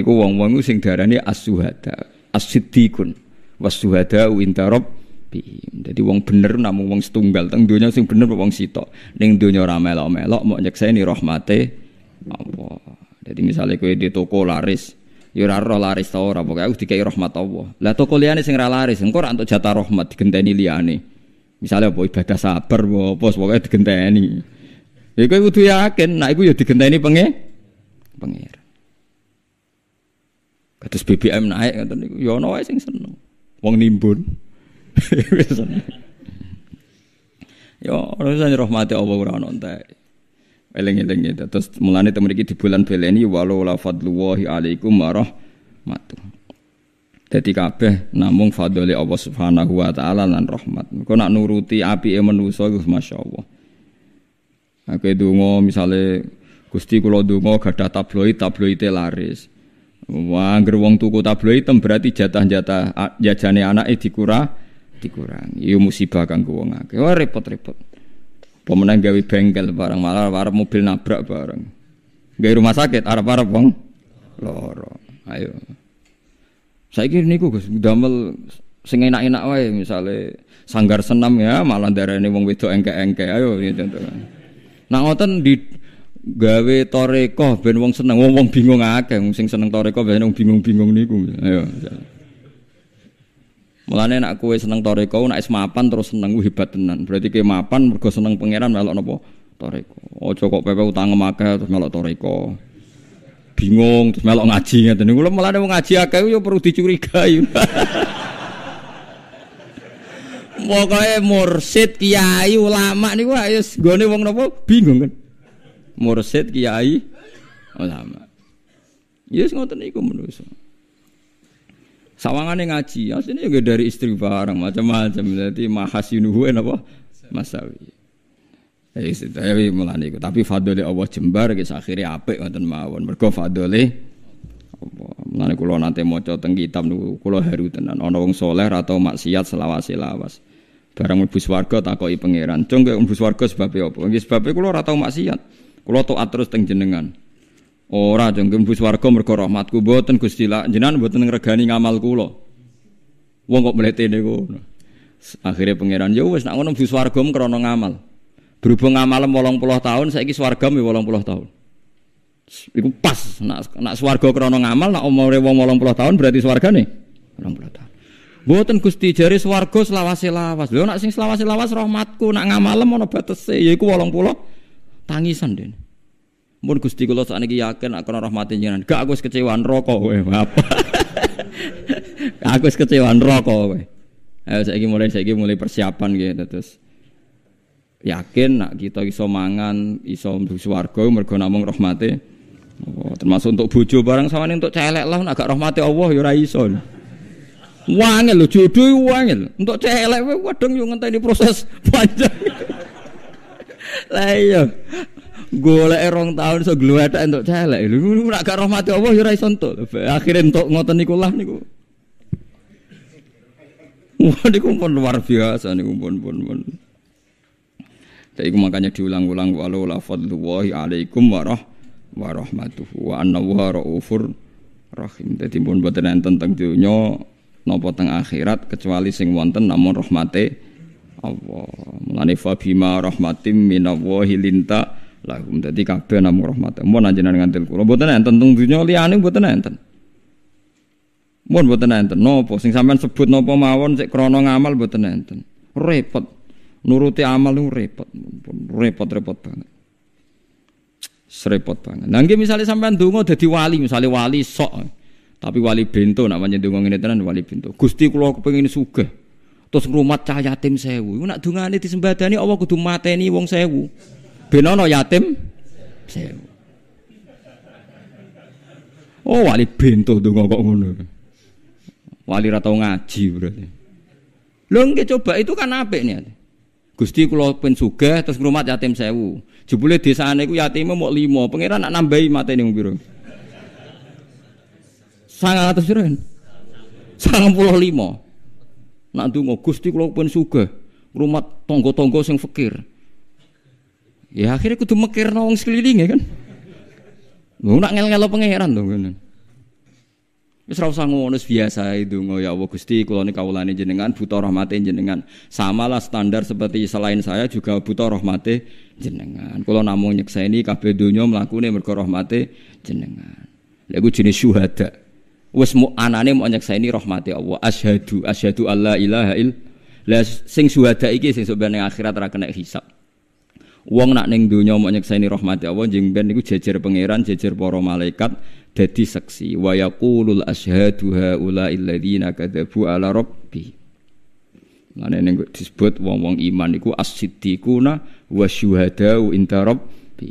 Iku wong-wong sing darani as-suhada, as-siddiqun, was-suhada inta wong bener namung wong setunggal teng donya sing bener wong sitok. Ning donya ora melok-melok mok nyekseni rahmate Allah. Jadi misalnya kowe di toko laris, ya ora roh laris ta ora pokoke aku dikai rahmat Allah. Lah toko liane sing ora laris, engko ora entuk jatah rahmat digenteni liyane. Misalnya apa ibadah sabar apa pokoke digenteni. Iku ya itu kudu yakin Nah, iku ya digenteni pengen? Pengen terus BBM naik ngoten niku ya ana wae sing seneng. Wong nimbun. Ya ora usah rahmati Allah ora ana entek. Eling-eling itu. Terus mulane temen iki di bulan beleni walau la fadlullahi alaikum wa matu. Dadi kabeh namung fadhole Allah Subhanahu wa taala lan rahmat. Engko nak nuruti apike manusa iku masyaallah. Aku donga misale Gusti kula donga gadah tabloid tabloide laris. Wah, wong tuku tabloid hitam berarti jatah-jatah jajane anake dikurang dikurang. Iya musibah kang wong akeh. Wah repot-repot. Pemenang gawe bengkel barang malah arep mobil nabrak bareng. Gawe rumah sakit arep-arep wong loro. Ayo. kira niku Gus damel sing enak-enak wae Misalnya sanggar senam ya malah ini wong wedok engke-engke. Ayo ya Nah ngoten di gawe toreko ben wong seneng wong wong bingung akeh wong sing seneng toreko ben wong bingung-bingung niku ayo Mulane nak kue seneng toreko nek es mapan terus seneng hebat tenan berarti ke mapan mergo seneng pangeran melok nopo toreko aja kok pepe utang akeh terus melok toreko bingung terus melok ngaji ngeten niku lho mulane wong ngaji akeh yo perlu dicurigai Pokoknya mursid, kiai, ulama niku ayo gone wong nopo bingung kan mursid, kiai, ulama. Yes ya, ngoten iku menungso. Sawangane ngaji, asline ya, juga dari istri bareng macam-macam. Jadi mahasinuhu eh, apa? Masawi. Ya tapi ya, mulane iku. Tapi fadhole Allah jembar ge sakhire apik ngoten mawon. Mergo fadhole Allah. Mulane kula nate maca teng kitab niku kula haru tenan ana wong saleh atau maksiat selawas-selawas. Barang mlebu swarga takoki pangeran, "Cung kowe mlebu swarga apa?" Nggih aku kula ra tau maksiat. Kulo taat terus teng jenengan. Ora jeng mlebu swarga mergo rahmatku mboten Gusti lah jenengan mboten ngregani ngamal kula. Wong kok mletene ngono. Akhirnya pangeran ya wis nak ngono mlebu swarga krana ngamal. Berhubung ngamal 80 tahun saiki swarga mi 80 tahun. Iku pas nak nak swarga krana ngamal nak umure wong 80 tahun berarti swargane 80 tahun. Boten Gusti jari swarga selawase lawas. Lho nak sing selawase lawas rahmatku, nek ngamalem ana batese yaiku 80 tangisan deh, Mun Gusti kula sakniki yakin akan rahmati jenengan. Gak aku wis kecewa neraka kowe, apa. aku wis kecewa neraka kowe. Ayo saya mulai saiki mulai persiapan gitu terus. Yakin nak kita iso mangan, iso mlebu swarga mergo namung rahmate Termasuk untuk bojo barang sawane untuk celek lah nak gak rahmate Allah ya ora iso. Wangel lho jodoh wangel. Untuk celek wadeng yo ngenteni proses panjang. Lah iya. Golek rong tahun so gluwetek entuk celek. Lho nek gak rahmati Allah ya ora iso entuk. Akhire entuk ngoten niku lah niku. Wah niku pun luar biasa niku pun pun pun. Jadi makanya diulang-ulang walau la fadlullahi alaikum warah warahmatuhu wa anna wa raufur rahim. Jadi pun boten enten teng donya napa teng akhirat kecuali sing wonten namun rahmate Allah. Mulane fa bima rahmatim minallahi linta lahum. Dadi kabeh namung rahmat. Mun anjenengan ngantil kula mboten enten tung dunya liyane mboten enten. Mun mboten enten napa sing sampean sebut napa mawon sik krana ngamal mboten enten. Repot. Nuruti amal lu repot. Repot-repot banget. Serepot banget. Nah, misalnya sampean donga jadi wali, misalnya wali sok. Tapi wali bento namanya dungo ini tenan wali bento. Gusti aku pengen sugah. Terus ngrumat cah yatim sewu. Iku nak dungane disembadani Allah kudu mateni wong sewu. Ben ana yatim sewu. Oh, wali bento donga kok ngono. Wali ra tau ngaji berarti. Lho nggih coba itu kan apik nih. Gusti kula pen sugih terus ngrumat yatim sewu. Jebule desane ku yatime mok 5. Pangeran nak nambahi mateni mung pira? sangat pira? limo. Nak ndonga Gusti kula pun suka rumah tonggo tonggo sing fakir. Ya akhirnya kudu mikirno wong sekelilinge kan. Lu nak ngel-ngelo pangeran dong. ngono. Wis ora usah ngono biasa ndonga ya Allah Gusti kula niki kawulane jenengan buta rahmate jenengan. Samalah standar seperti selain saya juga buta rahmate jenengan. Kula namung nyekseni kabeh donya mlakune mergo rahmate jenengan. Lha iku jenis syuhada wis mu anane mau nyekseni rahmati Allah asyhadu asyhadu Allah ilaha il la sing suhada iki sing sok ben akhirat ra kena hisab wong nak ning donya mau nyekseni rahmati Allah jeng ben niku jejer pangeran jejer para malaikat dadi saksi wa yaqulul asyhadu haula alladziina kadzabu ala rabbi Lane ning disebut wong-wong iman iku as-siddiquna wa syuhadau inda rabbi.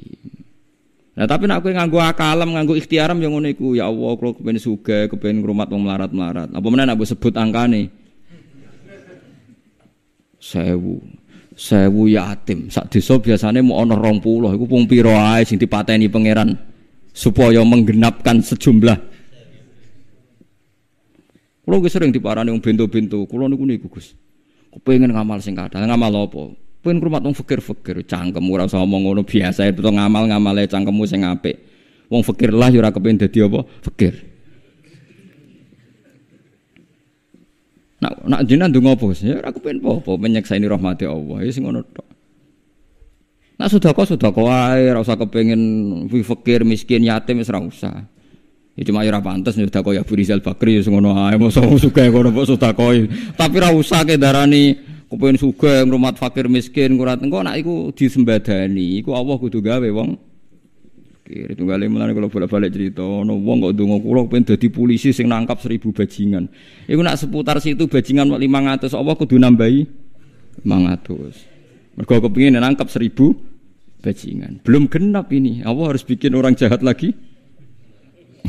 Nah, tapi nak kowe nganggo akalam, nganggo ikhtiaram yang ngono iku, ya Allah, kula kepen sugih, kepen ngrumat wong melarat-melarat. Apa meneh nak mbok sebut angkane? Sewu. Sewu yatim. Sak desa biasane mau ana 20, iku pung pira ae sing dipateni pangeran supaya menggenapkan sejumlah Kulo sering diparani wong bento-bento, kulo niku niku Gus. Kepengin ngamal sing kathah, ngamal apa? pun rumah wong fikir-fikir, cangkem ora usah omong ngono biasa itu ngamal-ngamale cangkemmu sing apik. Wong fikir lah ya ora kepengin dadi apa? Fikir. Nak nak jinan ndonga apa? Ya ora kepengin apa-apa menyeksaini rahmate Allah. Ya sing ngono tok. Nak kau sedekah wae ora usah kepengin fikir miskin yatim serah usah. Ya cuma ya ora sudah kau ya Burizal Bakri ya sing ngono ae mosok suka nopo sudah kau. Tapi ora usah ke darani kepen yang rumah fakir miskin kurat engko nak iku disembadani iku Allah kudu gawe wong fakir itu kali mulane kalau bolak-balik cerita ono wong kok ndonga kula pengen dadi polisi sing nangkap seribu bajingan iku nak seputar situ bajingan lima ratus. Allah kudu nambahi ratus. mergo kepengin nangkap seribu bajingan belum genap ini Allah harus bikin orang jahat lagi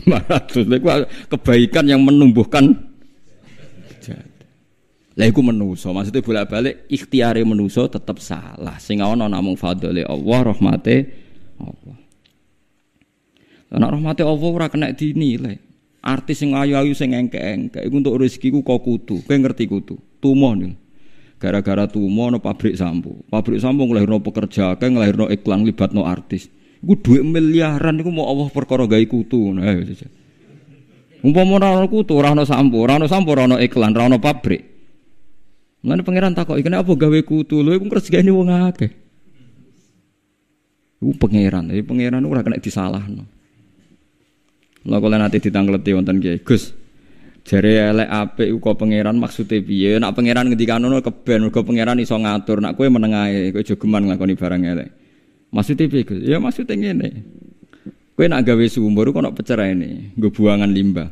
500 kebaikan yang menumbuhkan lah iku menuso, maksudnya bolak-balik ikhtiare menuso tetap salah. Sing ana namung fadhole Allah, rahmate Allah. Lah rahmate Allah ora kena dinilai. Artis sing ayu-ayu sing engke-engke iku untuk rezekiku kok kutu Kowe ngerti kutu Tumoh nih. Gara-gara tumoh no pabrik sampo. Pabrik sampo ngelahirno pekerja, akeh ngelahirno iklan libatno artis. Iku duit miliaran iku mau Allah perkara gawe kutu. Nah, Umpama ora ana kutu, ora ana sampo, ora ana sampo, ora ana iklan, ora ana pabrik. Mulane pangeran ikan apa gawe kutu? Lho iku ini wong akeh." Iku pangeran, jadi ya pangeran ora kena Lo kalo nanti nate ditangkleti wonten gue. Gus. Jare elek apik iku pangeran maksude piye? Nak pangeran ngendikan ngono keben, Kau pangeran iso ngatur, nak kue meneng Kue kowe jogeman nglakoni barang elek. Maksudnya biye Gus? Ya maksudnya ngene. Kue nak gawe sumur nak ana ini. gue buangan limbah.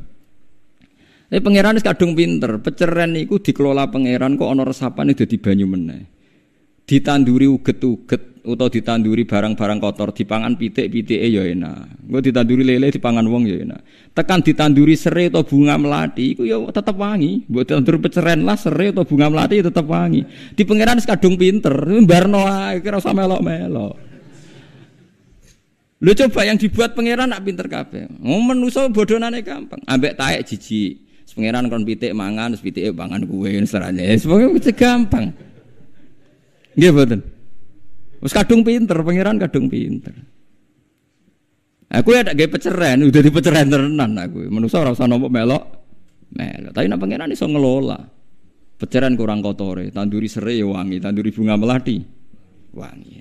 Tapi pangeran itu kadung pinter, peceren itu dikelola pangeran kok resapan itu di banyu meneh. Ditanduri uget-uget atau ditanduri barang-barang kotor, dipangan pitik-pitike ya enak. Gue ditanduri lele dipangan wong ya enak. Tekan ditanduri serai atau bunga melati itu ya tetep wangi. Buat ditandur peceren lah serai atau bunga melati ya tetep wangi. Di pangeran wis kadung pinter, mbarno kira sama melo melo. Lu coba yang dibuat pangeran nak pinter kabeh. Ngomong manusa bodonane gampang, ambek taek jijik. Pengiran kon pitik mangan, terus pitike mangan kue serane. Semuanya ya, itu gampang. Gak betul. Terus kadung pinter, pengiran kadung pinter. Aku ya tak kayak peceren, udah di peceren tenan aku. manusia rasa nombok melok. Melok. Tapi nek pengiran iso ngelola. Peceren kurang kotor, tanduri serai, ya wangi, tanduri bunga melati wangi.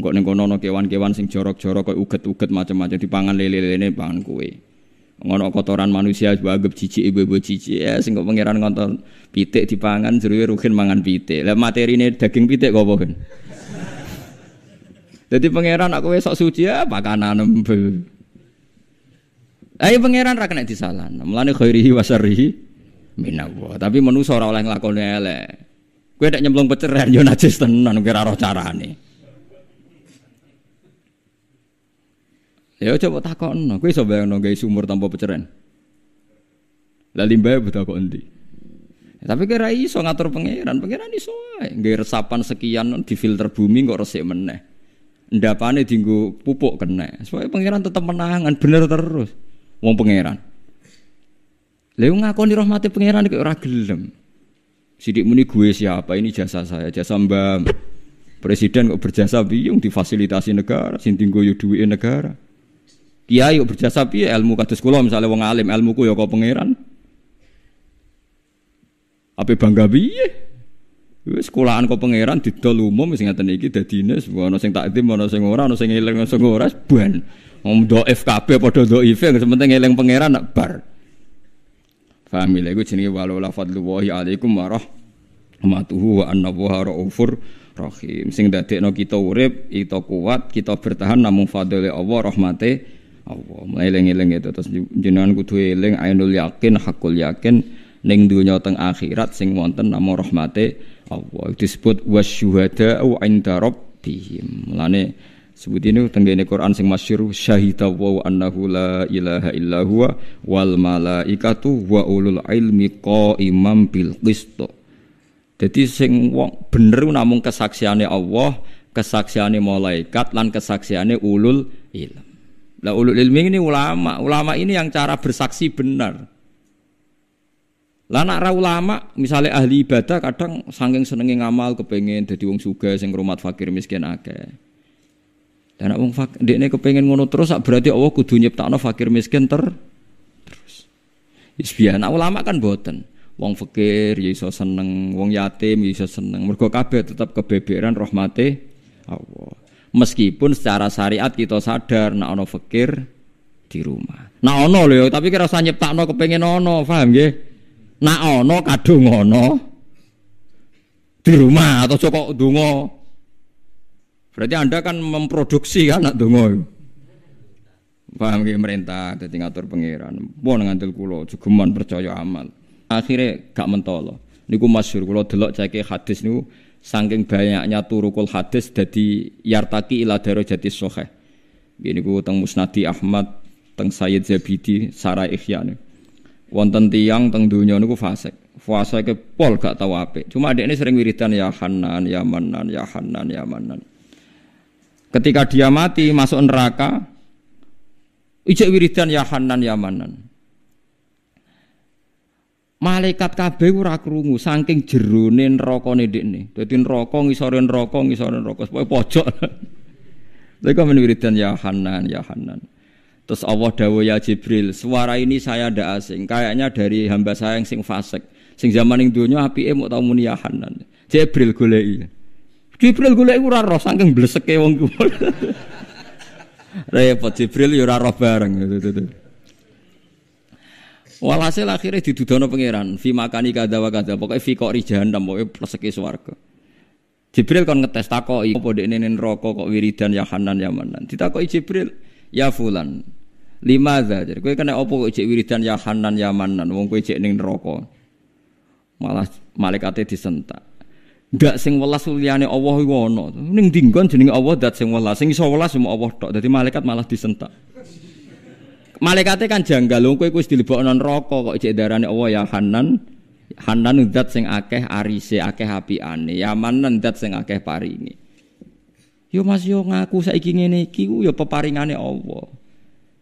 Engko nengko nono kewan-kewan sing jorok-jorok kaya uget-uget macam-macam di pangan lele ini, pangan kue ngono kotoran manusia juga agak cici ibu-ibu cici, ya sing pangeran ngontor pitik dipangan jeruwe rukin mangan pitik lah materi ini daging pitik kau bohong. jadi pangeran aku besok suci ya pakanan nembe ayo pangeran ra di disalah melani khairihi wasari minawo tapi menu ora yang lakonnya le. kowe tidak nyemplung peceran yo najis tenan kira roh carane Ya coba takon, aku iso dong guys umur tanpa peceren. Lalu limbah e ya kok endi? Tapi kira iso ngatur pangeran, pangeran iso ae. resapan sekian filter bumi kok resik meneh. Ndapane tinggu pupuk kena. Supaya pangeran tetap menangan bener terus. Wong pangeran. ngaku nih rahmati pangeran kok orang gelem. Sidik muni gue siapa ini jasa saya, jasa Mbak. Presiden kok berjasa biung difasilitasi negara, sinting tinggo duit negara. Kiai yuk berjasa piye ilmu kados kula misale wong alim ilmuku ya kok pangeran. Apa bangga piye? Wis sekolahan kok pangeran didol umum sing ngaten iki dadine ana sing takdim ana sing ora ana sing eling ana sing ora ban. Wong do FKB padha IF sing penting eling pangeran nak bar. Paham lha ya? iku jenenge fadlu wa alaikum warahmatuhu wa annahu raufur rahim. Sing dadekno kita urip, kita kuat, kita bertahan namung fadhile Allah rahmate Allah. meleng eling itu terus jenengan kudu eling ainul yakin, hakul yakin ning dunya teng akhirat sing wonten namo rahmate Allah. Disebut wasyuhada au inda rabbihim. Mulane sebut ini tenggene Quran sing masyhur syahida wa annahu la ilaha illa huwa wal malaikatu wa ulul ilmi qaimam bil qist. Jadi sing wong bener namung kesaksiane Allah, kesaksiane malaikat lan kesaksiane ulul ilm. Lah ulul ilmi ini ulama, ulama ini yang cara bersaksi benar. Lah nak ra ulama, misalnya ahli ibadah kadang saking senenge ngamal kepengen jadi wong sugih sing rumah fakir miskin akeh. Dan wong fakir dekne kepengen ngono terus sak berarti Allah kudu nyiptakno fakir miskin ter terus. Wis ya, nah, ulama kan boten. Wong fakir ya iso seneng, wong yatim ya iso seneng. Mergo kabeh tetap kebeberan rahmate Allah. Meskipun secara syariat kita sadar nak ono fakir di rumah. Nak ono loh tapi kira usah nyiptakno kepengen ono, paham gak? Nak ono kadung ono di rumah atau cocok dungo Berarti Anda kan memproduksi kan nak dungo Paham gak? merintah jadi ngatur pangeran. buang ngantil kulo, cukuman percaya amal. Akhirnya gak mentol mentolo. Niku masyur kulo, delok cake hadis niku saking banyaknya turukul hadis dadi yartaki ila darajati sahih. Ini ku teng Musnadi Ahmad, teng Sayyid Zabidi, Sarah Ikhya nih. Wonten tiang teng dunia niku fasik. Fasik ke pol gak tau apik. Cuma adik ini sering wiridan ya Hanan, ya Manan, ya Hanan, ya Manan. Ketika dia mati masuk neraka, ijek wiridan ya Hanan, ya Manan malaikat kabeh ora krungu saking jerone nerakane ndekne. Dadi neraka ngisore neraka ngisore neraka supaya pojok. Lha kok wiridan ya Hanan ya Hanan. Terus Allah dawuh ya Jibril, suara ini saya ndak asing, kayaknya dari hamba saya yang sing fasik. Sing zaman ning donya apike mau tau muni ya Hanan. Jibril goleki. Jibril goleki ora roh saking bleseke wong kuwi. Repot Jibril ya ora roh bareng. Gitu, gitu. Walhasil akhirnya didudono pangeran, fi makani kada wa kada, pokoknya fi kok dan pokoknya pleseki swarga. Jibril kan ngetes takoi. apa dekne nen roko kok wiridan ya Hanan ya Manan. Ditakoki Jibril, ya fulan. za. jadi kue kena apa kok wiridan ya Hanan ya Manan, wong kue cek nenen neraka. Malah malaikate disentak. Ndak sing welas liyane Allah iku ana. Ning dinggon jenenge Allah dat sing welas, sing iso welas semua Allah tok. Dadi malaikat malah disentak. Malaikate kan janggal, wong kowe wis dilebokno neraka kok cek darane Allah ya Hanan. Hanan zat sing akeh arise, akeh apiane. Ya Manan zat sing akeh ini. Yo Mas yo ngaku saiki ngene iki ku yo peparingane Allah.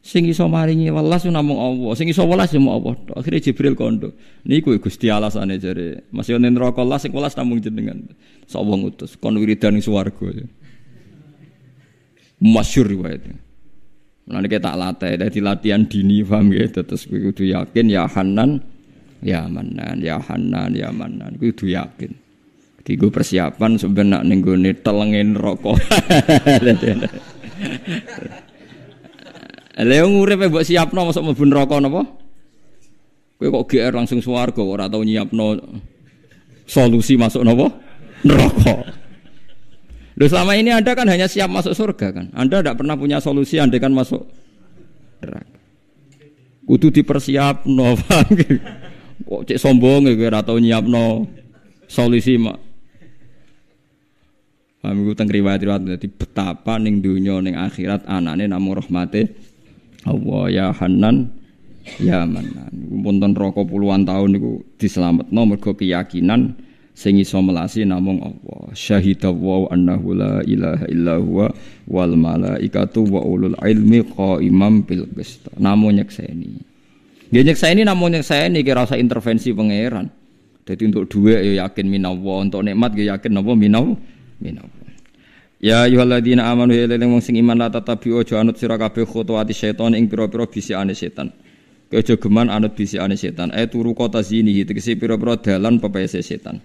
Sing iso maringi welas namung Allah, sing iso welas yo Allah. Akhire Jibril kondo. Niku Gusti alasane jare. Mas yo neraka lah, sing welas namung jenengan. Sok wong utus kon wiridan ing swarga. Masyhur riwayatnya. Menane tak latih, dadi latihan dini paham ya. Terus kuwi kudu yakin ya Hanan, ya Manan, ya Hanan, ya Manan. Kuwi kudu yakin. Digo persiapan sebenarnya ning gone telengin rokok. Lha ngurip e mbok siapno mosok mlebu rokok napa? Kowe kok GR langsung swarga ora tau nyiapno solusi masuk napa? Neraka. Loh selama ini Anda kan hanya siap masuk surga kan. Anda tidak pernah punya solusi Anda kan masuk neraka. Kudu dipersiap no. Kok cek sombong ya atau tau no solusi mak. Paham iku teng riwayat-riwayat dadi betapa ning dunia ning akhirat anane namung rahmate Allah ya Hanan ya Manan. Punten rokok puluhan tahun diselamat nomor mergo keyakinan sing iso melasi namung Allah syahida wa annahu la ilaha illa huwa wal malaikatu wa ulul ilmi qaimam bil qist namung nyekseni nggih nyekseni namung nyekseni ki rasa intervensi pangeran jadi untuk dua ya yakin minawa untuk nikmat ya yakin napa minawa minawa Ya ayyuhalladzina amanu ya leleng wong sing iman la tatabi'u ojo anut sira kabeh khutuwati setan ing pira-pira bisiane setan. Kejogeman anut bisiane setan. Eh turu kota zini tegese pira-pira dalan pepese setan.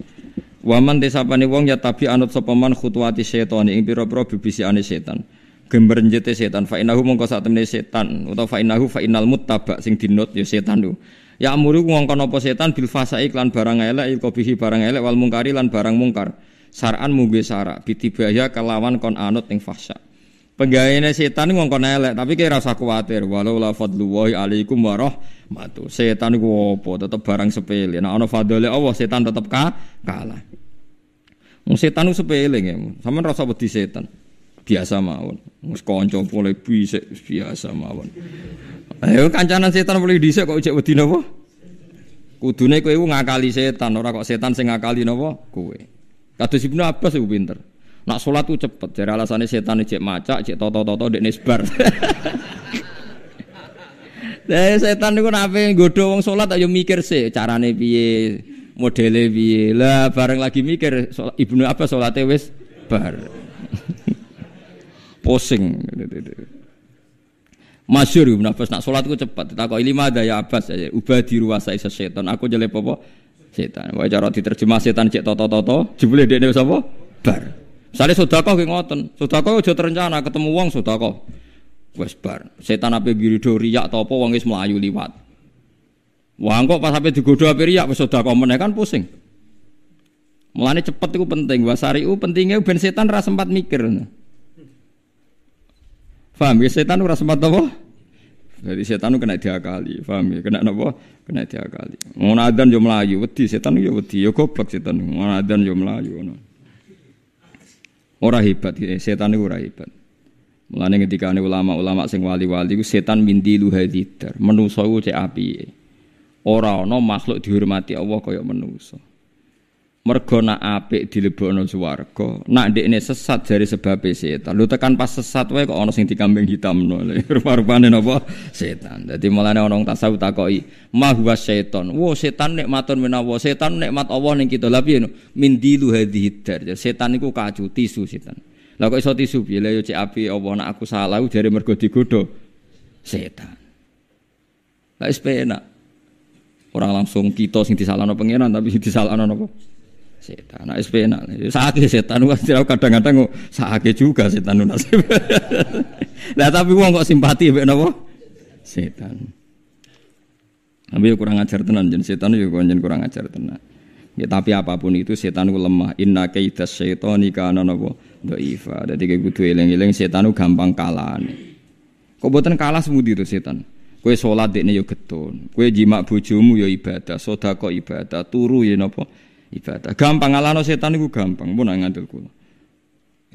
Waman tesapane wong ya tabi anut sopeman man khutuwati setan ing pira-pira ane setan. Gemberjete setan fa inahu mongko saat temene setan utawa fa inahu fa innal muttaba sing dinot ya setan lho. Ya amuru ngongkon apa setan bil fasai iklan barang elek ilkobihi barang elek wal mungkari lan barang mungkar. Saran munggu sara bitibaya kelawan kon anut ing fasa. Penggaweane setan ngongkon elek, tapi kira rasa kuwatir. Walau la fadlullahi alaikum wa matu Setan ku apa? Tetep barang sepele. Nek nah, ana fadhole Allah, setan tetep ka kalah. Wong setan ku sepele nggih. Sampeyan rasa wedi setan. Biasa mawon. Wis kanca boleh bisik biasa mawon. Ayo kancanan setan boleh dhisik kok ujek wedi napa? Kudune kowe ngakali setan, ora kok setan sing ngakali napa kowe. Kados Ibnu Abbas iku pinter. Nak sholat tuh cepet, jadi alasannya setan cek macak, cek toto-toto di nisbar. Dari setan itu nape godo wong sholat ayo mikir sih carane biaya modele piye. Lah bareng lagi mikir sholat, Ibnu apa sholat wis bar. posing, Masyur Ibnu Abbas nak salatku cepat. kau lima daya Abbas ya, ubah di ruas isa setan. Aku jelek apa? Setan. wajar waktu terjemah setan cek toto-toto, jebule dekne wis apa? Bar. Misalnya sodako ke ngoten, sodako udah terencana ketemu wong sodako. Wes bar, setan apa dori riak atau apa wong melayu liwat. Uang kok pas apa digoda apa riak wes sodako menekan pusing. Mulane cepet itu penting, wasariu pentingnya ben setan rasa sempat mikir. fami ya setan ora sempat apa? Jadi setan kena diakali, kali, ya? Kena apa? Kena diakali. kali, mau jom mlayu, wedi setan yo wedi, yo goblok setan. mau nadan jom mlayu No. Ora hebat, eh, setan itu ora hebat. Mulane ketika ini ulama-ulama sing wali-wali itu setan mindi luhadidar. Menusa itu cek api. orang no makhluk dihormati Allah kaya menusa mergo nak apik dilebokno swarga nak ndekne sesat dari sebab setan lu tekan pas sesat wae kok ana sing dikambing hitamno rupa-rupane napa setan dadi mulane onong tak tasawuf takoki ma huwa setan wo setan nikmatun menawa setan nikmat Allah ning kita lha piye mindilu hadhihi dar ya, setan iku kacu tisu setan lha kok iso tisu piye lha yo cek api apa nak aku salah dari mergo digodho setan lha wis enak. orang langsung kita sing disalahno pangeran tapi sing disalahno napa setan nah SP nak sakit setan kadang-kadang kok oh, sakit juga setan nasib nah tapi uang kok simpati be nopo setan tapi kurang ajar tenan jen setan juga jen kurang ajar tenan ya tapi apapun itu setan ku lemah inna kaidas syaitani kana nopo dhaifa dadi kowe kudu eling-eling setan gampang kalahane kok boten kalah semudi itu setan kowe salat dekne yo keton, kue jimak bojomu yo ibadah sedekah ibadah turu yo napa ibadah. Gampang ngalahno setan iku gampang, mun ngandel kula.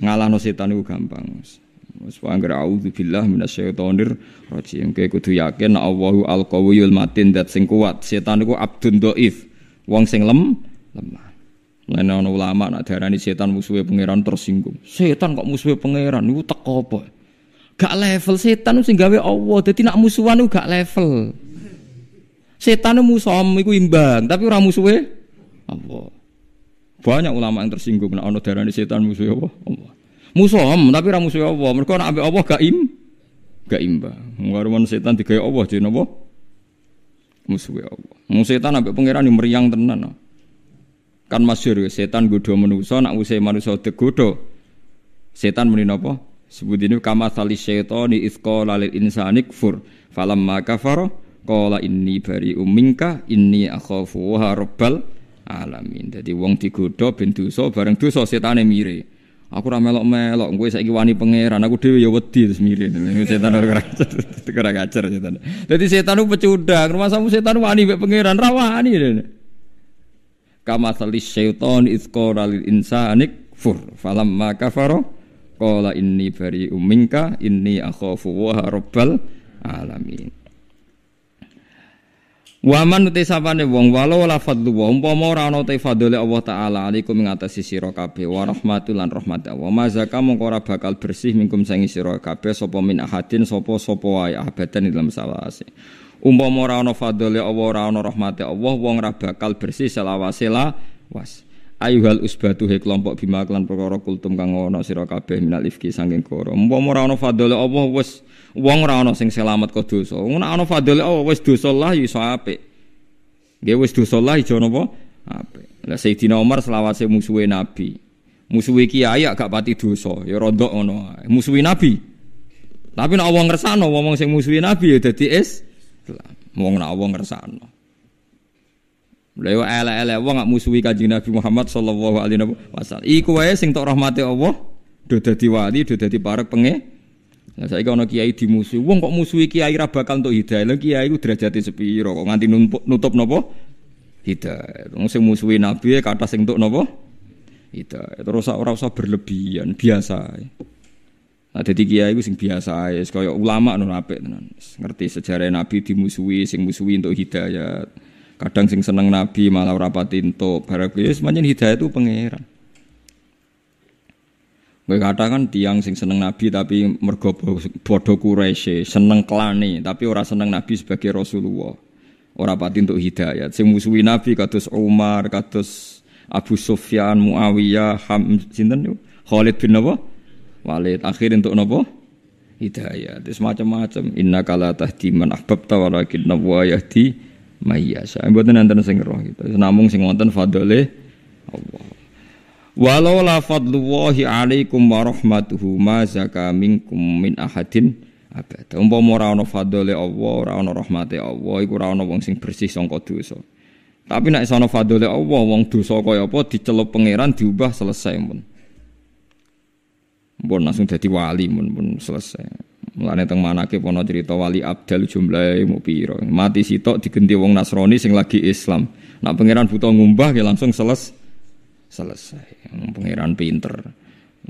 Ngalahno setan iku gampang. Wis anggere auzubillah minasyaitonir rajim. Kowe kudu yakin Allahu al-qawiyul matin dat sing kuat. Setan iku abdun dhaif, wong sing lem lemah. Lain ana ulama nak diarani setan musuhe pangeran tersinggung. Setan kok musuhe pangeran niku teko apa? Gak level setan sing gawe Allah. Dadi nak musuhan gak level. Setan musuhmu iku imbang, tapi ora musuhe Allah. Banyak ulama yang tersinggung nek ana darane setan musuh Allah. Allah. Musuham tapi ra musuh Allah. Mergo nek ambek Allah gak im gak imbang. Ngaruman setan digawe Allah jeneng apa? Musuh Allah. Mun setan ambek pangeran meriang tenan. Kan masyhur setan godho manusa nek usai manusa digodho. Setan meni napa? Sebut ini kama salis ni isqala lil insani kufur. falamma faro. qala ini bari umingka ini akhafu wa alamin. Jadi wong digodha ben dosa bareng dosa setane mire. Aku ora melok-melok, kowe saiki wani pangeran, aku dhewe ya wedi terus mire. Setan ora ora kacer setan. Dadi setan ku pecundang, rumah samu setan wani mek pangeran ra wani. Kama salis syaiton izqara lil kfur, fur ma kafara qala inni bari'um minka inni akhafu wa rabbal alamin. Waman uti sapane wong walau la fadlu wa umpama ora ana te fadhole Allah taala alaikum ing atas sira kabeh wa rahmatul lan rahmat Allah. Mazaka mongko ora bakal bersih mingkum sangi sira kabeh sapa min ahadin sapa sapa wae abadan dalam sawase. Umpama ora ana fadhole Allah ora ana Allah wong ora bakal bersih selawase la was ayuhal usbatu he kelompok bima klan perkara kultum kang ana sira kabeh minal ifki saking koro umpama ora ono fadhole Allah wis wong ora ono sing selamat kok dosa ngono ana fadhole Allah wis dosa lah ya iso apik nggih wis dosa lah ya iso napa apik lah Sayyidina Umar selawase musuhe nabi musuhi kiai gak pati dosa ya rodok ngono musuhi nabi tapi nek Allah ngersakno wong sing musuhi nabi ya dadi Islam wong nek Allah ngersakno Lha yo elek-elek wong musuhi Kanjeng Nabi Muhammad sallallahu alaihi wasallam. Iku wae sing tok rahmati Allah do dadi wali, do dadi parek penge. saya saiki ana kiai dimusuhi. Wong kok musuhi kiai ra bakal entuk hidayah. Lha kiai ku derajate sepi, kok nganti nutup nopo? Hidayah. Wong sing musuhi nabi e kata sing entuk napa? Hidayah. Terus orang usah berlebihan, biasa. Nah, jadi kiai itu sing biasa ya, kaya ulama nun apik tenan. Ngerti sejarah Nabi dimusuhi, sing musuhi untuk hidayat. Kadang sing seneng Nabi malah rapati entuk. Barang kuwi semuanya hidayah itu pangeran. Gue katakan tiang sing seneng Nabi tapi mergo bodoh Quraisy, seneng klani tapi ora seneng Nabi sebagai Rasulullah. Ora pati untuk hidayat. Sing musuhi Nabi kados Umar, kados Abu Sufyan, Muawiyah, Ham sinten yo? Khalid bin Nabi. Walid akhir untuk napa? hidayah itu semacam macam Inna kala tahdi man ahbabta walakin nawa yahdi mayyasa. Mboten enten sing roh gitu. Namung sing wonten fadole Allah. Walau la fadlullahi alaikum wa rahmatuhu ma zaka minkum min ahadin abada. Umpama ora ana fadole Allah, ora ana rahmate Allah, iku ora ana wong sing bersih saka dosa. Tapi nek sono fadole Allah wong dosa kaya apa dicelup pangeran diubah selesai mun. Mun langsung dadi wali mun mun selesai. Mulane teng manake ana cerita wali Abdal jumlahe mu pira. Mati sitok digenti wong Nasrani sing lagi Islam. Nak pangeran buta ngumbah ya langsung seles selesai. Pangeran pinter.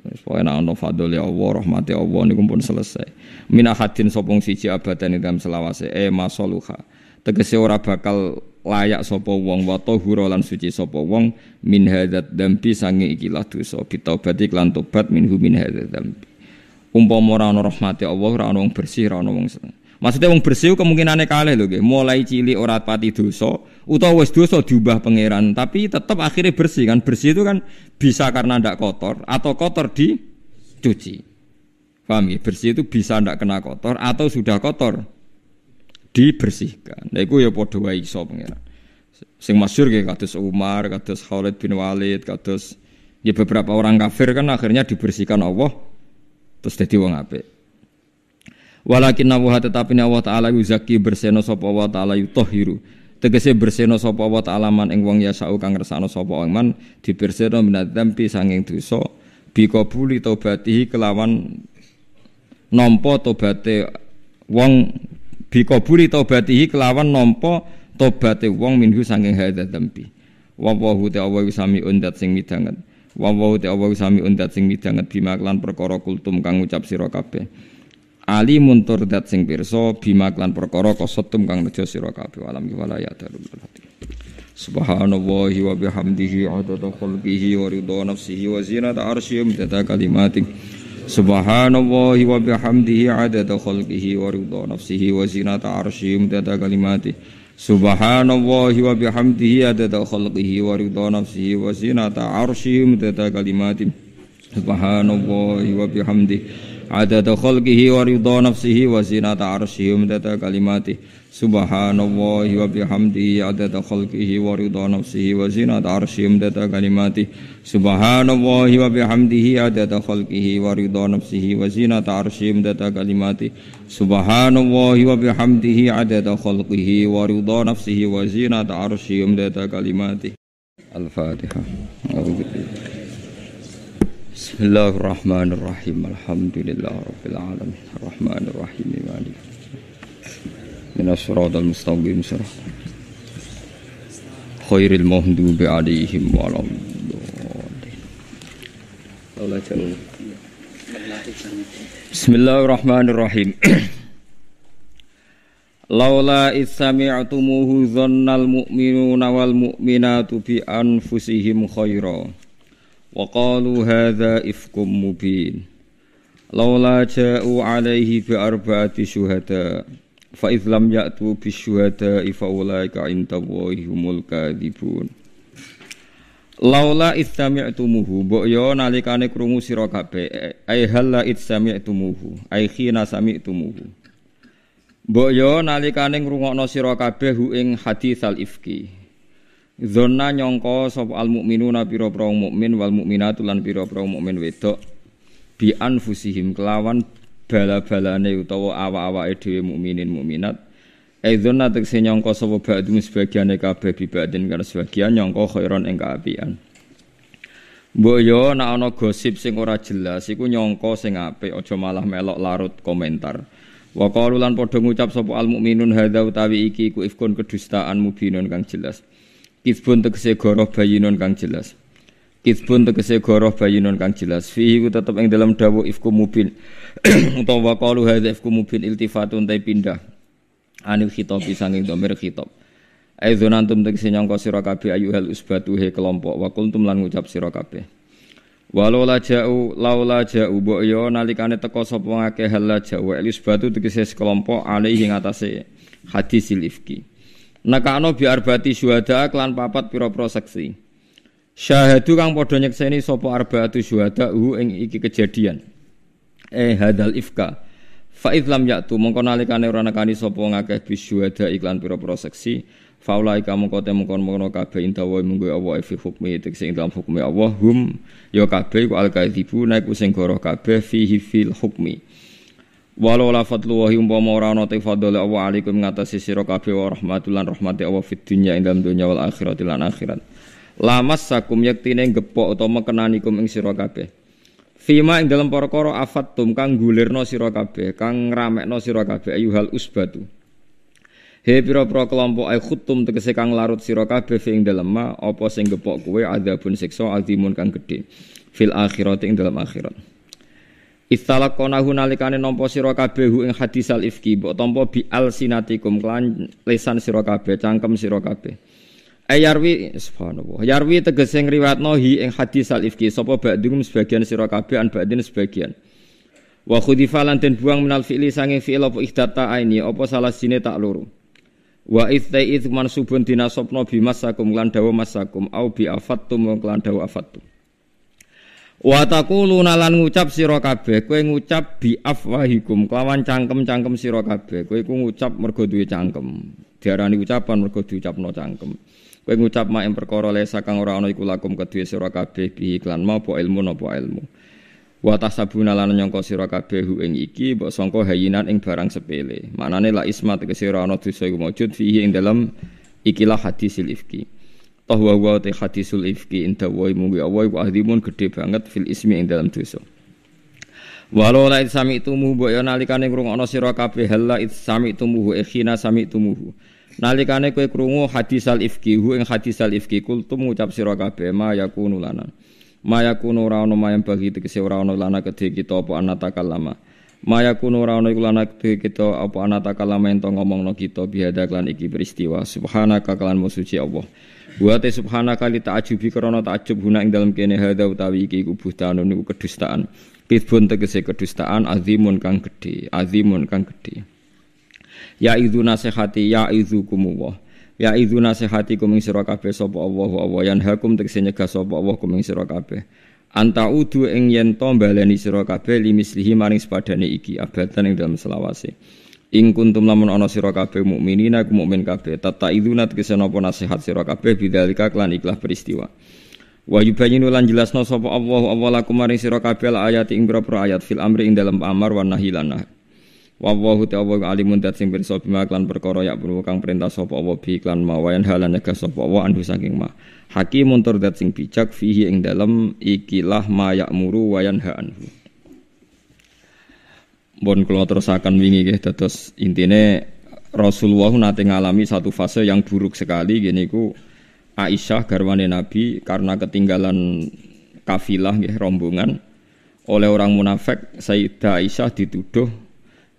Wis pokoke nek ana fadhil ya Allah, rahmate Allah niku pun selesai. Minahatin hadin sopong siji abadan ing dalam selawase e masoluha. Tegese ora bakal layak sapa wong wa tahura lan suci sapa wong min hadzat dambi sange ikilah dosa bitaubat lan tobat minhu min hadzat dambi umpama ora ana rahmate Allah, ora ana wong bersih, ora ana wong Maksudnya wong bersih kemungkinane kalih lho nggih. Mulai cilik ora pati dosa, utawa wis dosa diubah pangeran, tapi tetap akhirnya bersih kan. Bersih itu kan bisa karena ndak kotor atau kotor di cuci. Paham ya? Bersih itu bisa ndak kena kotor atau sudah kotor dibersihkan. Nah iku ya padha wae iso pangeran. Sing masyhur nggih kados Umar, kados Khalid bin Walid, kados ya beberapa orang kafir kan akhirnya dibersihkan Allah terus dadi wong apik walakin wa tetapi Allah taala yuzaki berseno sapa wa taala yutahhiru tegese berseno sapa wa taala man ing wong yasau kang ngersakno sapa wong man diberseno minadzambi sanging dosa bikabuli taubatihi kelawan nampa tobaté wong bikabuli taubatihi kelawan nampa tobaté wong minhu sanging hadza dempi. wa wa hu ta'awu sami'un undat sing midanget wa wa te awu sami undat sing midanget bima klan perkara kultum kang ucap sira kabeh ali muntur dat sing pirsa bima klan perkara kosotum kang nejo sira kabeh alam wala ya darul Subhanallah wa bihamdihi adada khalqihi wa ridha nafsihi wa zinata arsyihi imtata kalimatih Subhanallah wa bihamdihi adada khalqihi wa ridha nafsihi wa zinata arsyihi imtata kalimatik Subhanallahi wa bihamdihi adada khalqihi wa ridha nafsihi wa zinata arsyihi adada kalimatim Subhanallahi wa bihamdihi عدد خلقه ورضا نفسه وزنة عرشه ومدد كلماته سبحان الله وبحمده عدد خلقه ورضا نفسه وزنة عرشه ومدد كلماته سبحان الله وبحمده عدد خلقه ورضا نفسه وزنة عرشه ومدد كلماته سبحان الله وبحمده عدد خلقه ورضا نفسه وزنة عرشه ومدد كلماته الفاتحة بسم الله الرحمن الرحيم الحمد لله رب العالمين الرحمن الرحيم مالك من الصراط المستقيم صراط خير المهدوب عليهم وعلى الضالين بسم الله الرحمن الرحيم لولا إذ سمعتموه ظن المؤمنون والمؤمنات بأنفسهم خيرا وقالوا هذا إفك مبين لولا جاءوا عليه بأربعة شهداء فإذ لم يأتوا بالشهداء فأولئك عند الله هم الكاذبون Laula istami'tumuhu Bo'yo nalikane krungu siro kabe Ayhalla istami'tumuhu Ayhi nasami'tumuhu Bo'yo nalikane krungu no siro ing hadith ifki Zona nyongko sop al mukminuna piro prong mukmin wal mukminatu lan piro pro mukmin wedok bi anfusihim kelawan bala-balane utawa awa awa dhewe mukminin mukminat Edzon eh, tekse nyongko sapa ba'dum sebagiane kabeh bibadin kan sebagian nyangka khairon ing kaapian. Mbok yo naono gosip sing ora jelas iku nyangka sing ape ojo malah melok larut komentar. Wa qalu lan padha ngucap sapa al mukminun hadza utawi iki iku ifkun kedustaan mubinun kang jelas. Kisbun tegese goroh bayinun kang jelas. Kisbun tegese goroh bayinun kang jelas. Fihi ku tetep ing dalam dawu ifku mubin. Utawa qalu hadza ifku mubin iltifatun ta pindah. Anil khitabi sanging dhamir khitab. Aizun nantum tegese nyangka sira kabeh ayuhal usbatu he kelompok wa kuntum lan ngucap sira kabeh. Walau la ja'u laula ja'u mbok yo nalikane teko sapa ngake hal la ja'u elis batu tegese sekelompok alih ing atase hadisil ifki. Nekano biarbati syuhada klan papat pira-pira saksi. Syahadu kang padha nyekseni sapa arba'atu syuhada hu ing iki kejadian. Eh hadal ifka. Fa lam ya'tu mongko nalikane ora nekani sapa ngakeh bisyuhada iklan pira Faulai kamu kote mengkon mengkono kabeh intawa munggu Allah fi hukmi tekse ing dalam hukmi awo hum yo ya kabeh ku al kadhibu naik sing goroh kabeh fihi fil hukmi. Walau la fadluhi umpama ora ana te fadhole Allah alaikum ngatasi sira kabeh wa rahmatulan rahmati Allah fid dunya ing dalam dunya wal akhirati lan akhirat. Lamas sakum yektine gepok utawa kum ing sira kabeh. Fima ing dalam perkara tum kang gulirno sira kabeh, kang ngramekno sira kabeh ayuhal usbatu. He pira-pira kelompok ay khutum tegese kang larut sira kabeh ing dalem ma apa sing gepok kowe adzabun siksa azimun kang gedhe fil akhirati ing dalam akhirat. Istalak konahu nalikane nampa sira kabeh ing hadisal ifki mbok tampa bi al sinatikum kelan lesan sira kabeh cangkem sira kabeh Ayarwi eh, subhanallah yarwi tegese ngriwatno hi ing hadisal ifki sapa ba'dhum sebagian sira kabeh an ba'din sebagian Wa khudifa lan den buang minal fi'li sange fi'il apa ihdata aini apa salah sine tak loro Wa ithtai ith mansubun dinasobno bimasakum lan dawa masakum au bi afattum lan dawa afattum Wa taquluna lan ngucap sira kabeh, kowe ngucap bi afwahikum kelawan cangkem-cangkem sira kabeh. Kowe iku ngucap mergo duwe cangkem. Diarani ucapan mergo diucapno cangkem. Kowe ngucap mak perkara lesa kang ora ana iku lakum kedue sira kabeh bi iklan apa ilmu napa ilmu. Wa tasabuna lan nyangka sira kabeh ing iki mbok sangka hayinan ing barang sepele. Maknane la ismat ke sira ana dosa iku maujud fihi ing dalem ikilah hadisil ifki tahwa wa wa te hadisul ifki inda wa mugi awoi wa ahdimun gede banget fil ismi ing dalam dosa Walau la sami tumuhu bo ya nalikane ngrungokno sira kabeh halla it sami tumuhu ikhina sami tumuhu nalikane kowe krungu hadisal ifki hu ing hadisal ifki kultum ngucap sira kabeh ma yakunu lana ma yakunu ora ono mayang bagi tegese ora ono lana kedhe kita apa anatakallama Maya yakunu ora ono iku kedhe kita apa anata kalama ento ngomongno kita biada klan iki peristiwa subhanaka klan musuci Allah Wa ta subhanaka li ta'ajubi karena ta'ajub huna ing dalam kene hadza utawi iki iku buhtanun niku kedustaan. Kidbun tegese kedustaan azimun kang gedhe, azimun kang gedhe. Ya idzu nasihati ya idzukum wa Ya izu nasihati kum ing sira kabeh sapa Allah wa yan hakum tegese nyegah sapa Allah kum sira kabeh. Anta udu ing yen to baleni sira kabeh limislihi maring sepadane iki abatan ing dalam selawase. Ing kuntum lamun ana sira kabeh mukminina ku mukmin kabeh tataizuna tegese napa nasihat sira kabeh bidzalika klan ikhlas peristiwa. Wa yubayyinu lan jelasna sapa Allahu awwalakum maring sira kabeh ayat ing pira ayat fil amri ing dalam amar wa nahi lan nahi. Wa ta'ala alimun dat sing pirsa bima klan perkara yak perlu kang perintah sapa Allah bi klan mawayan halan nyegah sapa Allah anhu saking ma. Hakimun tur dat sing bijak fihi ing dalem ikilah ma ya'muru wa yanha anhu. Bon kalau terus akan wingi gitu terus intinya Rasulullah nanti ngalami satu fase yang buruk sekali gini ku Aisyah garwane Nabi karena ketinggalan kafilah gitu rombongan oleh orang munafik Sayyidah Aisyah dituduh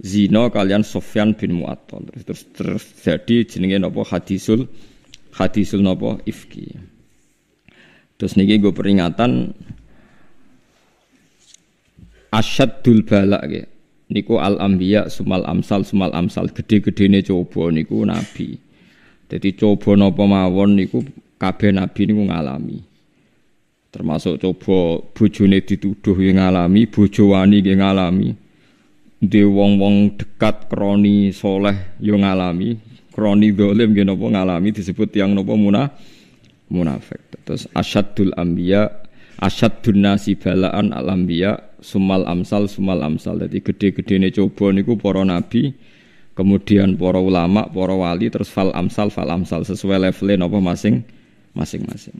zina kalian Sofyan bin Mu'attal terus terus terjadi jenenge nopo hadisul hadisul nopo ifki terus niki gue peringatan asyadul balak gitu niku al anbiya sumal amsal sumal amsal gede-gedene coba niku nabi. Jadi coba nopo mawon niku kabeh nabi niku ngalami. Termasuk coba bojone dituduh yang ngalami, bojo wani yang ngalami. Di wong-wong dekat kroni soleh yang ngalami, kroni dolim yang nopo ngalami disebut yang nopo munah munafik. Terus asyadul ambia asyad dunasi balaan alambiya sumal amsal sumal amsal jadi gede-gede ini coba niku poro nabi kemudian poro ulama poro wali terus fal amsal fal amsal sesuai levelnya nopo masing masing-masing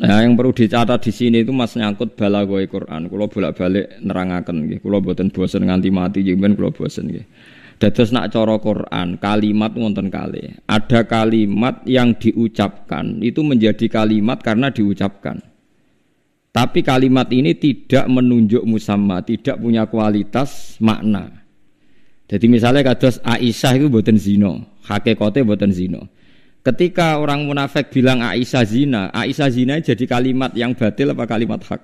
Nah, yang perlu dicatat di sini itu mas nyangkut gue Quran. Kulo bolak-balik nerangaken gitu. Kulo buatin bosen nganti mati, jengben kulo bosen Gitu. Dados nak cara Quran, kalimat ngonten kali. Ada kalimat yang diucapkan itu menjadi kalimat karena diucapkan. Tapi kalimat ini tidak menunjuk musamma, tidak punya kualitas makna. Jadi misalnya kados Aisyah itu boten zino hakikatnya boten zino Ketika orang munafik bilang Aisyah zina, Aisyah zina jadi kalimat yang batil apa kalimat hak?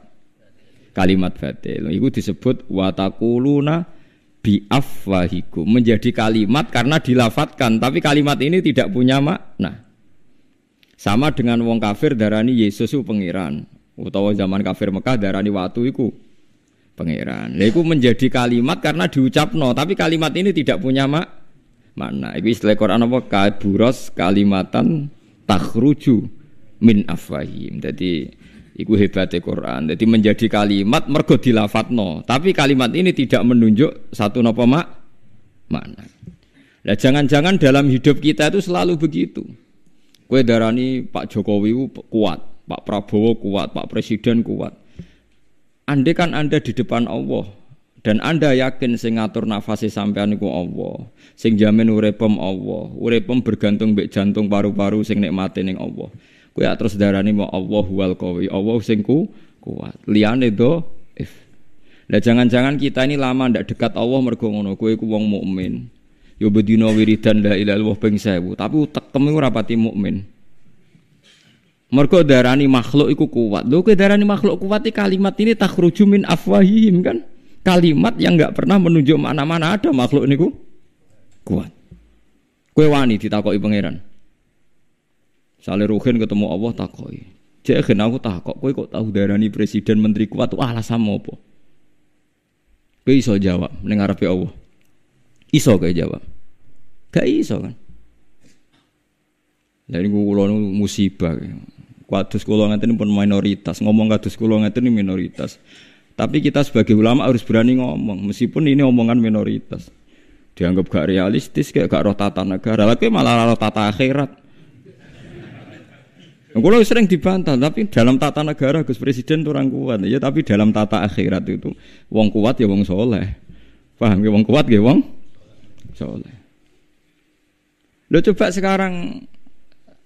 Kalimat batil. Itu disebut watakuluna afwahiku menjadi kalimat karena dilafatkan tapi kalimat ini tidak punya makna sama dengan wong kafir darani Yesus itu pangeran utawa zaman kafir Mekah darani watu itu pangeran itu menjadi kalimat karena diucapno tapi kalimat ini tidak punya mak makna itu istilah Quran apa kaburos kalimatan takruju min afwahim jadi Iku hebatnya Quran. Jadi menjadi kalimat mergo dilafatno. Tapi kalimat ini tidak menunjuk satu nopo mak mana. Nah jangan-jangan dalam hidup kita itu selalu begitu. Kue darani Pak Jokowi kuat, Pak Prabowo kuat, Pak Presiden kuat. Andai kan Anda di depan Allah dan Anda yakin sing ngatur sampai sampean iku Allah, sing jamin urepem Allah, urepem bergantung mbek jantung paru-paru sing nikmate ning Allah kue terus darani mau Allah wal kawi Allah sing kuat. liane do if. Lah jangan-jangan kita ini lama ndak dekat Allah mergo ngono. Kowe iku wong mukmin. Yo ya bedino wiridan la ilaha illallah ping tapi utekem iku ora pati mukmin. Mergo darani makhluk iku kuat. Lho kowe darani makhluk kuat iki kalimat ini takhruju min afwahihim kan? Kalimat yang nggak pernah menunjuk mana-mana ada makhluk niku kuat. Kowe wani ditakoki pangeran. Saleh Rohin ketemu Allah takoi. cek gen aku takok kau kok tahu darani presiden menteri kuat tuh alasan apa? Kau iso jawab mendengar apa Allah. Iso kau jawab. Gak iso kan. Lah gue ulang musibah. kuatus kula ngeten pun minoritas, ngomong kados kula ngeten minoritas. Tapi kita sebagai ulama harus berani ngomong, meskipun ini omongan minoritas. Dianggap gak realistis, kayak gak roh tata negara, tapi malah roh tata akhirat. Nah, Kalau sering dibantah, tapi dalam tata negara Gus Presiden itu orang kuat. Ya, tapi dalam tata akhirat itu wong kuat ya wong soleh. Paham ya wong kuat ya wong soleh. Lo coba sekarang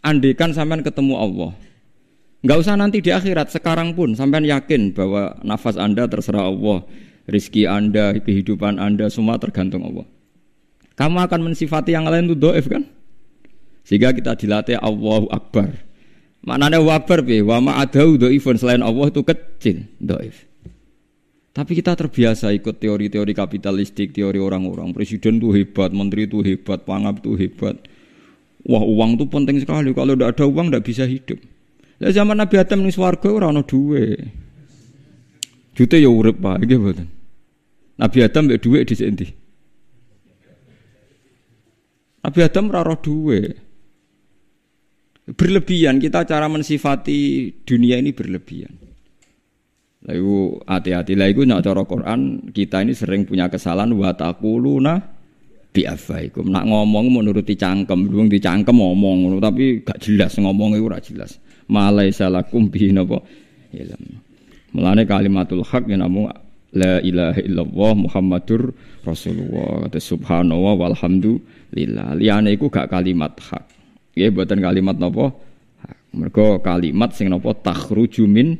andikan sampean ketemu Allah. Enggak usah nanti di akhirat, sekarang pun sampean yakin bahwa nafas Anda terserah Allah, rizki Anda, kehidupan Anda semua tergantung Allah. Kamu akan mensifati yang lain itu doif kan? Sehingga kita dilatih Allahu Akbar Maknanya wabar be, wama adau doifun selain Allah itu kecil doif. Tapi kita terbiasa ikut teori-teori kapitalistik, teori orang-orang. Presiden tuh hebat, menteri tuh hebat, pangap tuh hebat. Wah uang tuh penting sekali. Kalau tidak ada uang tidak bisa hidup. Lah zaman Nabi Adam nih suarga orang no dua, juta ya urip pak, gitu Nabi Adam be di sini. Nabi Adam raro dua berlebihan kita cara mensifati dunia ini berlebihan lalu hati-hati lah itu nak cara Quran kita ini sering punya kesalahan buat aku watakuluna biafaikum nak ngomong menuruti cangkem di cangkem ngomong tapi gak jelas ngomong itu gak jelas malai salah bihi nopo ilmu ya, kalimatul hak yang namu la ilaha illallah Muhammadur Rasulullah. subhanallah walhamdulillah. liane iku gak kalimat hak. Iya buatan kalimat nopo. mereka kalimat sing nopo takhruju min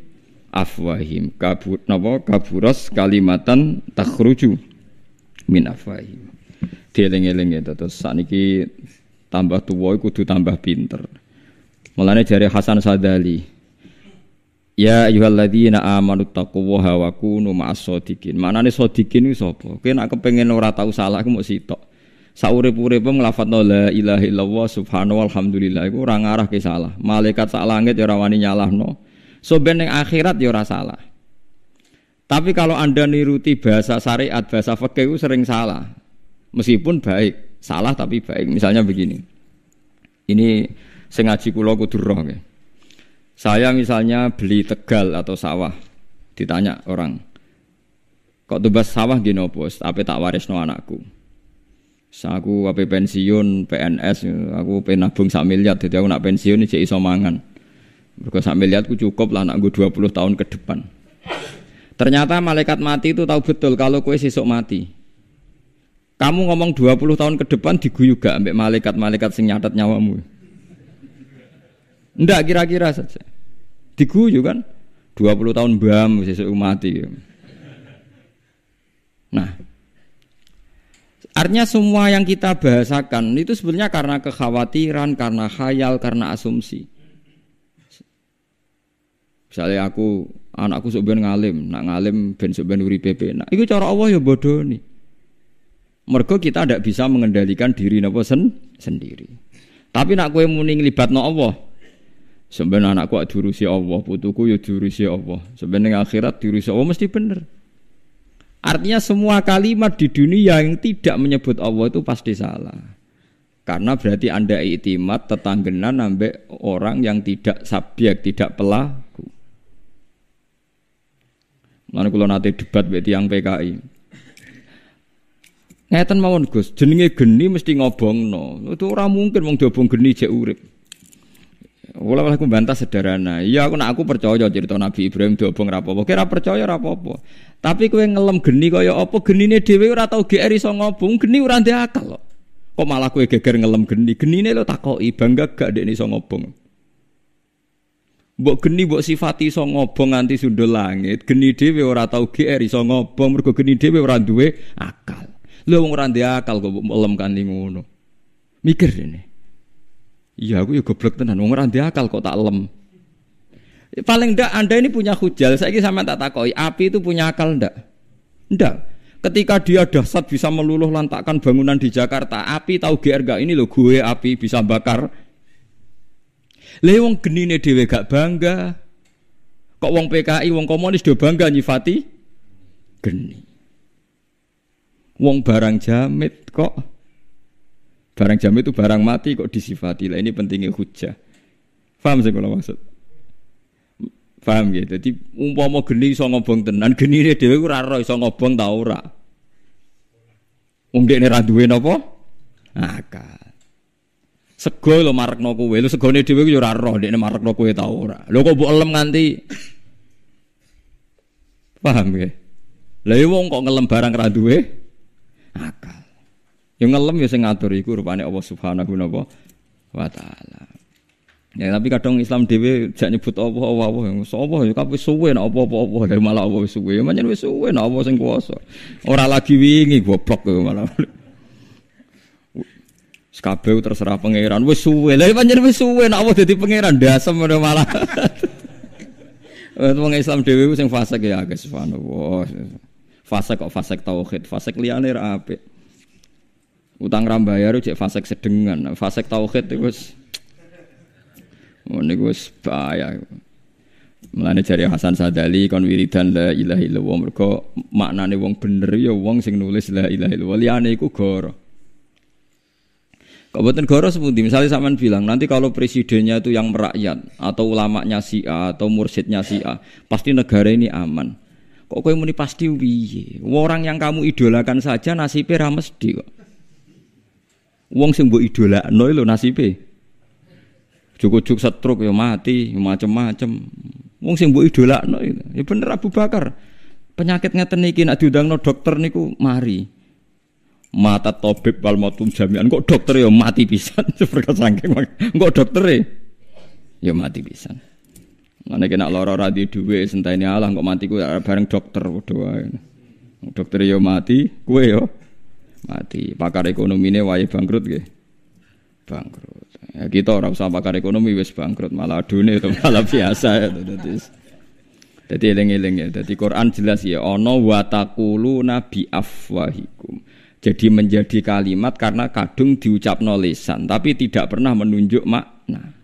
afwahim. Kabur nopo kaburos kalimatan takhruju min afwahim. Dieling-eling itu terus ini tambah tuwa kudu tambah pinter. mulanya jari Hasan Sadali. Ya ayyuhalladzina amanu taqullaha wa kunu ma'as-shodiqin. Manane shodiqin ku apa? Kowe nek kepengin ora tau salah ku mok sitok saurip-uripe nglafatno la ilaha illallah subhanallah alhamdulillah iku ora ngarah ke salah. Malaikat sak langit ya ora wani nyalahno. So ben akhirat ya ora salah. Tapi kalau Anda niruti bahasa syariat, bahasa fikih itu sering salah. Meskipun baik, salah tapi baik. Misalnya begini. Ini sengaji kula kudu ya. Saya misalnya beli tegal atau sawah. Ditanya orang, kok tebas sawah gini apa? Tapi tak no anakku. Aku ape pensiun, PNS, aku penabung sak miliar, jadi aku nak pensiun jadi iso mangan. Mergo sak miliar ku cukup lah nak dua puluh tahun ke depan. Ternyata malaikat mati itu tahu betul kalau kue sesok mati. Kamu ngomong dua puluh tahun ke depan diguyu gak ambek malaikat-malaikat sing nyatet nyawamu. Ndak kira-kira saja. Diguyu kan? puluh tahun bam sesok mati. Nah, Artinya semua yang kita bahasakan itu sebenarnya karena kekhawatiran, karena khayal, karena asumsi. Misalnya aku anakku sebenarnya ngalim, nak ngalim ben sok uri pp. Nah, itu cara Allah ya bodoh nih. Mereka kita tidak bisa mengendalikan diri napa sen sendiri. Tapi nak kue libat nglibatno Allah. Sebenarnya anakku adurusi Allah, putuku ya durusi Allah. Sebenarnya akhirat durusi Allah mesti bener. Artinya semua kalimat di dunia yang tidak menyebut Allah itu pasti salah. Karena berarti Anda itimat tetanggenan sampai orang yang tidak sabiak tidak pelaku. Mana kalau nanti debat beti yang PKI. Ngeten mawon Gus, jenenge geni mesti ngobong no, Itu orang mungkin mau diobong geni jek urip. Wala aku bantah sederhana. Ya aku nak aku percaya cerita Nabi Ibrahim diobong rapopo. Kira percaya rapopo. Tapi kowe ngelem geni kaya apa genine dhewe ora tau GR iso ngobong, geni ora ndek akal kok. Kok malah kowe geger ngelem geni. Genine lo takoki bangga gak ndekne iso ngobong. Mbok geni mbok sifati iso ngobong nganti sundul langit, geni dhewe ora tau GR iso ngobong mergo geni dhewe ora duwe akal. Lho wong ora ndek akal kok mbok ngelem kanthi ngono. Mikir ini Iya aku ya goblok tenan wong ora ndek akal kok tak lem. Paling ndak Anda ini punya hujal. Saya kira sama tak takoi. Api itu punya akal ndak? Ndak. Ketika dia dahsyat bisa meluluh lantakan bangunan di Jakarta, api tahu GR gak ini loh gue api bisa bakar. Lewong geni nih dewe gak bangga. Kok wong PKI, wong komunis do bangga nyifati geni. Wong barang jamit kok barang jamit itu barang mati kok disifati. Lah ini pentingnya hujah. Faham sih kalau maksud? Paham ya? jadi umpama geni iso ngobong tenan, genine dia ora ora iso ngobong tau ora. Wong dekne ra nopo Akal. Sego lho marekno kowe, lho segone dhewe ku yo ora ora marek no kowe tau ora. lo kok mbok nganti Paham ya? Lah ya wong kok ngelem barang ra akal. Yang ngelem ya sing ngatur iku rupane Allah Subhanahu wa taala. Ya tapi kadang Islam dhewe jak nyebut apa apa yang sapa ya kabeh suwe nek apa-apa dari ya, malah apa suwe. Ya menyen suwe nek apa sing kuwasa. Ora lagi wingi goblok kowe ya, malah. Kabeh terserah pangeran wis suwe. Lah panjen ya, wis suwe nek apa dadi pangeran dasem malah. Wong Islam dhewe sing fasik ya guys subhanallah. Fasik kok fasik tauhid, fasik liane ra Utang rambayar cek fasik sedengan, fasik tauhid wis ini gue sebaya melani cari Hasan Sadali kon wiridan la ilaha illallah mergo maknane wong bener ya wong sing nulis la ilaha illallah liane iku goro. Kabupaten Goro sebuti misalnya Saman bilang, nanti kalau presidennya itu yang merakyat, atau ulamanya si A, atau mursidnya si A, pasti negara ini aman. Kok kau muni pasti wiye. Orang yang kamu idolakan saja nasibnya ra mesti kok. Wong sing mbok idolakno lho nasibe. Cukup-cukup setruk ya mati, ya macem-macem. Wong sing mbok idolakno itu. Ya. ya bener Abu Bakar. Penyakit ngeten iki nek diundangno dokter niku mari. Mata tabib wal matum jami'an kok dokter ya mati pisan seperti saking kok dokter ya ya mati pisan. Mana kena lara ora di duwe sentaine Allah kok mati ku bareng dokter padha wae. Dokter ya mati, kue ya mati. Pakar ekonomine wae bangkrut nggih. Bangkrut. Ya, kita orang usah pakar ekonomi wis bangkrut malah dunia itu malah biasa ya, itu. Jadi, jadi eling-eling ya. Jadi Quran jelas ya. Ono watakulu nabi afwahikum. Jadi menjadi kalimat karena kadung diucap nolisan tapi tidak pernah menunjuk makna.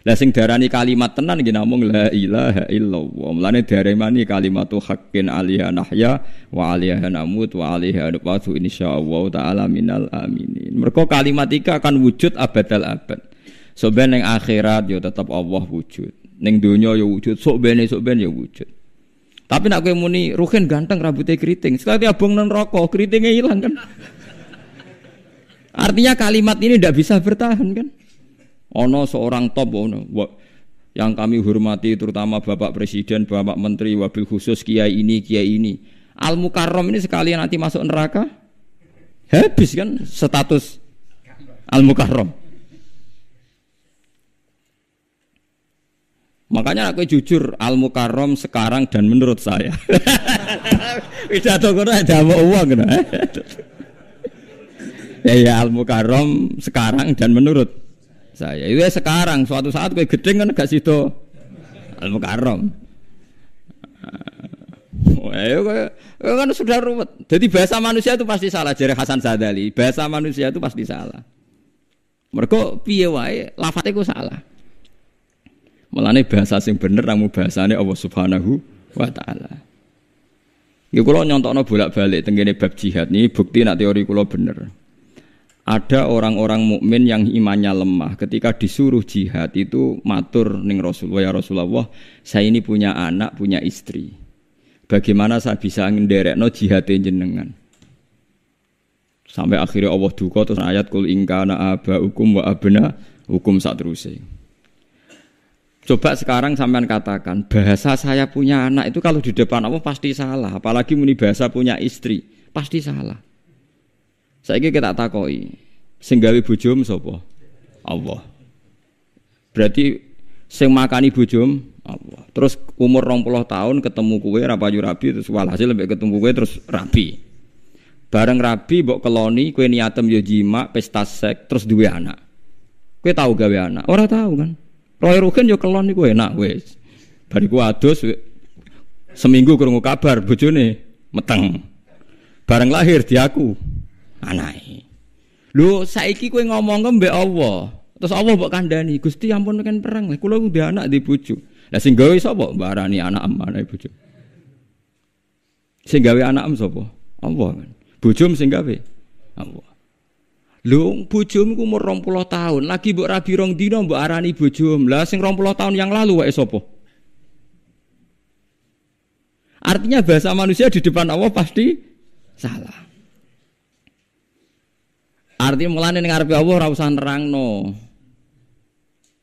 Lah sing darani kalimat tenan nggih namung la ilaha illallah. Mulane kalimat kalimatu hakin alaiha nahya wa alaiha namut wa alaiha nabatu insyaallah taala minal aminin. Mergo kalimat iki akan wujud abadal abad. Sok ben ning akhirat yo ya tetap Allah wujud. Ning donya yo ya wujud, sok ben sok ben yo ya wujud. Tapi nak kowe muni ruhin ganteng rambutnya keriting, sekali abang nang rokok keritingnya hilang kan. Artinya kalimat ini tidak bisa bertahan kan. Ono seorang top ono yang kami hormati terutama Bapak Presiden, Bapak Menteri, wabil khusus kiai ini, kiai ini. Al Mukarram ini sekalian nanti masuk neraka habis kan status Al Mukarram. Makanya aku jujur Al Mukarram sekarang dan menurut saya. Pidato kono ada mau uang Ya ya Al Mukarram sekarang dan menurut saya. Iya sekarang suatu saat gue gede kan gak situ Al Mukarram. gue kan sudah ruwet. Jadi bahasa manusia itu pasti salah jari Hasan Sadali. Bahasa manusia itu pasti salah. Mereka piye wae lafate ku salah. Mulane bahasa sing bener nang bahasanya Allah Subhanahu wa taala. Iki kalau nyontokno bolak-balik Tenggini bab jihad ini bukti nak teori kalau bener ada orang-orang mukmin yang imannya lemah ketika disuruh jihad itu matur ning Rasulullah ya Rasulullah saya ini punya anak punya istri bagaimana saya bisa ngenderekno jihadnya jenengan sampai akhirnya Allah duka terus ayat kul ingkana aba hukum wa abna hukum saat terusnya Coba sekarang sampean katakan bahasa saya punya anak itu kalau di depan Allah pasti salah, apalagi muni bahasa punya istri pasti salah. Saiki kita takoi, sing gawe bojom sapa? Allah. Berarti sing makani bujum, Allah. Terus umur puluh tahun ketemu kue rapayu rabi terus walhasil lebih ketemu kue terus rabi. Bareng rabi bok keloni kue niatem yo jima pesta sek terus duwe anak. Kue tahu gawe anak? Ora tahu kan. Roy rukin yo keloni kue enak wis. Bariku adus seminggu kurungu kabar bujune, meteng. Bareng lahir diaku anake. Lho saiki kowe ngomong ke mbek Allah. Terus Allah mbok kandhani, Gusti ampun kan perang. Lah kula ndek anak di bojo. Lah sing gawe sapa? anak anak amane bojo. singgawi anak am sapa? Allah. Kan. Bojomu sing gawe? Allah. Lho bojomu ku umur 20 tahun, lagi mbok rabi rong dina mbok arani bojomu. Lah sing 20 tahun yang lalu wa esopo, Artinya bahasa manusia di depan Allah pasti salah. Arti mulane ning ngarepe Allah ora usah nerangno.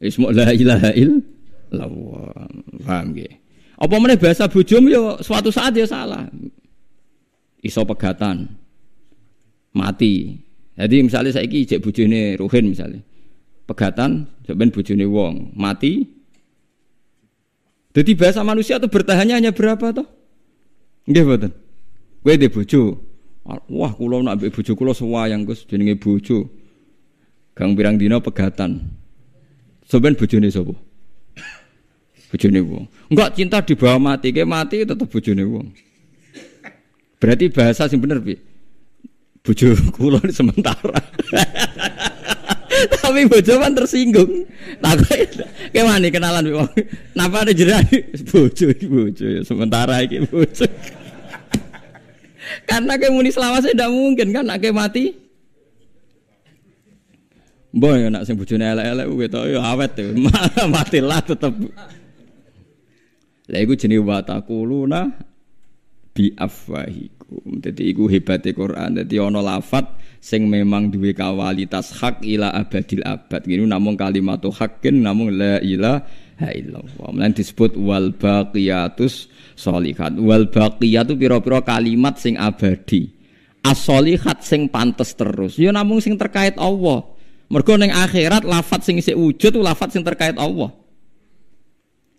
Wis la ilaha illallah. Paham nggih. Apa meneh bahasa bojom yo suatu saat ya salah. Iso pegatan. Mati. Jadi misalnya saya jek cek bojone Ruhin misalnya. Pegatan sampean bojone wong, mati. Jadi bahasa manusia itu bertahannya hanya berapa toh? Nggih mboten. Kowe dhe bojo, Wah, kulo nak mbek bojo kulo sewayang Gus jenenge bojo. Gang pirang dina pegatan. Sampeyan bojone sapa? Bojone wong. Enggak cinta di bawah mati, ke mati tetep bojone wong. Berarti bahasa sing bener piye? Bojo kulo sementara. Tapi bojo kan tersinggung. Takoke kemane kenalan wong. Napa ada jerani bojo iki bojo ya, sementara iki bojo. Karena kayak muni selawase tidak mungkin kan, nak mati. Boy, ya, nak sing bujune elek-elek gitu, ya awet ya. tuh, matilah tetep. Lah iku jenenge watakuluna bi afwahikum. Dadi iku hebate Quran. Dadi ana lafat sing memang duwe kawalitas hak ila abadil abad. Gini namung kalimatu hakin namung la ila illallah. Mlan disebut wal baqiyatus solihat wal itu pira-pira kalimat sing abadi as-solihat sing pantas terus ya namung sing terkait Allah mergo ning akhirat lafat sing isih wujud tuh lafat sing terkait Allah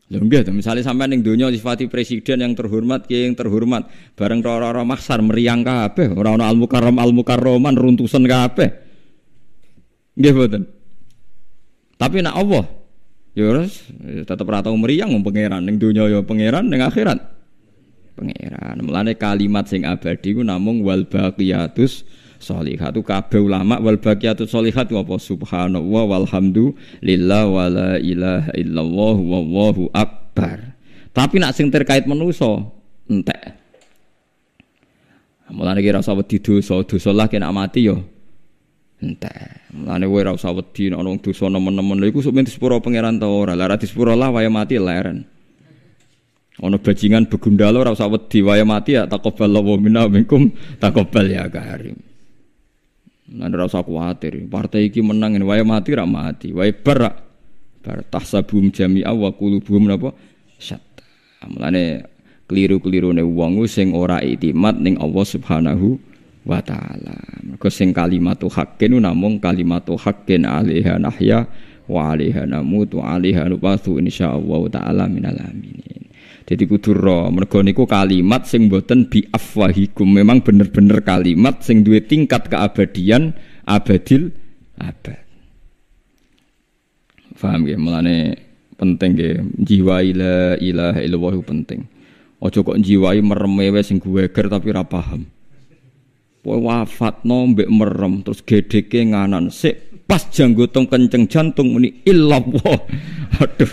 Lho nggih, misalnya sampai ning dunia sifati presiden yang terhormat, kiai yang terhormat, bareng roro-roro maksar meriang kabeh, ora ana al-mukarram al-mukarroman runtusan kabeh. Nggih boten. Tapi nak Allah Ya harus ya tetap rata meriang yang pangeran yang dunia ya pangeran yang akhirat pangeran. Mulane kalimat sing abadi ku namung wal baqiyatus sholihat itu kabeh ulama wal baqiyatu sholihat apa subhanallah walhamdulillah wala ilaha illallah wallahu akbar tapi nak sing terkait manuso entek mulane kira rasa wedi dosa dosa lah kena mati yo ya. Entah. Mulane kowe ora usah wedi nek ana wong dosa nemen-nemen. Lha iku sok pangeran ta ora? Lah ora lah waya mati leren. Ana bajingan begundal ora usah wedi waya mati ya taqabbalallahu minna minkum taqabbal ya karim. Lan ora usah kuwatir. Partai iki menang waya mati ra mati. Waya bar bar tahsabum jami'a wa qulubuhum napa? Syatta. Mulane keliru-kelirune wong sing ora mat ning Allah Subhanahu wa taala. Mergo sing kalimatu haqqin namung kalimatu haqqin alaiha nahya wa alaiha namutu alaiha nubathu insyaallah taala minal aminin. Jadi kudu ro, mergo niku kalimat sing buatan bi afwahikum. Memang bener-bener kalimat sing duwe tingkat keabadian abadil abad. Faham ya? Mulane penting ya. Jiwa ila ilah ilah penting. Ojo kok jiwai meremewe sing gue ger tapi rapaham? Kowe no, mbek merem terus GDK nganan sik pas janggotong kenceng jantung muni illallah. Aduh.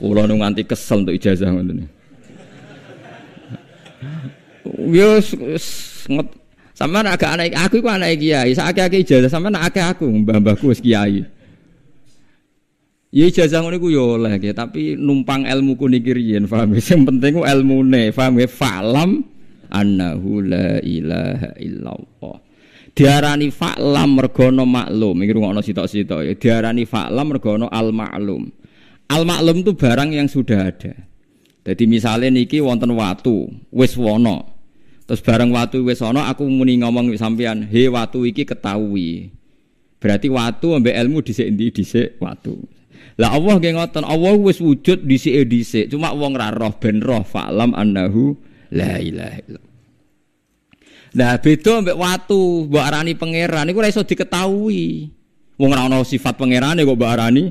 Kula nu nganti kesel untuk ijazah ngoten. Yo ya, ngot sampean agak anak aku iku anak kiai, sakake-ake ijazah sampean akeh aku, mbah-mbahku es kiai. Ya ijazah ngono iku yoleh, ya tapi numpang ilmu ku niki riyen, paham? Ya? Sing penting ku ilmune, paham Falam annahu la ilaha illallah diarani fa'lam mergono maklum iki rungokno sitok-sitok ya diarani fa'lam mergono al maklum al maklum itu barang yang sudah ada jadi misalnya niki wonten watu wis wono terus barang watu wis ono aku muni ngomong sampean he watu iki ketahui berarti watu ambek ilmu dhisik endi dhisik watu Lah Allah nggih ngoten, Allah wis wujud dhisike dhisik, cuma wong ra roh ben roh falam annahu La ilaha illallah. Nah, beda mbek watu, mbok arani pangeran iku ora iso diketahui. Wong ora ana sifat pangerane kok mbok arani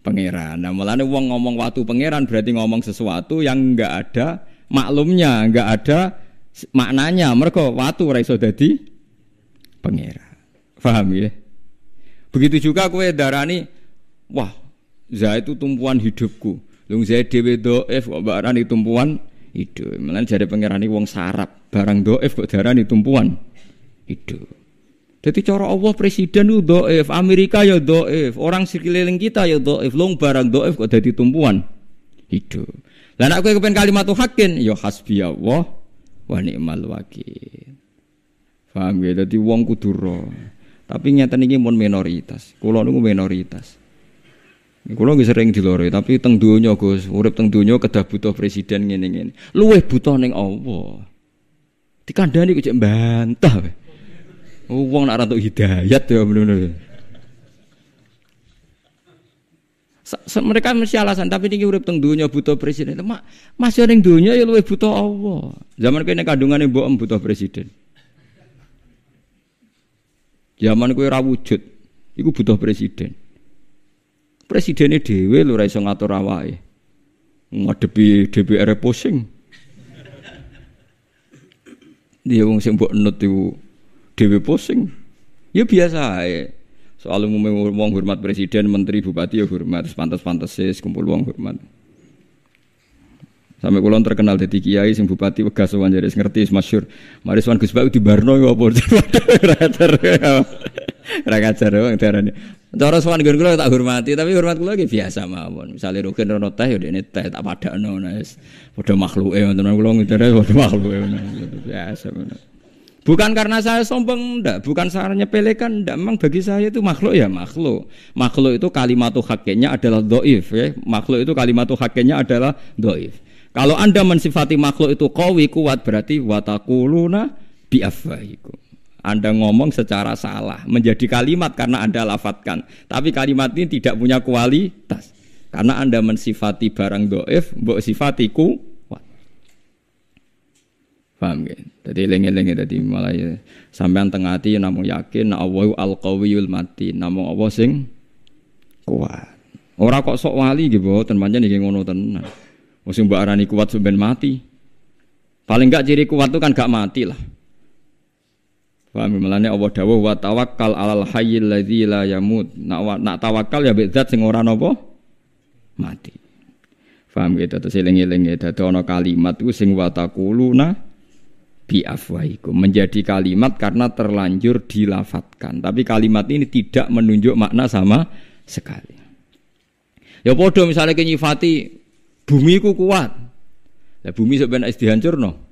pangeran. Nah, mulane wong ngomong watu pangeran berarti ngomong sesuatu yang enggak ada maklumnya, enggak ada maknanya. Mergo watu ora iso dadi pangeran. Paham ya? Begitu juga kowe darani wah, Zaid itu tumpuan hidupku. Lung Zaid dhewe dhaif kok mbok arani tumpuan ido. jadi pangeran ini wong sarap, barang doef kok darah ini tumpuan. Ido. Jadi cara Allah presiden itu doef, Amerika ya doef orang sekeliling kita ya doef long barang doef kok jadi tumpuan Itu. Lain aku kepengen kalimat hakin, ya hasbi Allah wa ni'mal wakil. Faham ya? jadi wong kudu Tapi nyata niki mon minoritas. Kulo nunggu minoritas. Kulo nggih sering lori, tapi teng donya Gus, urip teng donya kedah butuh presiden ngene-ngene. Luweh butuh neng, Allah. Dikandani kok cek bantah. Oh, wong nak rantuk hidayat ya bener-bener. mereka mesti alasan tapi niki urip teng donya butuh presiden. Mak, masih ning donya ya luweh butuh Allah. Zaman kene kandungane mbok butuh presiden. Zaman kowe rawujud, wujud, iku butuh presiden. Presidennya ini lho ora iso ngatur awake. Ngadepi DPR pusing. Dia wong sing mbok nut iku dhewe pusing. Ya biasa ae. Soal umumnya wong hormat presiden, menteri, bupati ya hormat, pantas-pantas sih, kumpul uang hormat. Sampai kulon terkenal detik kiai, sing bupati wegas sowan jadi ngerti, masyur. Mari sowan Gus Bayu di Barno ya apa? Rakyat rakyat rakyat rakyat Cara sowan gue gue tak hormati, tapi hormat gue lagi biasa mawon. Misalnya rugen rono teh udah ya ini teh tak makhluk eh, teman gue ngoten kula ngidare makhluk eh, biasa. Bukan karena saya sombong ndak, bukan saya pelekan, ndak, memang bagi saya itu makhluk ya makhluk. Makhluk itu kalimat hakikatnya adalah doif, ya. Makhluk itu kalimat hakikatnya adalah doif. Kalau Anda mensifati makhluk itu kawi kuat berarti watakuluna biafwahikum. Anda ngomong secara salah, menjadi kalimat karena Anda lafatkan. Tapi kalimat ini tidak punya kualitas. Karena Anda mensifati barang do'if, buat sifatiku. kuat. Paham Jadi lengi-lengi tadi malah Sampai tengah hati namun yakin, Allahu al-qawiyul mati, namun Allah sing kuat. Orang kok sok wali gitu, Temannya nih nih ngono tenan. Mesti mbak arani kuat sebenarnya mati. Paling enggak ciri kuat itu kan gak mati lah. Paham melane Allah dawuh wa tawakkal alal hayyil ladzi la yamut. Nak nak tawakal ya mbek zat sing ora napa mati. Paham gitu terus eling-elinge dadi ana kalimat ku sing wa taquluna bi afwaikum menjadi kalimat karena terlanjur dilafatkan. Tapi kalimat ini tidak menunjuk makna sama sekali. Ya podo misalnya kenyifati bumi ku kuat. Lah bumi sebenarnya no.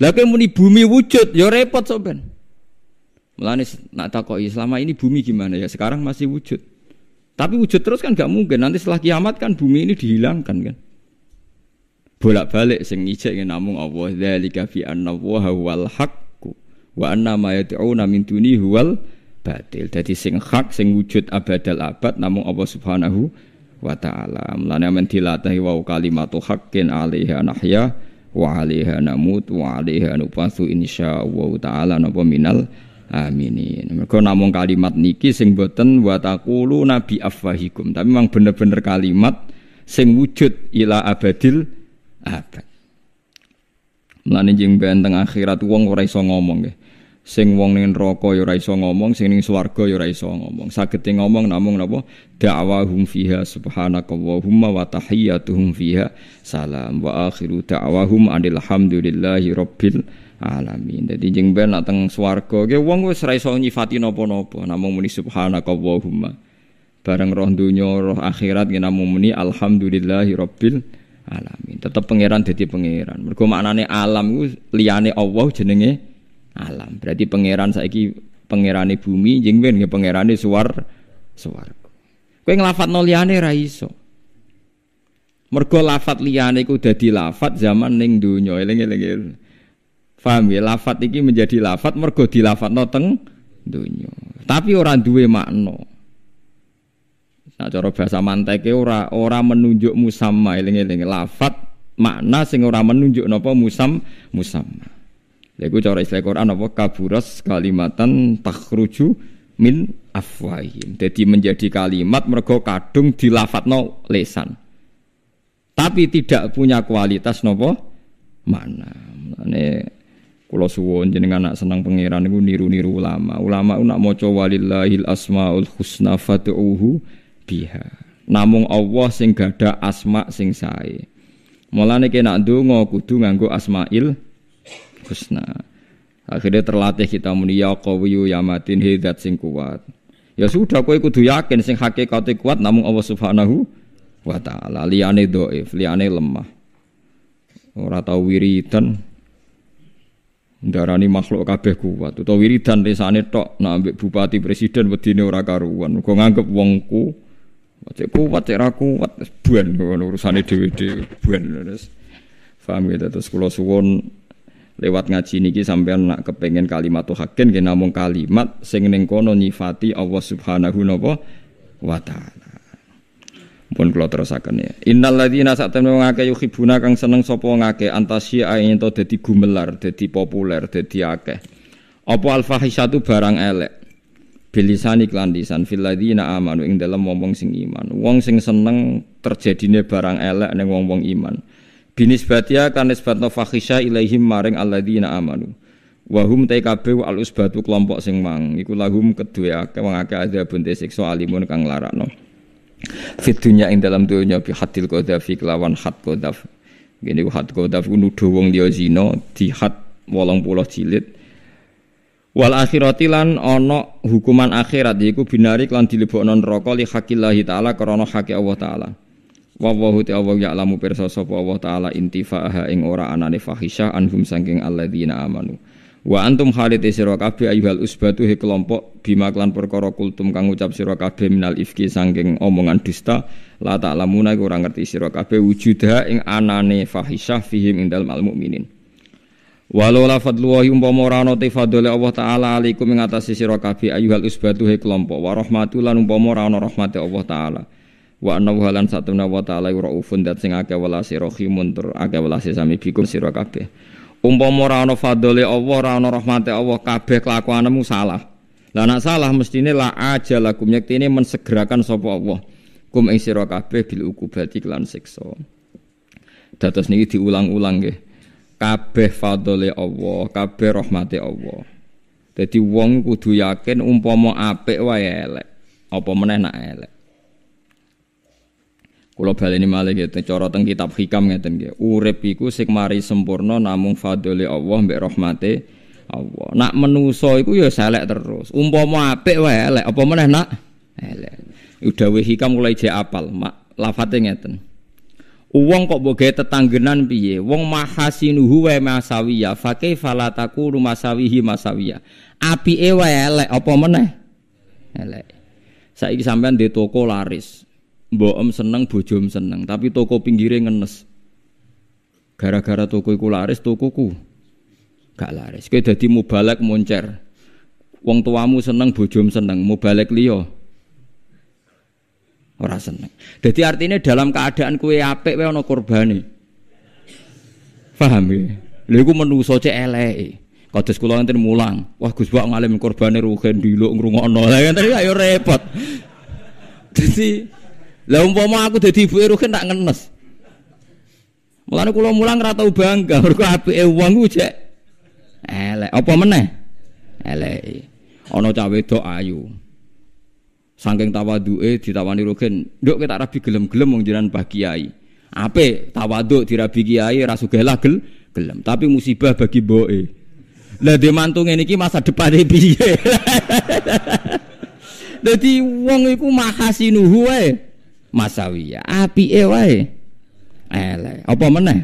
Lah muni bumi wujud, ya repot soben. ben. nak takoki selama ini bumi gimana ya? Sekarang masih wujud. Tapi wujud terus kan gak mungkin. Nanti setelah kiamat kan bumi ini dihilangkan kan. Bolak-balik sing ijek namung Allah dari fi anna wa huwal hakku. wa anna ma yad'una min duni huwal batil. Jadi sing hak sing wujud abadal abad namung Allah Subhanahu wa taala. Mulane men dilatahi wa kalimatu haqqin alaiha nahya wa alaiha namut wa alaiha nupasu Allah taala napa minal aminin. Mergo namung kalimat niki sing boten wa taqulu nabi afwahikum, tapi memang bener-bener kalimat sing wujud ila abadil abad. Mulane jeng benteng akhirat wong ora iso ngomong nggih sing wong ning neraka ya ora iso ngomong, sing ning swarga ya ora iso ngomong. Sagete ngomong namung napa da'wahum fiha subhanakallahumma wa tahiyyatuhum fiha salam wa akhiru da'wahum anil hamdulillahi rabbil alamin. Dadi jeng ben nak teng swarga ge wong wis ora iso nyifati napa-napa, namung muni subhanakallahumma. Bareng roh dunia roh akhirat ge namung muni alhamdulillahi rabbil alamin. Tetep pangeran dadi pangeran. Mergo maknane alam ku liyane Allah jenenge alam. Berarti pangeran saiki pangerane bumi jeng ben pangerane suar suar. Kowe nglafat liyane ra iso. Mergo lafat liyane iku dadi lafat zaman ning donya eling-eling. Paham ya lafat iki menjadi lafat mergo dilafatno teng donya. Tapi ora duwe makna. Nah, cara bahasa manteke ora ora menunjuk musamma eling-eling lafat makna sing ora menunjuk napa musam musamma. Lha iku cara istilah Quran apa kaburas kalimatan takruju min afwahim. Jadi menjadi kalimat mergo kadung dilafatno lesan. Tapi tidak punya kualitas nopo mana. Mane kula suwon jadi nak senang pangeran itu niru-niru ulama. Ulama nak coba lillahil asmaul husna fad'uhu biha. Namung Allah sing gada asma sing sae. Mulane kena ndonga kudu nganggo asmail husna. Akhirnya terlatih kita muni ya qawiyu ya matin hidat sing kuat. Ya sudah kowe kudu yakin sing hakikate kuat namung Allah Subhanahu wa taala. Liyane dhaif, liyane lemah. Ora tau wiridan darani makhluk kabeh kuat. Utawa wiridan desane tok nak ambek bupati presiden wedine ora karuan. Kok nganggep wongku cek kuat cek ra kuat buan urusane dhewe-dhewe buan terus. Paham ya terus kula suwun lewat ngaji niki sampean nak kepengen kalimat tuh hakin nggih namung kalimat sing neng kono nyifati Allah Subhanahu wa taala. Pun kula terusaken ya. Innal ladzina ngake yuhibuna kang seneng sopo ngake antasia yen to dadi gumelar, dadi populer, dadi akeh. Apa al fahisatu barang elek. Bilisan iklan lisan fil na amanu ing dalam wong sing iman. Wong sing seneng terjadine barang elek neng wong-wong iman batia kan fakisha fakhisha ilaihim maring alladzina amanu wahum TKB al usbatu kelompok sing mang iku lahum kedue akeh wong akeh ada bunte siksa alimun kang larakno fit dunya ing dalam dunya bi hadil qadhafi kelawan had qadhaf ngene had qadhaf nuduh wong liya zina di had 80 jilid wal akhirati lan ana hukuman akhirat yaiku binari lan dilebokno neraka li hakillahi taala korono hakik Allah taala Wallahu ta'ala Allah ya'lamu pirsa sapa Allah taala intifa'aha ing ora anane fahisyah anhum saking alladzina amanu. Wa antum khalid sira kabeh ayyuhal usbatu he kelompok bima klan perkara kultum kang ucap sira kabeh minal ifki saking omongan dusta la ta'lamuna ora ngerti sira kabeh wujudha ing anane fahisyah fihim Indal mal mukminin. Walau la wa umpama ora ana tifadole Allah taala alaikum ing atase sira kabeh ayyuhal usbatu he kelompok wa rahmatul lan umpama ora ana rahmate Allah taala wa annahu halan satuna wa ta'ala raufun dat sing akeh welase rahimun tur akeh welasi sami bikum sira kabeh umpama ora ana fadhole Allah ora ana rahmate Allah kabeh kelakuanmu salah lah nak salah mestine la aja lakum yektene mensegerakan sapa Allah kum ing sira kabeh bil ukubati kelan siksa dados niki diulang-ulang nggih kabeh fadhole Allah kabeh rahmate Allah dadi wong kudu yakin umpama apik wae elek apa meneh nak elek Kula baleni malih gitu, cara teng kitab hikam ngeten nggih. Urip iku mari sempurna namung fadhole Allah mbek rahmate Allah. Nak menusa iku ya selek terus. Umpama apik wae elek, apa meneh nak? Elek. Udawe hikam kula ije apal, mak lafate ngeten. Uwong kok boge tetanggenan piye? Wong mahasinuhu wa masawiya, fa kaifa la takunu masawihi masawiya. Apike wae elek, apa meneh? Elek. Saiki sampean di toko laris, om seneng, bojom seneng, tapi toko pinggirnya ngenes. Gara-gara toko iku laris, tokoku gak laris. Kowe dadi mubalek moncer. Wong tuamu seneng, bojom seneng, mubalek liya ora seneng. Jadi artinya dalam keadaan kue apik wae ana korbane. Paham ya? Lha iku menungso cek eleke. Kados kula enten mulang. Wah Gus Bak ngalim korbane rugen diluk ngrungokno. Lah kan tadi ayo repot. Jadi lah umpama aku dadi ibuke Rukin tak ngenes. Mulane kula mulang ora tau bangga, mergo apike wong ku jek elek. Apa meneh? Elek. Ana cah wedok ayu. Saking tawaduke ditawani Rukin, "Nduk kita rabi gelem-gelem wong jenengan Pak Kiai." Ape tawaduk dirabi Kiai ra sugelah gel gelem, tapi musibah bagi boe. Lah di mantung ngene iki masa depane piye? Dadi wong iku mahasinuhu wae masawiya. api ewai elek. Apa meneh?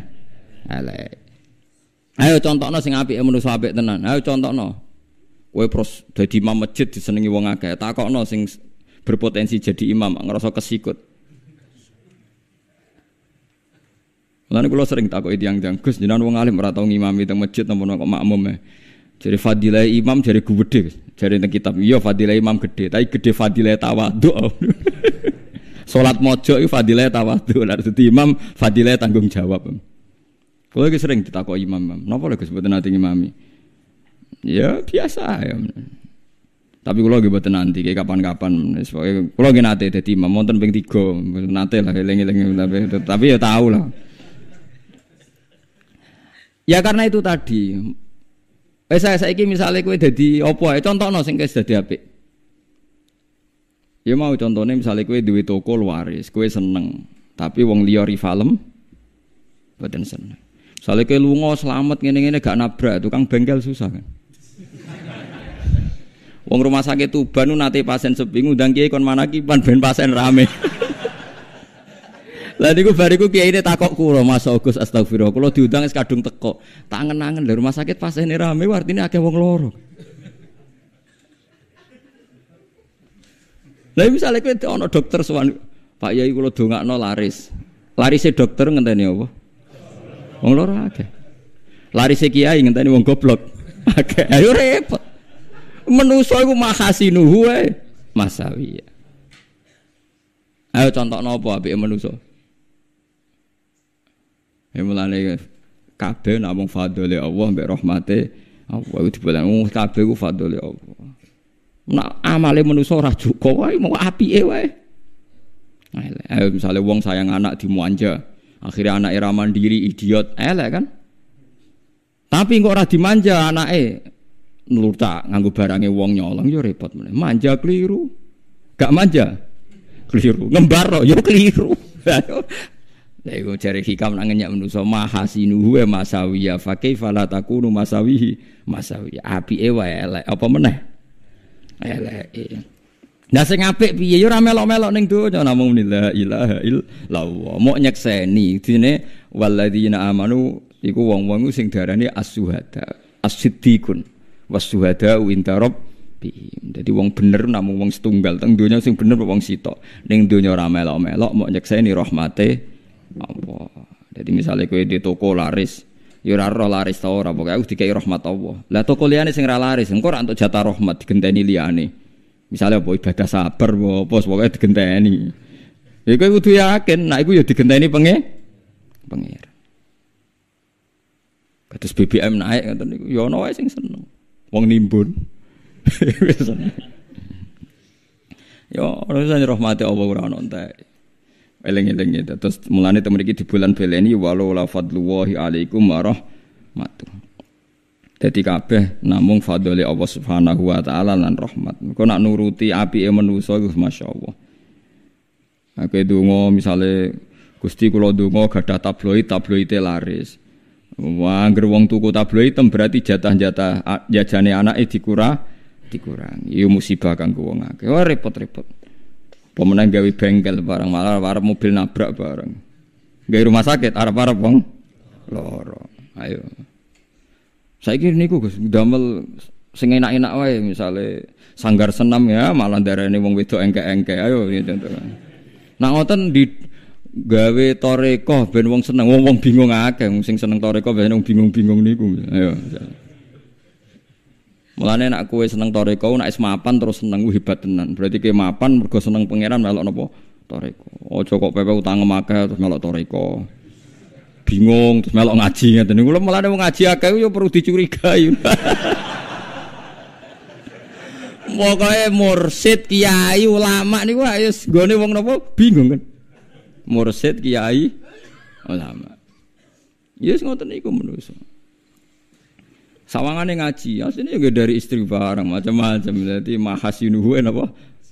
Elek. Ayo contoh no sing apike manusa apik tenan. Ayo contoh no, we pros jadi imam masjid disenengi wong akeh. no sing berpotensi jadi imam ngerasa kesikut. Mulane kula sering takoki tiyang-tiyang, Gus jenengan wong alim ora tau ngimami teng masjid napa kok makmum e. Jadi fadilah imam jadi gue gede, jadi teng kitab. Iya fadilah imam gede, tapi gede fadilah tawadhu. Sholat mojo itu fadilah tawadu lalu imam fadilah tanggung jawab. Kalau itu sering ditakut imam, Kenapa lagi Gus nanti imami? Ya biasa ya. Tapi kalau lagi buatin nanti kayak kapan-kapan. Kalau kulo nggih nate dadi imam wonten ping 3. Nate lah lengi lengi tapi tapi ya tahu lah. Ya karena itu tadi. Eh saya saiki misalnya, kowe jadi apa ya contohno sing jadi dadi apik. Ya mau contohnya misalnya kue duit toko waris, kue seneng, tapi wong liya rivalem boten seneng. Misalnya kue lunga selamat gini gini gak nabrak, tukang bengkel susah kan. Wong rumah sakit tuh banu nanti pasien sepi ngundang kiai kon mana kipan ben pasien rame. Lah niku bariku kiai ini takok kula Mas Agus astagfirullah kalau diundang es kadung teko. Tangen-angen lho rumah sakit pasiene rame artinya akeh wong loro. Lah misalnya kowe ono dokter sowan Pak Yai kula dongakno laris. Larise dokter ngenteni apa? Wong loro akeh. Larise kiai ngenteni wong goblok. Akeh. Ayo repot. Menusa iku mahasinuhu wae. Masawiya. Ayo contoh nopo apik menuso. Ya mulane kabeh namung fadhole Allah mbek rahmate Allah itu dibolan oh, kabeh ku fadhole Allah. Nak amale manusia ora cukup wae mau api wae. Nah, eh, misalnya wong sayang anak di muanja, akhirnya anak era mandiri idiot, elek kan? Tapi kok ora dimanja e nurta nganggu barangnya wong nyolong yo repot meneh. Manja keliru. Gak manja. Keliru. Ngembar yo keliru. Lha iku jare hikam nang nyak manusa mahasinuhu e masawiya fa kaifa la takunu masawihi masawiya. Apike wae elek apa meneh? eleke. Nah sing apik piye yo ya ora melok-melok ning donya namung la ilaha illallah. Mok nyekseni dene walladzina amanu iku wong-wong sing darani as-suhada, as-siddiqun was-suhada inda rabbihim. Dadi wong bener namung wong setunggal teng donya sing bener wong sitok. Ning donya ora melok-melok mok nyekseni rahmate apa. Jadi misalnya kue di toko laris, Ya ora roh laris ta ora pokoke aku rahmat Allah. Lah toko liyane sing ra laris, engko ora entuk jatah rahmat digenteni liyane. Misalnya apa ibadah sabar apa pokoke digenteni. Iku ya kudu yakin nek iku ya digenteni penge pengir. Kados BBM naik ngoten niku ya ana wae sing seneng. Wong nimbun. Yo, ora usah rahmati Allah ora ana entek. Eling-eling ya. Terus mulane temen iki di bulan beleni walau la fadlullahi alaikum Wasallam matu. Dadi kabeh namung fadli Allah Subhanahu wa taala lan rahmat. Kau nak nuruti apike manusa iku masyaallah. Aku e donga misalnya Gusti kula gak ada tabloid, tabloidnya laris. Wah, wong tuku tabloid berarti jatah-jatah jajane itu dikurang dikurang. Iya musibah kang gerwong akeh. Wah repot-repot pemenang gawe bengkel bareng malah arep mobil nabrak bareng, gawe rumah sakit arep-arep wong loro ayo saiki niku Gus damel sing enak-enak wae misale sanggar senam ya malah darane wong wedok engke-engke ayo gitu. Nah ngoten di gawe toreko ben wong seneng wong wong bingung akeh wong sing seneng toreko ben wong bingung-bingung niku ayo Mulane nak kue seneng toreko, nak es mapan terus seneng wih hebat tenan. Berarti ke mapan mergo seneng pangeran melok nopo toreko. oh kok pepe utang makai terus melok toreko. Bingung terus melok ngaji ngeten. Kulo mulane mau ngaji akeh yo perlu dicurigai. Pokoknya morset kiai, ulama gue ayo gone wong nopo bingung kan. morset kiai, ulama. Yes ngoten menurut menulis Sawangane ngaji, aslinya juga dari istri barang macam-macam. Jadi mahasinuhu apa?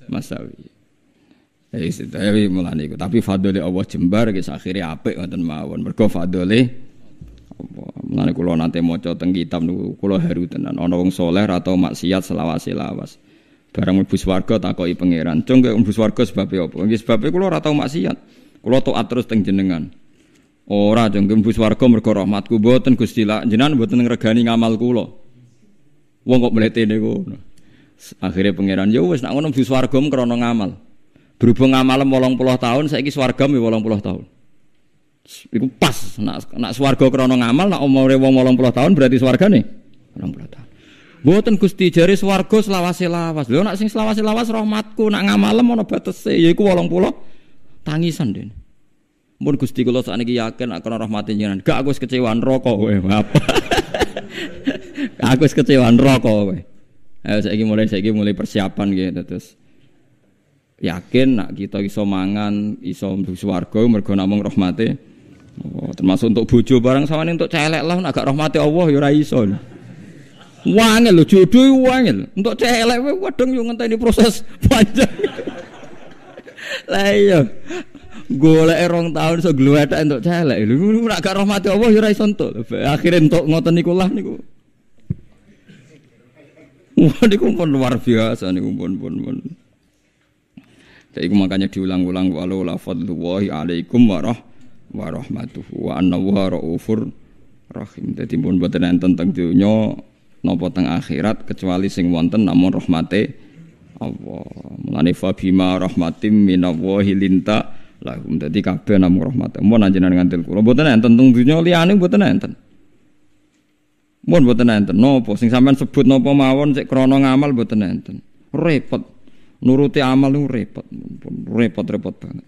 Masawi. tapi mulane Tapi fadole Allah jembar Kita akhire ape ngoten mawon. Mergo fadole Allah. Mulane nanti mau maca teng kitab niku kula haru tenan ono wong saleh atau maksiat selawas-selawas. Barang mlebu swarga takoki pangeran, "Cung kowe mlebu warga sebabnya apa?" Nggih sebabe kula ora maksiat. Kula toat terus teng jenengan. Ora jeng mlebu swarga mergo rahmatku mboten Gusti lak jenengan mboten ngregani ngamal kula. Wong kok mletene ngono. Akhire pangeran ya wis nak ngono mlebu swarga krana ngamal. Berhubung ngamalem 80 tahun saiki swarga mi 80 tahun. Iku pas nak nak swarga krana ngamal nak umure wong 80 tahun berarti swargane 80 tahun. Mboten Gusti jari swarga selawase lawas. Lho nak sing selawase lawas rahmatku nak ngamal ana batese yaiku 80 tangisan dene. Mun Gusti kula sakniki yakin aku ora rahmati jenengan. Gak aku wis kecewa neraka kowe. Apa? aku wis kecewa neraka kowe. Ayo saiki mulai saiki mulai persiapan gitu terus. Yakin nak kita iso mangan, iso mlebu swarga mergo namung rahmati. Oh, termasuk untuk bojo barang sawane untuk celek lah nak gak rahmate Allah ya ora iso. Wangel lho jodoh wangel. Untuk celek wae wadeng yo ngenteni proses panjang. Lah iya, golek erong tahun so gluwetek entuk celek. lu nak gak rahmati Allah ya ora iso entuk. Akhire entuk ngoten niku lah niku. Wah, niku pun luar biasa niku pun pun pun. Jadi makanya diulang-ulang walau la fadlullahi alaikum warah warahmatuhu wa anna wa raufur rahim. Jadi pun boten enten teng donya nopo teng akhirat kecuali sing wonten namun rahmate Allah. Mulane fa bima rahmatim minallahi linta lagu dadi kafe namu rahmat. aja nanti ngantil nanti mboten enten tung dunya nanti mboten enten. mohon nanti enten No sing sampean sebut no mawon cek krono ngamal nanti enten. Repot. Nuruti amal lu repot. Repot-repot banget.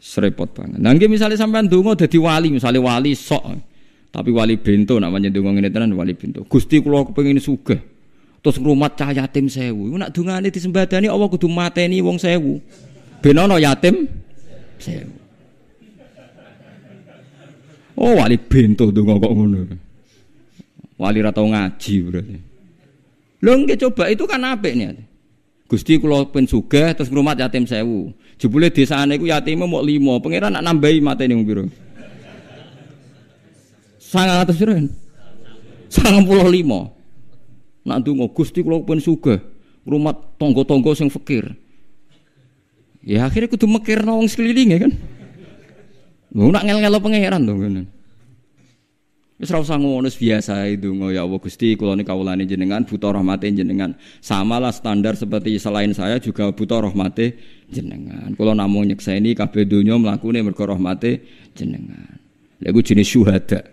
Serepot banget. nanti misalnya sampean donga jadi wali, misalnya wali sok. Tapi wali bento namanya menyang ini tenan wali bento. Gusti aku pengen suge. Terus rumah cah yatim sewu. Iku nak dungane disembadani awak kudu mateni wong sewu. Benono yatim sewu. Oh wali bento tuh kok ngono. Wali ratau ngaji berarti. Lo nggak coba itu kan ape nih? Gusti kalau pen juga terus berumah yatim sewu. Jebule ane iku yatimnya mau limo. Pangeran nak nambahi matene Sangat piro? Sangat pulau limo. Nak ndonga Gusti kalau pun juga rumat tonggo tonggo sing fakir. Ya akhirnya kudu mikir nawang sekelilingnya kan. Lu nak ngel-ngel pangeran tuh kan. Wis ora usah ngono biasa itu ya Allah Gusti kula niku kawulane jenengan buta rahmate jenengan. Samalah standar seperti selain saya juga buta rahmate jenengan. Kula namung nyekseni kabeh donya mlakune mergo rahmate jenengan. Lha iku jenis syuhada.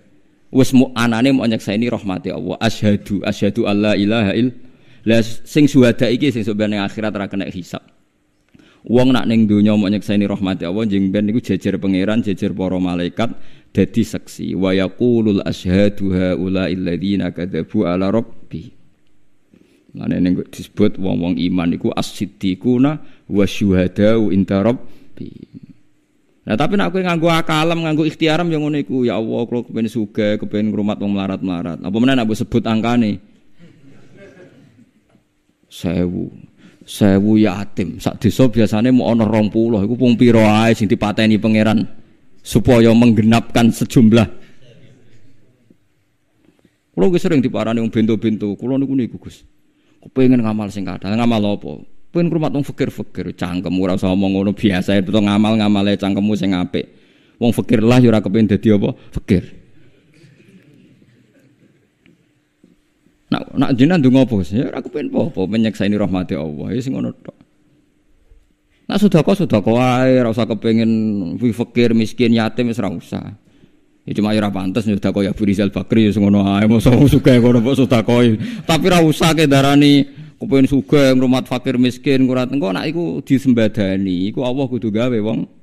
Wis mu anane mau nyekseni rahmate Allah. Asyhadu asyhadu alla ilaha il. Lah sing syuhada iki sing sok akhirat ora kena hisab. Wong nak ning donya mok nyekseni rahmati Allah jeng ben niku jejer pangeran, jejer para malaikat dadi saksi. Wa yaqulul asyhadu haula alladziina kadzabu ala rabbi. Lan ning disebut wong-wong iman iku as-siddiquna wasyuhadau inda rabbi. Nah tapi nak kowe nganggu akalam, nganggu ikhtiaram yang ngono iku, ya Allah kula kepengen sugih, kepengen ngrumat wong melarat-melarat. Apa meneh nak sebut nih? Sewu sewu yatim. Sak desa biasanya mau ana puluh iku pung pira ae sing dipateni pangeran supaya menggenapkan sejumlah Kulo wis sering diparani wong bento-bento, kulo niku niku Gus. Kepengin ngamal sing ngamal apa? Pengen rumah wong fikir-fikir, cangkem ora usah omong ngono biasa, betul ngamal ngamale cangkemmu sing apik. Wong fikir lah ya ora kepengin dadi apa? Fikir. Nak nak jenengan ndonga apa? Ya ora kepen apa-apa menyeksaini rahmate Allah. Ya sing ngono tok. Nak sedekah sedekah wae, ora usah kepengin fakir miskin yatim wis ora usah. Ya cuma ya ora pantes sedekah ya Firizal Bakri ya sing ngono ae, mosok wong sugih ngono kok Tapi ora usah ke darani kepengin sugih ngrumat fakir miskin kurat engko nak iku disembadani, iku Allah kudu gawe wong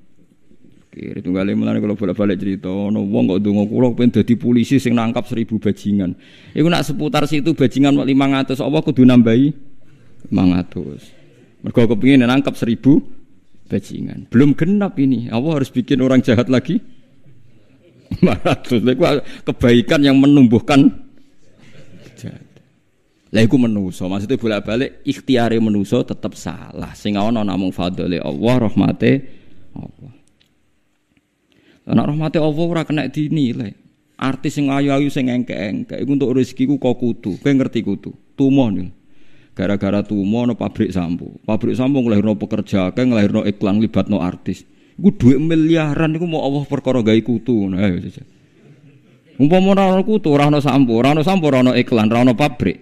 fakir. Tunggale mulai kalau bolak-balik cerita no wong kok donga kula pun jadi polisi sing nangkap seribu bajingan. Iku nak seputar situ bajingan lima ratus, apa kudu nambahi ratus. mereka kepingin nangkap seribu bajingan. Belum genap ini. Allah harus bikin orang jahat lagi. ratus, itu kebaikan yang menumbuhkan jahat. Lah iku menungso, maksudnya bolak-balik ikhtiare menuso tetap salah. Sing ana namung fadhole Allah, rahmate Allah. Anak rahmate Allah ora kena dinilai. Artis sing ayu-ayu sing engke-engke iku untuk rezekiku kok kutu. Kowe ngerti kutu. Tumoh nih. Gara-gara tumoh no pabrik sampo. Pabrik sampo ngelahirno pekerja, kae ngelahirno iklan libatno artis. Iku dhuwit miliaran iku mau Allah perkara gawe kutu. Nah, ayo saja. Umpama ora ana kutu, ora ana sampo, ora ana sampo, ora ana iklan, ora ana pabrik.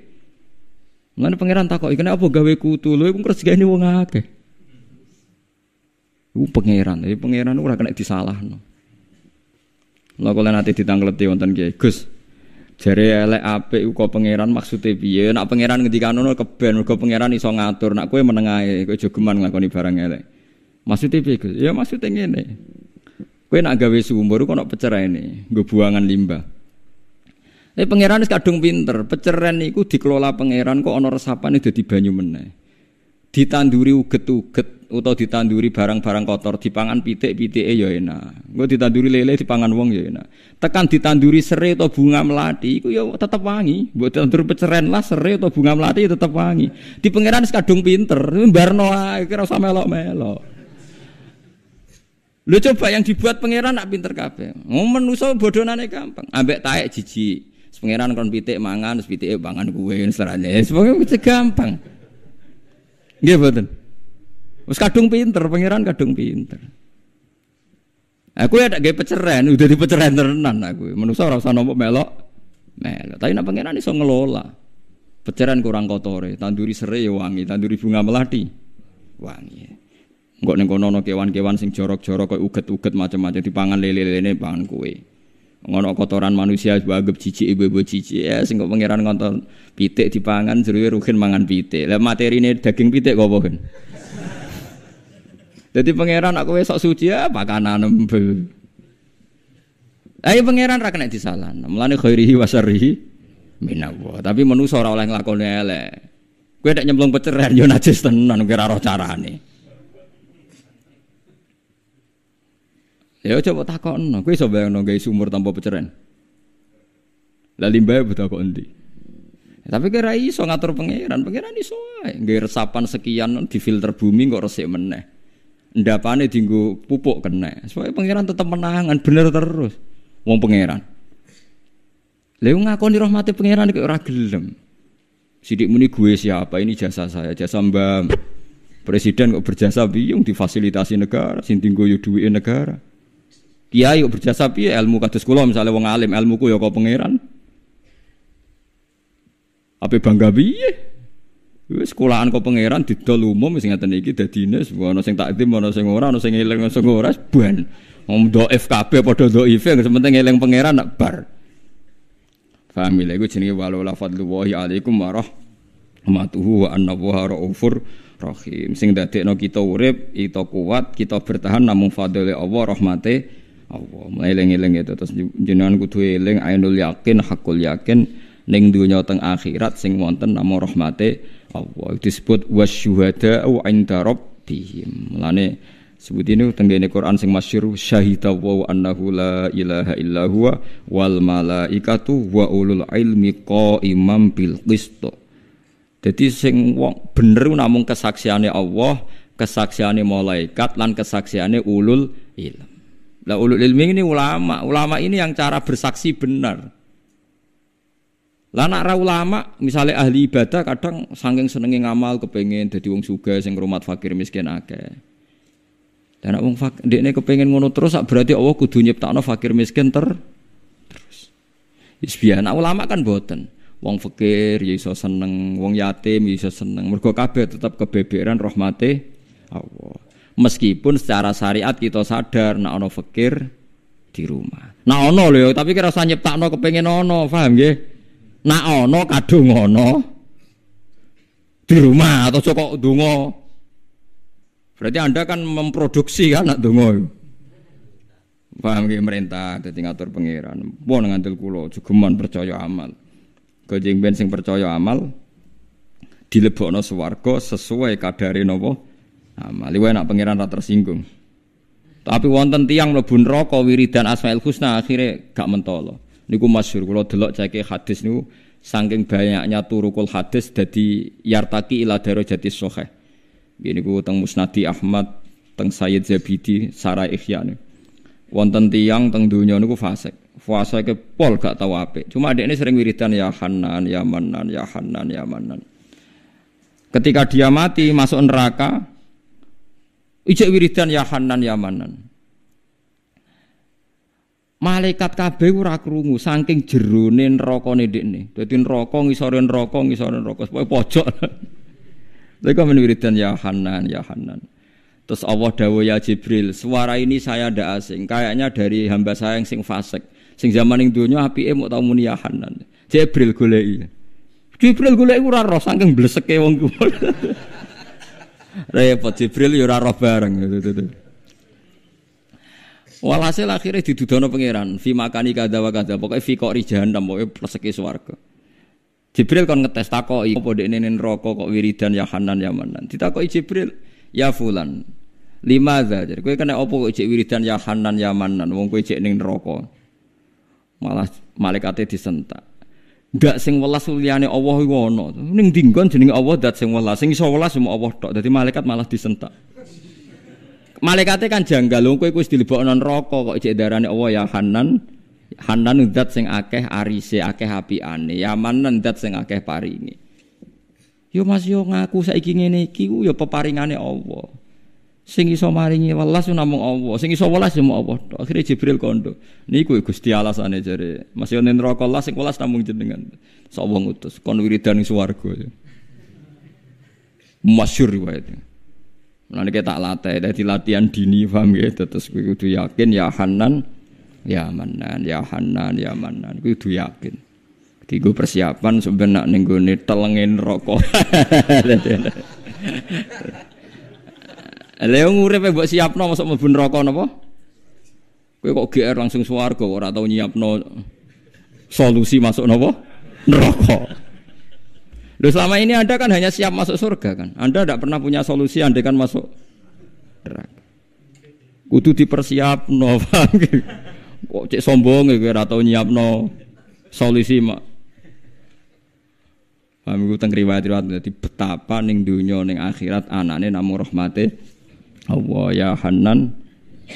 Mulane pangeran takoki, "Kenapa apa gawe kutu? Lho iku kerjane wong akeh." Iku pangeran, tapi pangeran ora kena disalahno. Lha kula nanti ditangkleti wonten Kiai. Gus, jare elek apik uga pangeran maksude piye? Nak pangeran ngendikanono keben mergo pangeran iso ngatur. Nak kowe menengae, kowe jogeman nglakoni barang elek. Maksudnya piye, Gus? Ya maksudnya ngene. Kowe nak gawe sumur kok nak peceraine, nggo buangan limbah. Tapi pangeran wis kadung pinter, peceren iku dikelola pangeran kok ana resapane dadi banyu meneh ditanduri uget-uget atau ditanduri barang-barang kotor dipangan pitik pitik ya enak. gue ditanduri lele dipangan wong ya enak. Tekan ditanduri serai atau bunga melati iku ya tetap wangi. buat ditanduri peceren lah serai atau bunga melati ya tetep wangi. Di pangeran sekadung pinter, mbarno kira sama melo melo Lu coba yang dibuat pangeran nak pinter kabeh. Mau menuso nane gampang. Ambek taek jijik. pengiran kon pitik mangan, pitik bangan mangan ini seranya Semoga gampang. Nggih mboten. Wis kadung pinter, pangeran kadung pinter. Aku ya tak gaya peceren, udah di peceren tenan aku. Manusa rasa nombok melok. Melok. Tapi nak pangeran iso ngelola. Peceran kurang kotor, tanduri serai ya wangi, tanduri bunga melati wangi. Enggak neng kewan-kewan sing jorok-jorok kayak uget-uget macam-macam di pangan lele-lele pangan kue ngono kotoran manusia bagep cici ibu-ibu cici ya singgok pangeran ngonton pitik dipangan jeruwe rugen mangan pitik lah materi ini daging pitik gak bohong jadi pangeran aku besok suci ya pakanan embel ayo pangeran rakenek di disalan melani khairihi wasarihi minawo tapi menu ora oleh nglakoni elek gue tidak nyemplung peceran yo najis tenan gara roh carane Ya coba takon, aku iso bayangno guys sumur tanpa peceren. Lalu limbah e betul kok nanti. Ya, tapi kira iso ngatur pangeran, pangeran iso soai, Gawe resapan sekian di filter bumi kok resik meneh. Ndapane tinggu pupuk kena. Soalnya pangeran tetep menangan bener terus. Wong pangeran. ngaku nih rahmati pangeran kayak orang gelem. Sidik muni gue siapa ini jasa saya, jasa Mbak. Presiden kok berjasa di difasilitasi negara, sinting gue duit negara. Kiai yuk berjasa piye ilmu kados kula misalnya wong alim ilmuku ya kok pangeran. Apa bangga piye? Wis sekolahan kok pangeran didol umum sing ngaten iki dadine ana sing takdim ana sing ora ana sing eling ana sing ora ban. Wong do FKB padha IF sing penting eling pangeran nak bar. Paham lha ya? iku jenenge fadlu wa alaikum warahmatuhu wa anna raufur rahim. Sing dadekno kita urip, kita kuat, kita bertahan namung fadlile Allah rahmate Allah meleng-eleng itu terus jenengan kudu eling ainul yakin hakul yakin ning dunya teng akhirat sing wonten nama rahmate Allah disebut wasyuhada au inda rabbihim lane sebut ini tenggene Quran sing masyhur syahida wa annahu la ilaha illa huwa wal malaikatu wa ulul ilmi qaimam bil qist jadi sing wong bener namung kesaksiane Allah kesaksiane malaikat lan kesaksiane ulul ilm lah ulul ilmi ini ulama, ulama ini yang cara bersaksi benar. Lah nak ra ulama, misalnya ahli ibadah kadang saking senengi ngamal kepengen jadi wong suga sing rumah fakir miskin akeh. Dan wong fakir ini kepengen ngono terus berarti Allah kudu nyiptakno fakir miskin ter terus. Wis nah, ulama kan boten. Wong fakir ya iso seneng, wong yatim ya iso seneng. Mergo kabeh tetap kebeberan rahmate Allah. Meskipun secara syariat kita sadar nak ono fakir di rumah. nak ono loh tapi kira tak ono kepengen ono, paham gak Nak ono kadung ono di rumah atau cocok dungo Berarti Anda kan memproduksi kan nak dungo Paham gak merintah jadi ngatur pangeran. dengan ngandel kulo cuman percaya amal. kejeng bensing percaya amal dilebokno swarga sesuai kadare napa Amali nah, wae nak pangeran ra tersinggung. Tapi wonten tiang rokok neraka wiridan Asmaul Husna akhirnya gak mentolo. Niku masyhur kalau delok ceke hadis niku saking banyaknya turukul hadis jadi yartaki ila jati soheh. Gini ku teng Musnadi Ahmad, teng Sayyid Zabidi, Sarah Ikhya nih. Wonten tiang teng dunia niku fasik. Fasik ke pol gak tau apa. Cuma adik ini sering wiridan ya Hanan, ya Manan, ya Hanan, ya Manan. Ketika dia mati masuk neraka, Ijek wiridan ya Hanan ya Manan. Malaikat kabeh ora krungu saking jerone nerakane dekne. Dadi neraka ngisore neraka ngisore neraka pokoke pojok. Lha kok wiridan ya Hanan ya Hanan. Terus Allah dawuh ya Jibril, suara ini saya ndak asing, kayaknya dari hamba saya yang sing fasik. Sing zaman ning donya apike mau tau muni ya Hanan. Jibril goleki. Jibril goleki ora roh saking bleseke wong kuwi. repot Jibril ya ora roh bareng gitu, gitu. Walhasil akhirnya didudana pangeran, fi makani kada wa kada, pokoke fi kok rijahan ta pokoke pleseki swarga. Jibril kon ngetes takoki, opo dek nene neraka kok wiridan ya hanan ya manan. Ditakoki Jibril, ya fulan. Lima zajar, kowe kena opo kok cek wiridan ya hanan ya manan, wong kowe cek ning neraka. Malah malaikate disentak. Dak sing welas liyane Allah iku ana. Ning dinggon jenenge Allah dat sing welas. Sing iso welas semua Allah tok. Dadi malaikat malah disentak. Malaikate kan janggal. Kowe iku wis dilebokno neraka kok cek darane Allah ya Hanan. Hanan dat sing akeh arise, akeh apiane. Ya Manan dat sing akeh paringe. Yo Mas yo ngaku saiki ngene iki ku yo peparingane Allah sing iso maringi welas namung Allah, sing iso welas yo ya Allah. Akhire Jibril kondo. Niku ya Gusti alasane jare. Masih ning neraka sing welas namung jenengan. Sok wong utus kon wiridan ning swarga. Ya. Masyhur riwayat. Mulane tak latih, dadi latihan dini paham ya terus kuwi kudu yakin ya Hanan ya Manan ya Hanan ya Manan kuwi kudu yakin. Tigo persiapan sebenarnya ning telengin rokok. Lha nguripe mbok siapno masuk mlebu neraka napa? Kowe kok GR langsung swarga ora tau nyiapno solusi masuk napa? Neraka. Loh selama ini Anda kan hanya siap masuk surga kan. Anda tidak pernah punya solusi Anda kan masuk neraka. Kudu dipersiapno. Kok cek sombong ya ora tau nyiapno solusi mak. Paham teng riwayat-riwayat dadi betapa ning dunia ning akhirat anane namung rahmati. Allah ya Hanan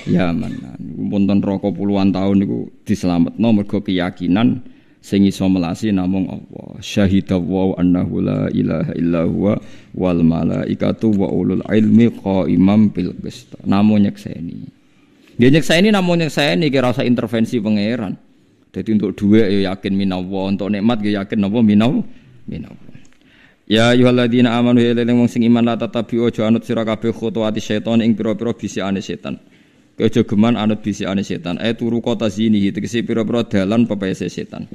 ya Manan. Punten rokok puluhan tahun niku dislametno mergo keyakinan sing iso melasi namung Allah. Syahidallahu annahu la ilaha illa huwa wal malaikatu wa ulul ilmi qaimam bil qist. Namung nyekseni. Dia nyekseni namung nyekseni kira rasa intervensi pangeran. Jadi untuk dua ya yakin minallah, untuk nikmat ya yakin apa minallah, minallah. Ya yuhalladina amanu ya leleng wong sing iman la tatabi ojo anut sira kabeh khutuwati setan ing pira-pira bisikane setan. Kejo geman anut bisikane setan. E turu kota zini tegese pira-pira dalan pepese setan.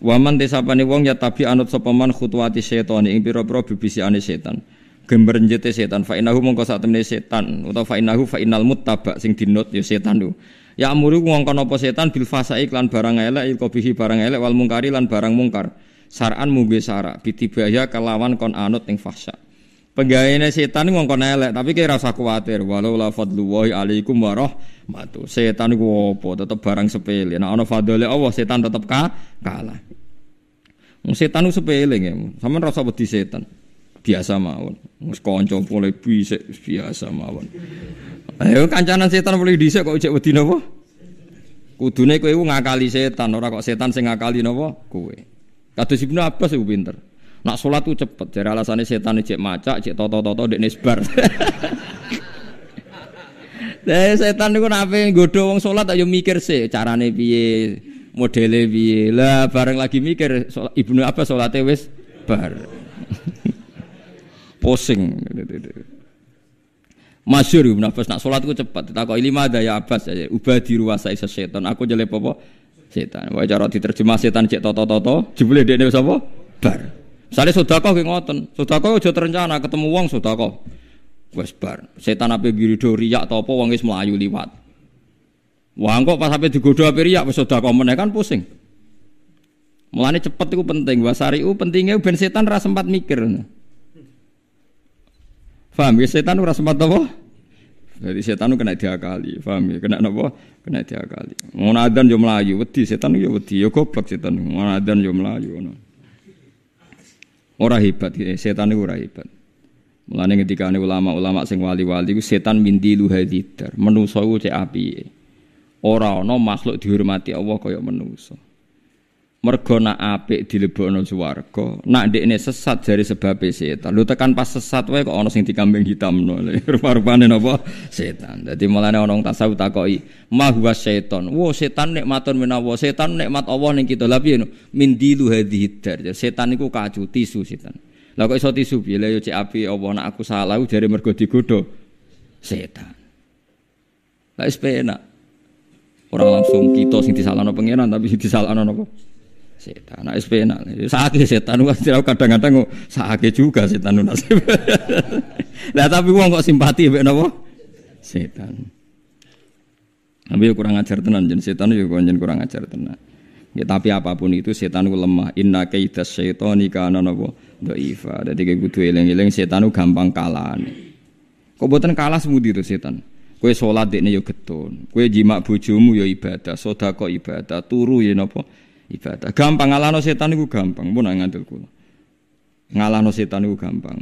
Waman desapane wong ya tabi anut sapa man khutuwati setan ing pira-pira bisikane setan. njete setan fa inahu mongko sak temene setan utawa fa inahu fa innal muttaba sing dinut ya setan lho. Ya amuru ngongkon apa setan bil fasai iklan barang elek bihi barang elek wal mungkari lan barang mungkar saran mungbe sara bitibaya kelawan kon anut ing fahsya penggaweane setan wong kon elek tapi kira rasa kuwatir walau la wa alaikum wa rahmatu setan ku opo tetep barang sepele nek nah, ana fadhole Allah setan tetep ka kalah Wong setan ku sepele nggih sampean rasa wedi setan biasa mawon wis kanca boleh bisik biasa mawon ayo kancanan setan boleh dhisik kok ujek wedi napa kudune kowe ngakali setan ora kok setan sing ngakali napa kowe si Ibnu Abbas sih pinter. Nak sholat tuh cepet, jadi alasannya setan cek macak, cek toto toto dek nisbar. Dari setan itu nape godo wong sholat ayo mikir sih carane biye, modele biye Lah bareng lagi mikir sholat, ibnu apa sholatnya wes bar. posing. Masyur ibnu Nafas, nak sholat ku cepat. Tak kok lima ya Abbas aja. Ubah di ruasa setan. Aku jelek apa? setan. Wae cara diterjemah setan cek toto-toto, jebule dekne sapa? Bar. Misalnya sodako ki ngoten, sodako aja terencana ketemu wong sodako. Wes bar, setan ape girido riak ta apa wong wis ayu liwat. Wong kok pas ape digodho ape riak wis sodako meneh kan pusing. Mulane cepet iku penting, u pentingnya ben setan rasa sempat mikir. Faham ya setan ora sempat apa? Jadi setan kena diakali, paham ya? Kena apa? Kena diakali. Ngono adzan yo melayu, wedi setan yo wedi, yo goblok setan. Ngono adzan yo mlayu ngono. Ora hebat, eh, setan itu ora hebat. Mulane ketika ulama-ulama sing wali-wali itu, setan mindilu hadidar, menungso ku cek api. Ora no makhluk dihormati Allah kaya menuso mergo nak apik dilebokno swarga nak ndekne sesat dari sebab setan lu tekan pas sesat wae kok ana sing dikambing hitamno rupa-rupane napa setan dadi mulane ana wong tasawuf takoki ma huwa setan wo setan nikmatun menawa setan nikmat Allah ning kita lha piye min dilu hadhihi dar setan iku kacu tisu setan lha kok iso tisu piye lha yo cek api apa ya nak aku salah jare mergo digodho setan lha wis penak Orang langsung kita sing disalahno pangeran tapi sing disalahno napa setan nah SP enak. sakit setan kadang-kadang kok sakit juga setan nasib lah tapi uang kok simpati mbek napa setan tapi kurang ajar tenan jen setan yo jen kurang ajar tenan ya, tapi apapun itu setan ku lemah inna kaidas syaitani kana napa dhaifa dadi kowe kudu eling-eling setan gampang nih, kok boten kalah semudi itu setan Kue sholat dekne yo keton, kue jimak bojomu yo ibadah, sodako ibadah, turu yo nopo ibadah. Gampang ngalahno setan niku gampang, mun ngandel kula. Ngalahno setan niku gampang.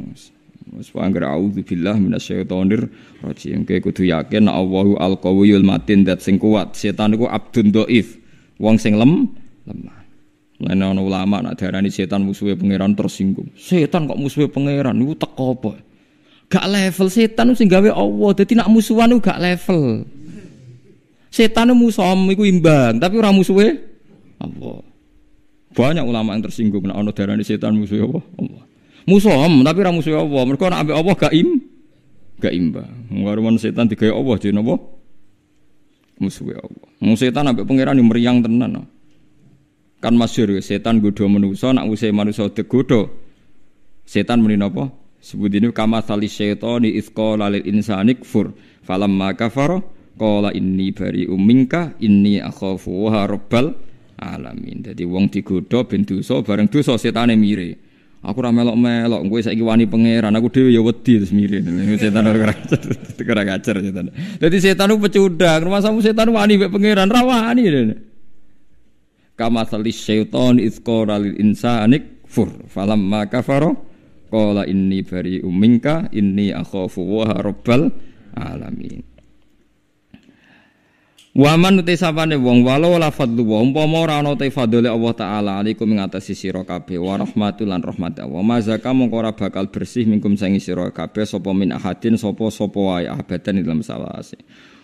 Wis panggir minas minasyaitonir rajim. Kowe kudu yakin Allahu al-qawiyul matin dat sing kuat. Setan niku abdun dhaif, wong sing lem lemah. Lan ana ulama nak diarani setan musuhe pangeran tersinggung. Setan kok musuhe pangeran niku teko apa? Gak level setan sing gawe Allah. Dadi nak musuhan gak level. Setan musuhmu iku imbang, tapi orang musuhe Allah. Banyak ulama yang tersinggung nek ana darane setan musuh ya Allah. Allah. Musuham hmm, tapi ra musuh ya Allah. Mergo nek ambek Allah gak im gak imbang. Ngaruman setan digawe Allah jeneng apa? Musuh ya Allah. Musuh setan ambek pangeran meriang tenan. Nah. Kan masyhur setan godho manusa nek usih manusa digodho setan muni napa? Sebut ini kama sali ni isqala lil insani kufur. falamma faro. qala ini bari minka ini akhafu wa alamin. Jadi wong digoda ben dosa bareng dosa setane mire. Aku ora melok-melok, kowe saiki wani pangeran, aku dhewe ya wedi terus mire. Setan ora ora kacer setan. Dadi setan ku pecundang, rumahmu setan wani mek pangeran ra wani. Kama salis syaiton izqara lil insani kfur ma kafara qala inni bari'u minka inni akhafu wa rabbal alamin. Waman uti sapane wong walau la fadlu wa umpama ora ana te fadhole Allah taala alaikum ing atase sira kabeh wa rahmatul lan rahmat Allah. Mazaka mongko ora bakal bersih mingkum sangi sira kabeh sapa min ahadin sapa sapa wae abadan dalam sawase.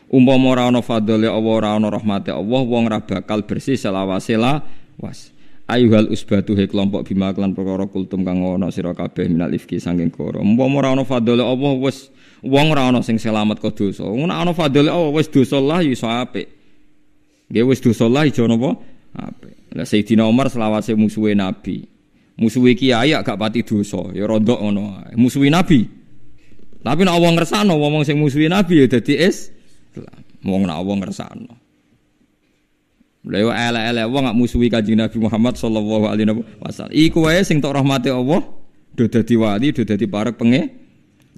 Umpama ora ana fadhole Allah ora ana rahmate Allah wong ora bakal bersih selawase la was. Ayuhal usbatuhe kelompok bima kelan perkara kultum kang ana sira kabeh minal ifki saking koro. Umpama ora ana fadhole Allah wis Wong ora ana sing selamat kok dosa. Ngono ana fadhil oh wis dosa lah ya iso apik. Nggih wis dosa lah iso napa? Apik. Lah Sayyidina Umar selawase musuhe Nabi. Musuhi kiai gak pati dosa, ya rondok ngono. Musuhe Nabi. Tapi nek wong ngersakno wong sing musuhe Nabi ya dadi is wong nek wong ngersakno. Lha yo elek wong gak musuhi Kanjeng Nabi Muhammad sallallahu alaihi wasallam. Iku wae sing tok rahmate Allah do dadi wali, do dadi parek penge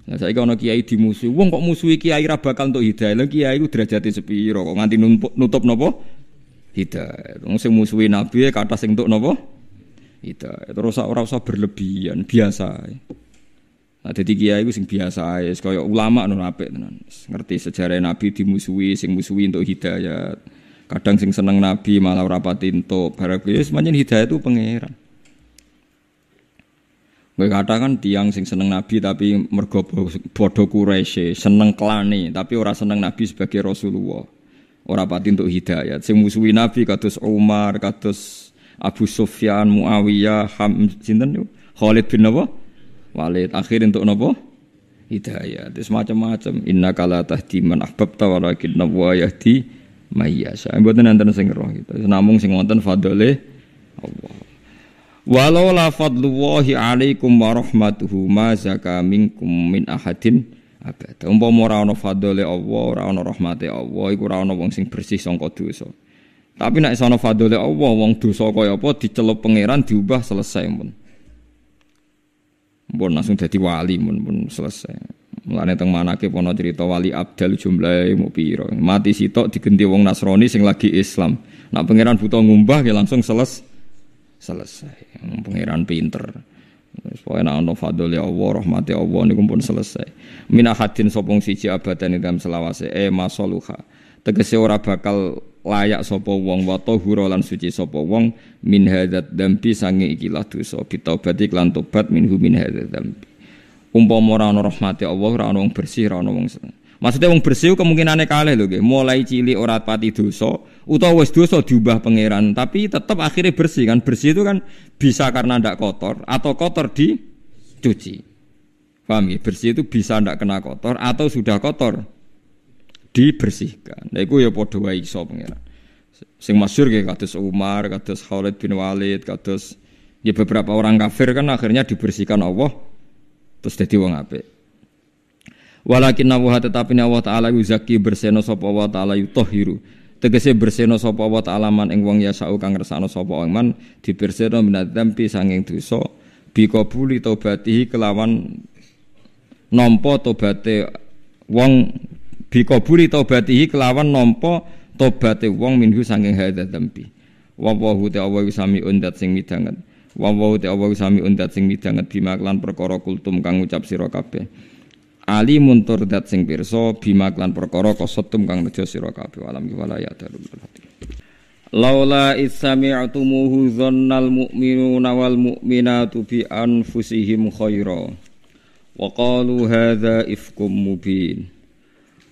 Nah, saya kalau kiai dimusuhi, wong kok musuhi kiai ra bakal untuk hidayah. lagi kiai itu derajate sepiro kok nganti nutup nopo? Hidayah. Wong sing musuhi nabi e kata sing untuk nopo? Hidayah. Terus ora usah berlebihan, biasa. Nah, jadi kiai itu sing biasa ya, kaya ulama nun apik tenan. Ngerti sejarah nabi dimusuhi, sing musuhi untuk hidayah. Kadang sing seneng nabi malah rapatin pati entuk. Barang semuanya hidayah itu pangeran. Kowe kata kan tiang sing seneng Nabi tapi mergo bodoh Quraisy, seneng klane tapi ora seneng Nabi sebagai Rasulullah. Ora pati untuk hidayat. Sing musuhi Nabi kados Umar, kados Abu Sufyan, Muawiyah, Ham sinten Khalid bin Nabi Walid akhir untuk napa? Hidayat. Terus macam-macam. Inna kala tahdi man ahbabta walakin nawa yahdi mayyasa. Mboten sing roh gitu. Namung sing wonten fadole Allah. Walau la fadlullahi alaikum warahmatuhu ma zaka minkum min ahadin abad. Umpama ora ana fadhole Allah, ora ana rahmate Allah, iku ora ana wong sing bersih sangka dosa. Tapi nek ana fadhole Allah, wong dosa kaya apa dicelup pangeran diubah selesai mun. Mun langsung dadi wali mun mun selesai. Mulane teng manake ana cerita wali Abdal jumlahe mu piro. Mati sitok digenti wong Nasroni sing lagi Islam. Nek pangeran buta ngumbah ya langsung selesai selesai. pengiran pinter. Pokoknya nak ono fadl ya Allah, rahmati Allah niku pun selesai. Mina hadin sopong siji abadan ing dalam selawase e masoluha. Tegese ora bakal layak sapa wong wa tahura lan suci sapa wong min hadzat dambi sange ikilah dosa bitobati lan tobat minhu min hadzat dambi. Umpama ora rahmati Allah, ora wong bersih, ora wong seneng. Maksudnya wong kemungkinan kemungkinannya kalah loh, mulai cilik ora pati dosa, utawa wis dosa diubah pangeran, tapi tetap akhirnya bersih kan. Bersih itu kan bisa karena ndak kotor atau kotor di Paham ya? Bersih itu bisa ndak kena kotor atau sudah kotor dibersihkan. Nah itu ya padha wae iso pangeran. Sing masyhur ya kados Umar, kados Khalid bin Walid, kados ya beberapa orang kafir kan akhirnya dibersihkan Allah terus jadi wong apik. Walakin Allah tetapi Allah taala yuzaki berseno sapa wa taala yutahhiru. Tegese berseno sapa wa taala man ing wong yasau kang ngersakno sapa wong man diberseno minadzambi sanging dosa bikabuli taubatihi kelawan nompo tobaté wong bikabuli taubatihi kelawan nompo tobaté wong minhu sanging hadza dempi. Wa te awa wisami undat sing midanget. Wa te awa Allah undat sing midanget bimaklan perkara kultum kang ucap sira kabeh. Ali muntur dat sing pirsa bima klan perkara kosotum kang nejo sira kabeh alam wala ya darul Laula isami'tumuhu dhannal mu'minuna wal mu'minatu bi anfusihim khaira wa qalu hadza ifkum mubin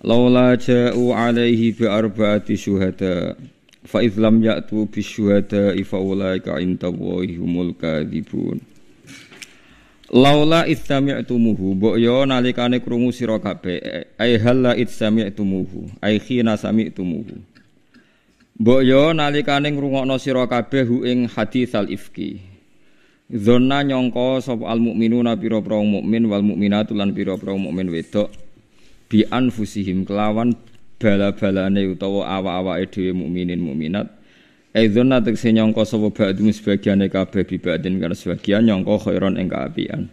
Laula ja'u alaihi bi arba'ati syuhada fa idh lam ya'tu bi syuhada fa ulaika 'indallahi humul kadhibun Laula istami'tumuhu mbok yo nalikane krungu sira kabeh ai halla istami'tumuhu ai khina sami'tumuhu Mbok yo nalikane ngrungokno sira kabeh hu ing haditsal ifki Zona nyongko sop al mukminuna piro pro mukmin wal mukminatu lan piro pro mukmin wedok bi anfusihim kelawan bala-balane utawa awa-awake dhewe mukminin mukminat Aidzona tegese nyangka sapa ba'dhum sebagiane kabeh bibadin karo sebagian nyangka khairon ing kaapian.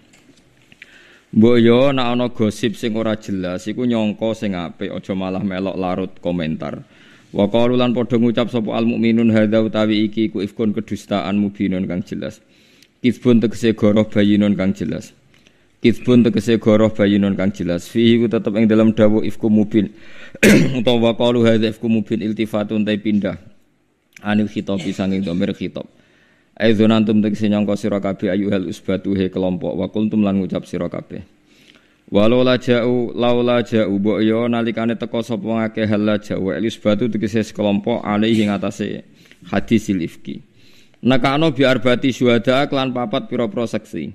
Mbok yo nek ana gosip sing ora jelas iku nyangka sing apik aja malah melok larut komentar. Wa qalu lan padha ngucap sapa al mukminun hadza utawi iki ku ifkun kedustaan mubinun kang jelas. Kizbun tegese goroh bayinun kang jelas. Kizbun tegese goroh bayinun kang jelas. Fihi ku tetep ing dalam dawuh ifku mubin. Utawa qalu hadza ifku mubin iltifatun ta pindah anil hitop sanging domir khitob Aizun antum tegese nyangka sira kabeh hel usbatu he kelompok wa kuntum lan ngucap sira kabeh. Walau la ja'u laula ja'u mbok yo iya nalikane teko sapa ngake hal ja'u usbatu tegese sekelompok alaihi atase hadis ilifki. Nakano bi arbati syuhada klan papat pira-pira saksi.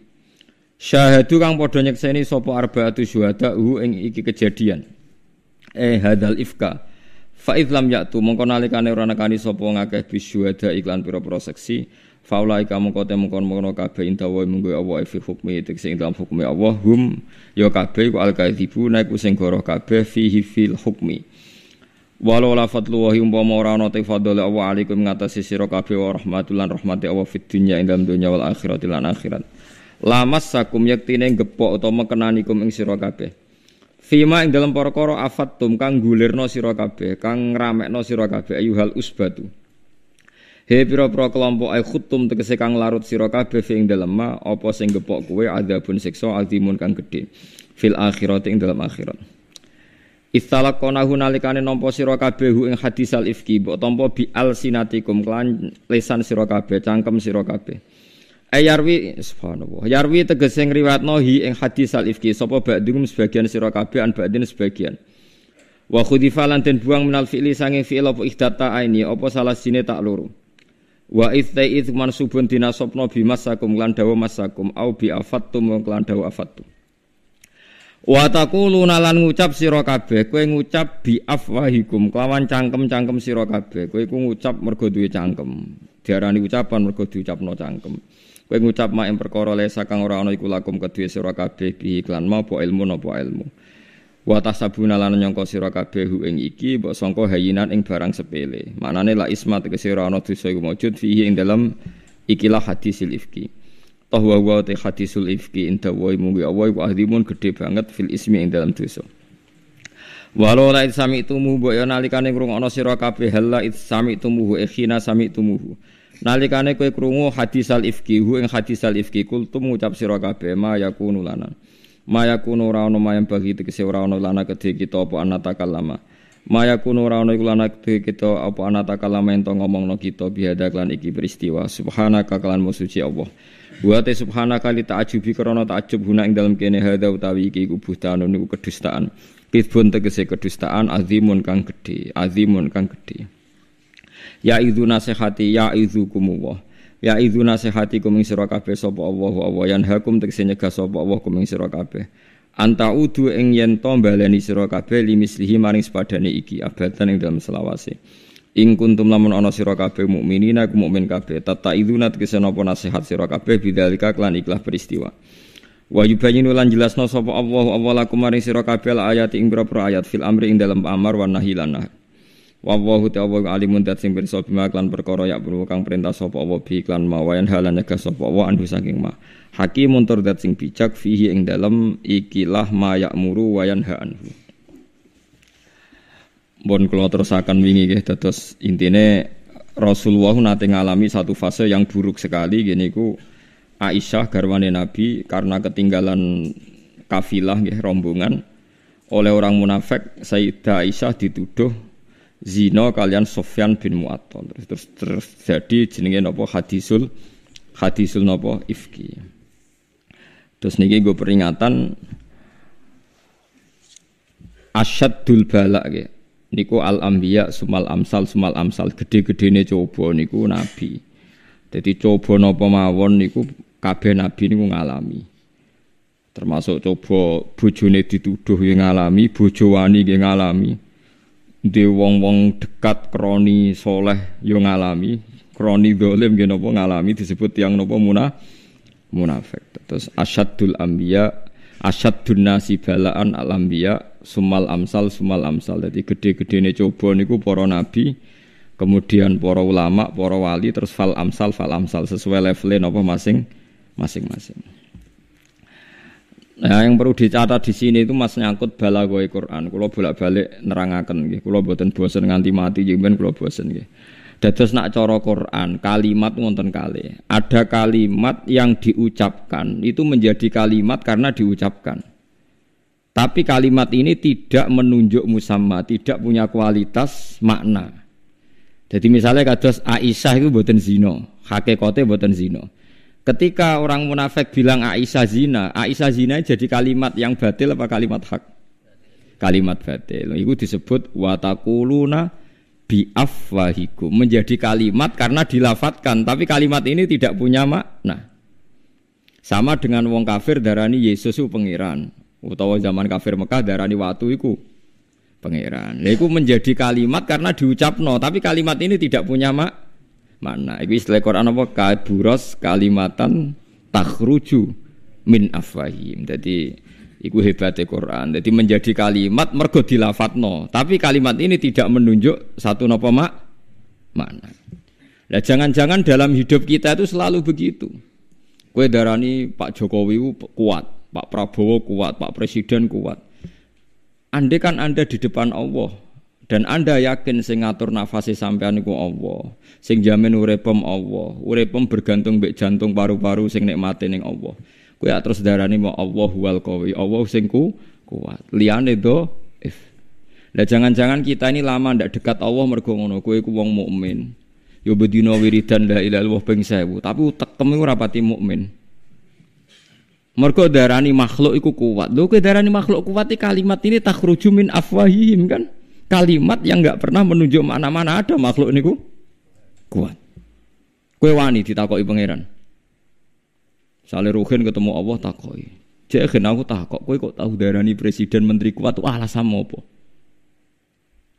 Syahadu kang padha nyekseni sapa arbatu syuhada hu ing iki kejadian. Eh hadal ifka. Fa'id lam yaktu mongko nalikane ora nekani sapa ngakeh bisyuhada iklan pira-pira seksi faulai kamu kote mongkon mongkon kabeh intawa munggu Allah fi hukmi tekse ing dalam hukmi Allah hum ya kabeh ku al kaidibu naik sing goroh kabeh fihi fil hukmi walau la fadlu wa ba ora ana te fadlu Allah alaikum ngatasi sira kabeh wa rahmatulan rahmati Allah fid dunya ing dalam dunya wal akhirati lan akhirat lamas sakum yaktine gepok utawa kum ing sira kabeh Fima ing dalam perkara afattum kang gulirno sira kabeh, kang ramekno sira kabeh ayuhal usbatu. He pira pro kelompok ai khuttum tegese kang larut sira kabeh ing dalem ma apa sing gepok kowe adzabun siksa azimun kang gedhe. Fil akhirat ing dalam akhirat. Istalak konahu nalikane nampa sira kabeh ing hadisal ifki mbok tampa bi al sinatikum kelan lesan sira kabeh cangkem sira kabeh. Ayarwi eh, subhanallah. Yarwi tegese ngriwatno hi ing hadis al ifki sapa ba'dhum sebagian sira kabeh an ba'din sebagian. Wa khudifa lan den buang minal fi'li sange fi'il apa ihdata aini apa salah sine tak loro. Wa ithaiz mansubun dinasabna masakum lan dawa masakum au bi afattum lan dawa afattum. Wa taquluna lan ngucap sira kabeh, kowe ngucap bi afwahikum kelawan cangkem-cangkem sira kabeh. Kowe iku ngucap mergo duwe cangkem. Diarani ucapan mergo diucapno cangkem. Kowe ngucap mak ing perkara lesa kang ora ana iku lakum kedue sira kabeh bi iklan mau apa ilmu napa ilmu. Wa tasabuna lan nyangka sira kabeh ing iki mbok sangka hayinan ing barang sepele. Maknane la ismat ke sira ana dosa iku wujud fihi ing dalem ikilah hadisil ifki. Toh wa ta hadisul ifki inta wa mugi wa wa ahdimun gedhe banget fil ismi ing dalem dosa. Walau la sami tumuhu mbok yo ya nalikane ngrungokno sira kabeh la sami tumuhu ikhina sami tumuhu. Nalikane kowe krungu hadisal ifki hu ing hadisal ifki kultum ngucap sira kabeh ma yakunu lana. Ma yakunu ora ana mayang bagi tegese ora lana kedhe kita apa anatakalama. Ma yakunu ora ikulana iku lana kedhe kita apa anatakalama ento ngomongno kita bihada klan iki peristiwa. Subhanaka kalan musuci Allah. Wa ta subhanaka li ta'ajubi krana ta'ajub huna ing dalem kene hadza utawi iki iku buhtanun niku kedustaan. Kidbun tegese kedustaan azimun kang gedhe, azimun kang gedhe ya idzu nasihati ya idzukum wa ya idzu nasihati kuming ing sira kabeh sapa Allah wa yan hakum tegese nyegah sapa Allah kuming kabeh anta udu ing yen to baleni sira kabeh limislihi maring sepadane iki abatan ing dalam selawase ing kuntum lamun ana sira kabeh mukminina ku mukmin kabeh tata nat tegese napa nasihat sira kabeh bidzalika klan ikhlas peristiwa wa yubayyinu lan jelasna sapa Allah awalakum maring sira kabeh ayat ing pira ayat fil amri ing dalam amar wa nahi te ta'ala alimun dat sing pirsa bima klan perkara yak perlu kang perintah sapa wa bi klan mawayan halan nyegah sapa wa andu saking ma. Hakimun tur dat sing picak fihi ing dalem ikilah ma muru wayan ha anhu. Bon terus akan wingi nggih dados intine Rasul Rasulullah nate ngalami satu fase yang buruk sekali gini ku Aisyah garwane Nabi karena ketinggalan kafilah nggih rombongan oleh orang munafik Sayyidah Aisyah dituduh Zino kalian Sofyan bin Mu'attal. Terus, terus, terjadi jenenge nopo hadisul hadisul nopo ifki. Terus niki gue peringatan asyadul balak ya. Niku al ambiya sumal amsal sumal amsal gede-gede nih coba niku nabi. Jadi coba nopo mawon niku kabeh nabi niku ngalami. Termasuk coba bojone dituduh yang ngalami, bojo wani yang ngalami di wong-wong dekat kroni soleh yo ngalami kroni dolim yang nopo ngalami disebut yang nopo muna munafik terus asyadul ambiya asyadun nasi balaan al ambiya sumal amsal sumal amsal jadi gede-gede ini coba niku para nabi kemudian para ulama para wali terus fal amsal fal amsal sesuai levelnya nopo masing masing-masing Nah, yang perlu dicatat di sini itu mas nyangkut balagoi Quran. Kulo bolak-balik nerangakan gitu, Kulo buatin bosen nganti mati jemben kulo bosen gitu. Dados nak coro Quran, kalimat ngonten kali. Ada kalimat yang diucapkan itu menjadi kalimat karena diucapkan. Tapi kalimat ini tidak menunjuk musamma, tidak punya kualitas makna. Jadi misalnya kados Aisyah itu buatin zino, hakikote buatin zino. Ketika orang munafik bilang Aisyah zina, Aisyah zina jadi kalimat yang batil apa kalimat hak? Kalimat batil. Itu disebut watakuluna biafwahiku menjadi kalimat karena dilafatkan tapi kalimat ini tidak punya makna sama dengan wong kafir darani Yesus itu pangeran utawa zaman kafir Mekah darani watu iku pangeran Itu menjadi kalimat karena diucapno tapi kalimat ini tidak punya makna mana. Iku istilah Quran apa kaburos kalimatan takruju min afwahim. Jadi iku hebatnya Quran. Jadi menjadi kalimat mergo dilafatno. Tapi kalimat ini tidak menunjuk satu nopo mak mana Nah, jangan-jangan dalam hidup kita itu selalu begitu. Kue darani Pak Jokowi kuat, Pak Prabowo kuat, Pak Presiden kuat. Andai kan Anda di depan Allah, dan Anda yakin sing ngatur nafase sampean iku Allah, sing jamin Allah, urepem bergantung mbek jantung paru-paru sing nikmate ning Allah. Kowe ya terus darani mau Allah wal qawi, Allah sing ku kuat. Liyane do if. Lah jangan-jangan kita ini lama ndak dekat Allah mergo ngono, kowe ku wong mukmin. Yo ya bedino wiridan la ilaha illallah ping sewu tapi utek temu ora pati mukmin. Mergo darani makhluk iku kuat. Lho kowe darani makhluk kuat iki kalimat ini takhruju min afwahihim kan? kalimat yang nggak pernah menunjuk mana-mana ada makhluk ini ku kuat. Kue wani ditakoi pangeran. Sale Ruhin ketemu Allah takoi. jangan aku takok, kue kok tahu darani presiden menteri kuat tuh alasan apa?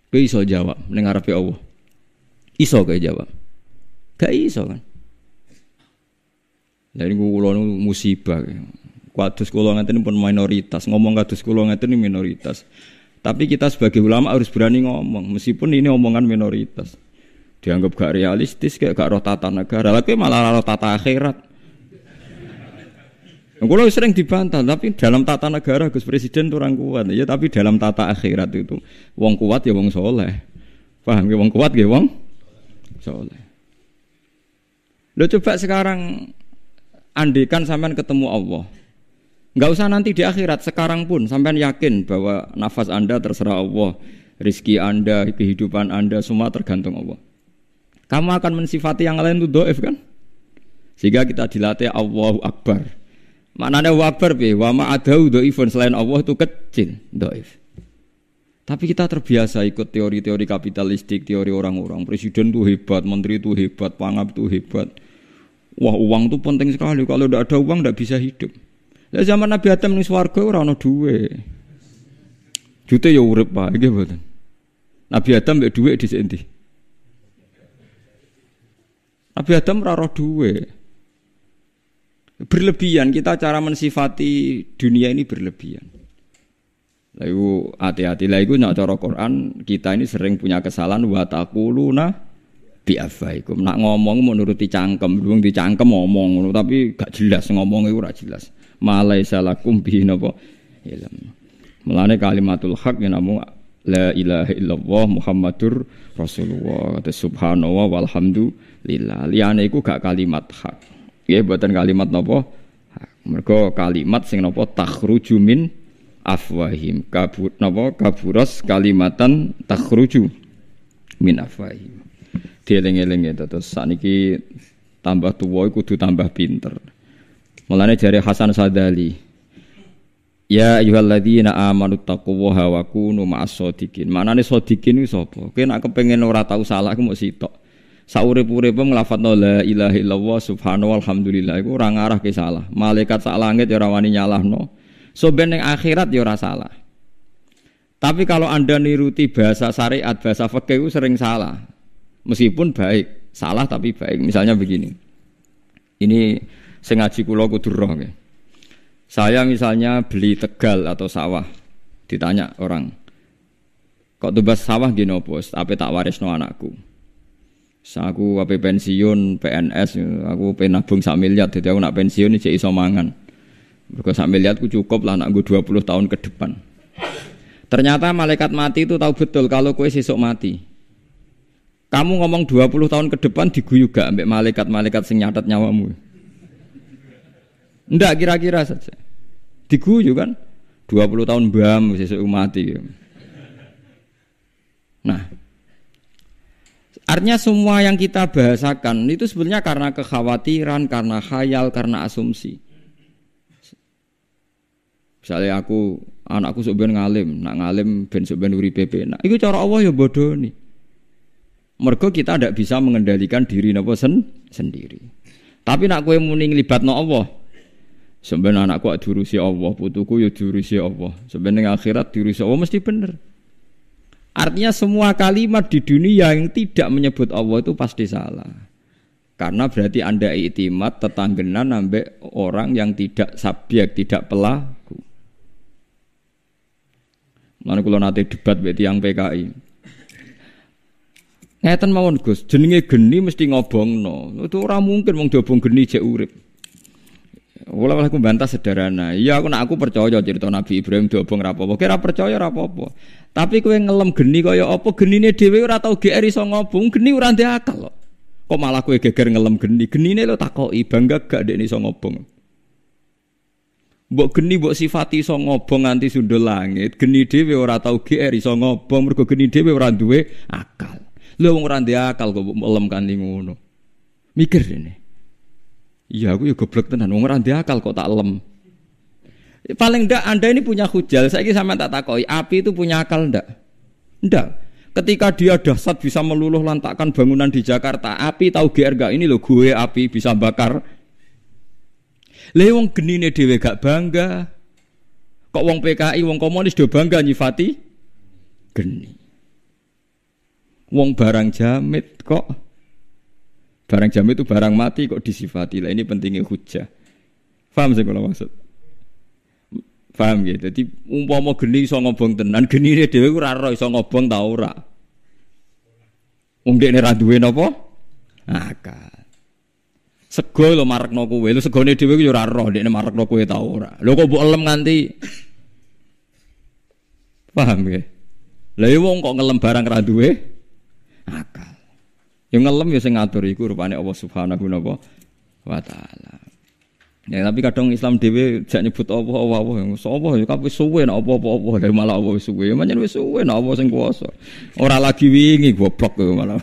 Kue iso jawab mendengar ngarepe Allah. Iso kue jawab. Gak iso kan. dari gue kula musibah. kuatus kula ngaten pun minoritas, ngomong kuatus kula ngaten minoritas. Tapi kita sebagai ulama harus berani ngomong, meskipun ini omongan minoritas. Dianggap gak realistis, kayak gak roh tata negara. tapi malah roh tata akhirat. Nah, Kalau sering dibantah, tapi dalam tata negara Gus Presiden itu orang kuat. Ya, tapi dalam tata akhirat itu wong kuat ya wong soleh. Paham ya wong kuat ya wong soleh. Lo coba sekarang andikan sampean ketemu Allah. Enggak usah nanti di akhirat, sekarang pun sampai yakin bahwa nafas Anda terserah Allah, rizki Anda, kehidupan Anda semua tergantung Allah. Kamu akan mensifati yang lain itu doif kan? Sehingga kita dilatih Allahu Akbar. Maknanya Allahu Akbar bi, wa ma'adau doifun selain Allah itu kecil, doif. Tapi kita terbiasa ikut teori-teori kapitalistik, teori orang-orang. Presiden itu hebat, menteri itu hebat, pangap itu hebat. Wah uang itu penting sekali. Kalau tidak ada uang tidak bisa hidup. Lah zaman Nabi Adam ning swarga ora ana duwe. Jute ya urip Pak, Iki mboten. Nabi Adam mek dhuwit dhisik endi? Nabi Adam ora roh duwe. Berlebihan kita cara mensifati dunia ini berlebihan. Lalu hati-hati lah iku nek cara Quran kita ini sering punya kesalahan wa taquluna bi afaikum. Nak ngomong menuruti cangkem, wong dicangkem ngomong tapi gak jelas ngomongnya ora jelas malai lakum bihi napa ilm. Mulane kalimatul hak yen ya namung la ilaha illallah Muhammadur Rasulullah. Kata subhanallah walhamdulillah. Liyane iku gak kalimat hak. Nggih buatan kalimat napa? Mergo kalimat sing napa takhruju min afwahim. Kabur napa kaburas kalimatan takhruju min afwahim. Dieling-eling ya terus saniki tambah tuwa kudu tambah pinter. Mulane dari Hasan Sadali. Ya ayyuhalladzina amanu taqullaha wa kunu ma'as-shodiqin. Manane shodiqin iku sapa? Kowe nek kepengin ora tau salah iku mok sitok. Saurip-uripe nglafadzno la ilaha illallah subhanahu walhamdulillah iku ora ngarah ke salah. Malaikat sak langit ya ora wani nyalahno. So ben akhirat ya ora salah. Tapi kalau Anda niruti bahasa syariat, bahasa fikih itu sering salah. Meskipun baik, salah tapi baik. Misalnya begini. Ini Sengaji ngaji kula kudu Saya misalnya beli tegal atau sawah. Ditanya orang, kok tumbas sawah gini apa? Tapi tak waris no anakku? Sa aku apa pensiun, PNS, aku pengen nabung sak miliar, jadi aku nak pensiun iki iso mangan. Mergo sak aku cukup lah anakku 20 tahun ke depan. Ternyata malaikat mati itu tahu betul kalau kue sesuk mati. Kamu ngomong 20 tahun ke depan diguyu gak ambek malaikat-malaikat sing nyatet nyawamu. Ndak kira-kira saja. Diguyu kan. 20 tahun bam sesuk mati. Nah, artinya semua yang kita bahasakan itu sebenarnya karena kekhawatiran, karena khayal, karena asumsi. Misalnya aku anakku sok ben ngalim, nak ngalim ben sok ben pp. Nah, itu cara Allah ya bodoh nih. Mergo kita tidak bisa mengendalikan diri nopo sen sendiri. Tapi nak kue muni nglibatno Allah, Sebenarnya anakku diurusi Allah, putuku ya diurusi Allah. Sebenarnya akhirat diurusi Allah mesti benar. Artinya semua kalimat di dunia yang tidak menyebut Allah itu pasti salah. Karena berarti Anda iktimat tetanggenan ambek orang yang tidak subjek, tidak pelaku. Mana kalau nanti debat berarti yang PKI. Ngeten mawon Gus, jenenge geni mesti ngobong no. Itu orang mungkin mau diobong geni cek urip. Wala aku bantah sederhana. Iya aku nak aku percaya cerita Nabi Ibrahim diobong apa-apa. Kira percaya apa apa. Tapi kowe ngelem geni kaya apa genine dhewe ora tau GR iso ngobong, geni ora ndek akal kok. Kok malah kowe geger ngelem geni. Genine lo takoki bangga gak ndek iso ngobong. Mbok geni mbok sifati iso ngobong nganti sundul langit. Geni dhewe ora tau GR iso ngobong mergo geni dhewe ora duwe akal. Lho wong ora ndek akal kok mbok ngelem kanthi ngono. Mikir ini. Iya, aku ya goblok tenan. Wong ora akal kok tak lem. Paling ndak Anda ini punya hujal. Saiki sama tak takoi, api itu punya akal ndak? Ndak. Ketika dia dahsyat bisa meluluh lantakan bangunan di Jakarta, api tahu GR gak ini loh gue api bisa bakar. Lewong nih dhewe gak bangga. Kok wong PKI, wong komunis do bangga nyifati geni. Wong barang jamit kok Barang jam itu barang mati kok disifati. Lah ini pentingnya hujah. Faham sih kalau maksud? Faham gitu. Jadi umpama geni iso ngobong tenan, genine dhewe ora ora iso ngobong ta ora. Wong dekne ra duwe napa? Akal. Sego lo marekno kowe, lo segone dhewe ku yo ora ora dekne marekno kowe ta ora. Lho kok mbok elem nganti Paham ya? Lah ya wong kok ngelem barang ra duwe akal. Yang ngelem ya sing ngatur iku rupane Allah Subhanahu wa taala. Ya tapi kadang Islam Dewi jak nyebut Allah Allah Allah sapa ya, ya kabeh suwe nek apa-apa apa ya, malah Allah wis suwe. Ya, Manyen wis suwe nek Allah sing kuasa. Ora lagi wingi goblok ya malah.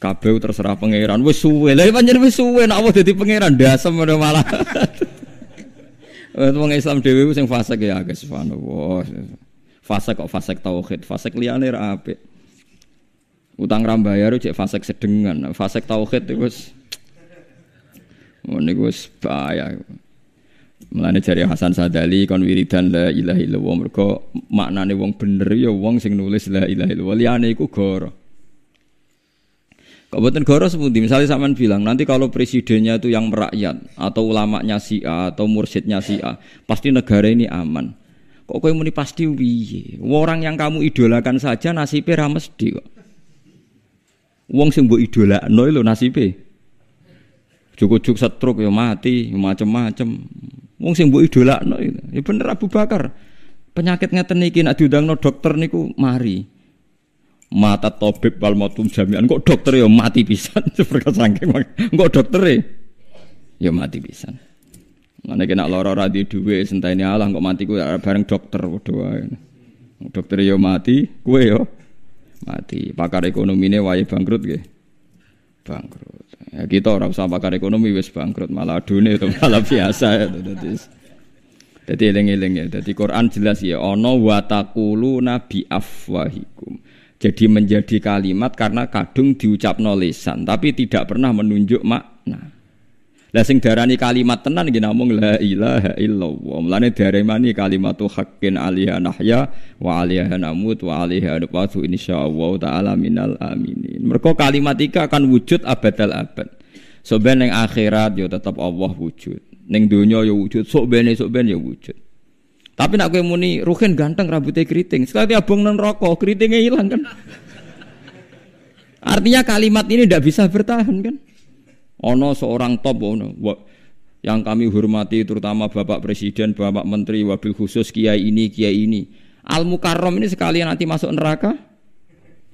Kabeh terserah pangeran wis suwe. Lah panjen wis suwe nek Allah dadi pangeran dasem malah. Wong Islam dhewe sing fasik ya guys subhanallah. Fasik kok fasik tauhid, fasik liyane ra Utang rambayar cek fasek sedengan, fasek tauhid itu bos. Oh, ini iku bahaya. Mulane jari Hasan Sadali kon wiridan la ilaha illallah mergo maknane wong bener ya wong sing nulis la ilaha illallah liyane iku goro. Kok boten goro sepundi? Misalnya sampean bilang nanti kalau presidennya itu yang merakyat atau ulamaknya si A atau mursidnya si A, pasti negara ini aman. Kok kowe muni pasti piye? Orang yang kamu idolakan saja nasibnya ra mesti kok. Wong sing mbok idolakno lho nasibe. Cukup-cukup setruk ya mati, ya macam-macam. macam Wong sing mbok idolakno ya bener Abu Bakar. Penyakit ngeten iki nek diundangno dokter niku mari. Mata tabib wal matum jami'an kok dokter ya mati pisan seperti saking kok e? ya dokter ya mati pisan. Mana kena lara ora di duwe sentaine Allah kok mati ku bareng dokter padha Dokter ya mati, kowe ya mati. Pakar ekonomi ini wae bangkrut gak? Bangkrut. Ya, kita orang usah pakar ekonomi wes bangkrut malah dunia itu malah biasa ya. Jadi, jadi eling-eling ya. Jadi Quran jelas ya. Ono watakulu nabi afwahikum. Jadi menjadi kalimat karena kadung diucap nolisan tapi tidak pernah menunjuk makna. Lah sing darani kalimat tenan nggih namung la ilaha illallah. Mulane kalimat kalimatu hakin alaiha nahya wa alaiha namut wa alaiha nufasu insyaallah taala minal aminin. Mergo kalimat iki akan wujud abadal abad. So ben ning akhirat yo ya tetap Allah wujud. Ning donya yo ya wujud, sok ben sok ben yo ya wujud. Tapi nak kowe muni ruhen ganteng rambutnya keriting. Sekali abang nang rokok, keritingnya hilang kan. Artinya kalimat ini tidak bisa bertahan kan? Ono seorang top ono yang kami hormati terutama Bapak Presiden, Bapak Menteri, wabil khusus kiai ini, kiai ini. Al mukarrom ini sekalian nanti masuk neraka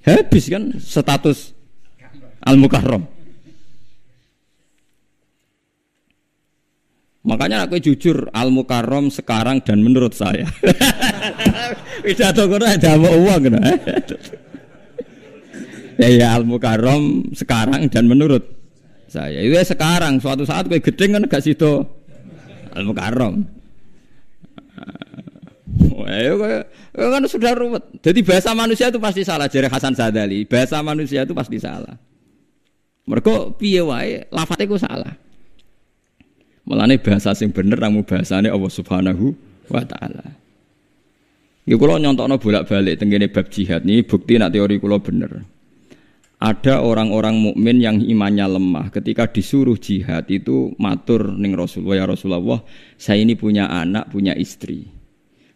habis kan status Al mukarrom. Makanya aku jujur Al mukarrom sekarang dan menurut saya. Pidato karena ada mau uang ya ya Al mukarrom sekarang dan menurut saya. Itu iya, sekarang suatu saat gue gede kan gak situ Al mukarrom. Ayo kan sudah ruwet. Jadi bahasa manusia itu pasti salah jere Hasan Sadali. Bahasa manusia itu pasti salah. Mergo piye wae lafate ku salah. Mulane bahasa sing bener namu bahasane Allah Subhanahu wa taala. Iku kula nyontokno bolak-balik tengene bab jihad nih bukti nak teori kula bener ada orang-orang mukmin yang imannya lemah ketika disuruh jihad itu matur ning Rasulullah ya Rasulullah saya ini punya anak punya istri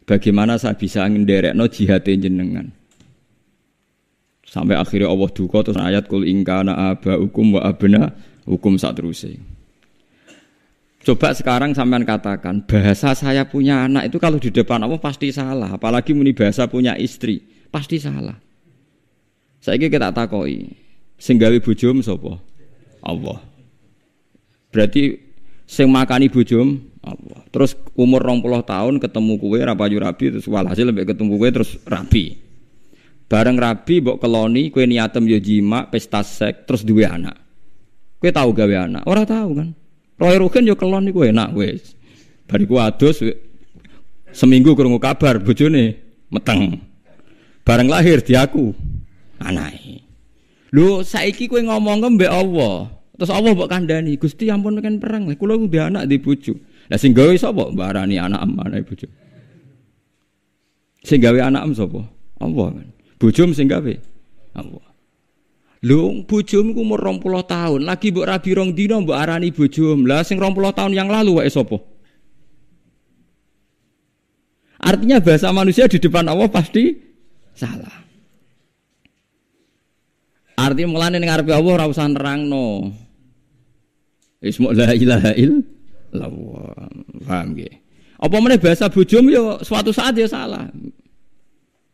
bagaimana saya bisa ngenderekno jihad jenengan sampai akhirnya Allah duka terus ayat kul ingkana aba hukum wa abna hukum satruse coba sekarang sampean katakan bahasa saya punya anak itu kalau di depan Allah pasti salah apalagi muni bahasa punya istri pasti salah Saiki kita takoi, sing gawe bojomu sapa? Allah. Berarti sing makani bojom Allah. Terus umur 20 tahun ketemu kue rapayu rabi terus walhasil lebih ketemu kue terus rabi. Bareng rabi mbok keloni kue niatem yo jima pesta sek terus duwe anak. Kue tahu gawe anak? Ora tahu kan. Roy Rugen yo keloni kue enak wis. Bariku adus seminggu krungu kabar bojone meteng. Bareng lahir diaku anake. Ah, Lho saiki kowe ngomong ke mbek Allah. Terus Allah mbok kandhani, Gusti ampun kan perang. Kula ndek anak di bojo. Lah sing gawe sapa? Rani anak amane bojo. Sing gawe anak sapa? Allah kan. Bojo sing gawe Allah. Lho bojomu ku umur 20 tahun, lagi mbok rabi rong dina mbok arani bojomu. Lah sing 20 tahun yang lalu wae sapa? Artinya bahasa manusia di depan Allah pasti salah. Arti mulane ning ngarepe Allah ora usah nerangno. Ismu la ilaha illallah. Paham nggih? Apa meneh bahasa bojom ya suatu saat ya salah.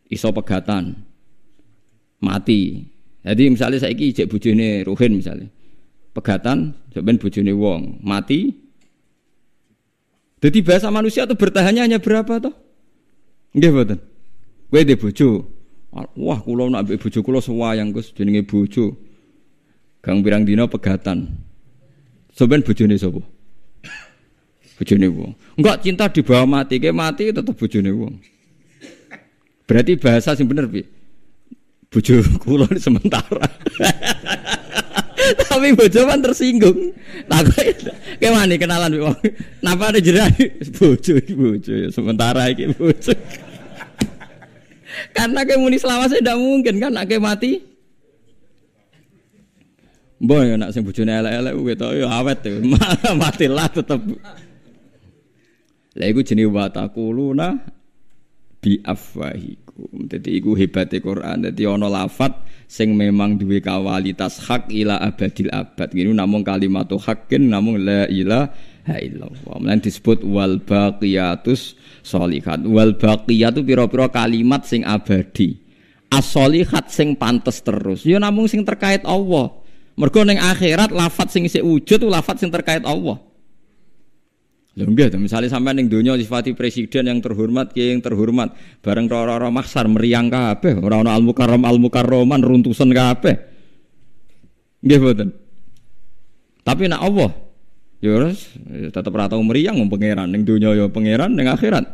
Iso pegatan. Mati. Jadi misalnya saya iki cek bojone Ruhin misalnya. Pegatan ben bojone wong, mati. Jadi bahasa manusia itu bertahannya hanya berapa toh? Nggih mboten. Kowe dhe bojo, Wah, kulo nak ambek bojo kulo sewayang Gus jenenge bojo. Gang pirang dina pegatan. Sampeyan bojone sapa? Bojone wong. Enggak cinta dibawa mati, ke mati tetep bojone wong. Berarti bahasa sing bener piye? Bojo ini sementara. Tapi bojo kan tersinggung. Takut mana kenalan wong. Napa ada jerai? bojo iki bojo ya, sementara iki bojo. Karena kayak muni selawase tidak mungkin kan nak mati. Boy, nak sing bujune elek-elek kuwi to ya awet tuh. mati tetap. tetep. Lah iku jenenge watakuluna bi afwahikum. Dadi iku hebate Quran. Dadi ana lafat sing memang duwe kawalitas hak ila abadil abad. Ngene namung kalimatu hakin namung la ilaha illallah. Lan disebut wal baqiyatus solihat wal baqiyatu pira-pira kalimat sing abadi as-solihat sing pantas terus ya namung sing terkait Allah mergo ning akhirat lafat sing isih wujud lafat sing terkait Allah Lha nggih, misalnya sampean neng dunia sifati presiden yang terhormat, kiai yang terhormat, bareng roro-roro maksar meriang kape, Roro al mukarrom al mukarroman runtusan kape. enggak Tapi nak Allah Ya harus ya tetap rata meriang wong pangeran ning donya ya pangeran ning akhirat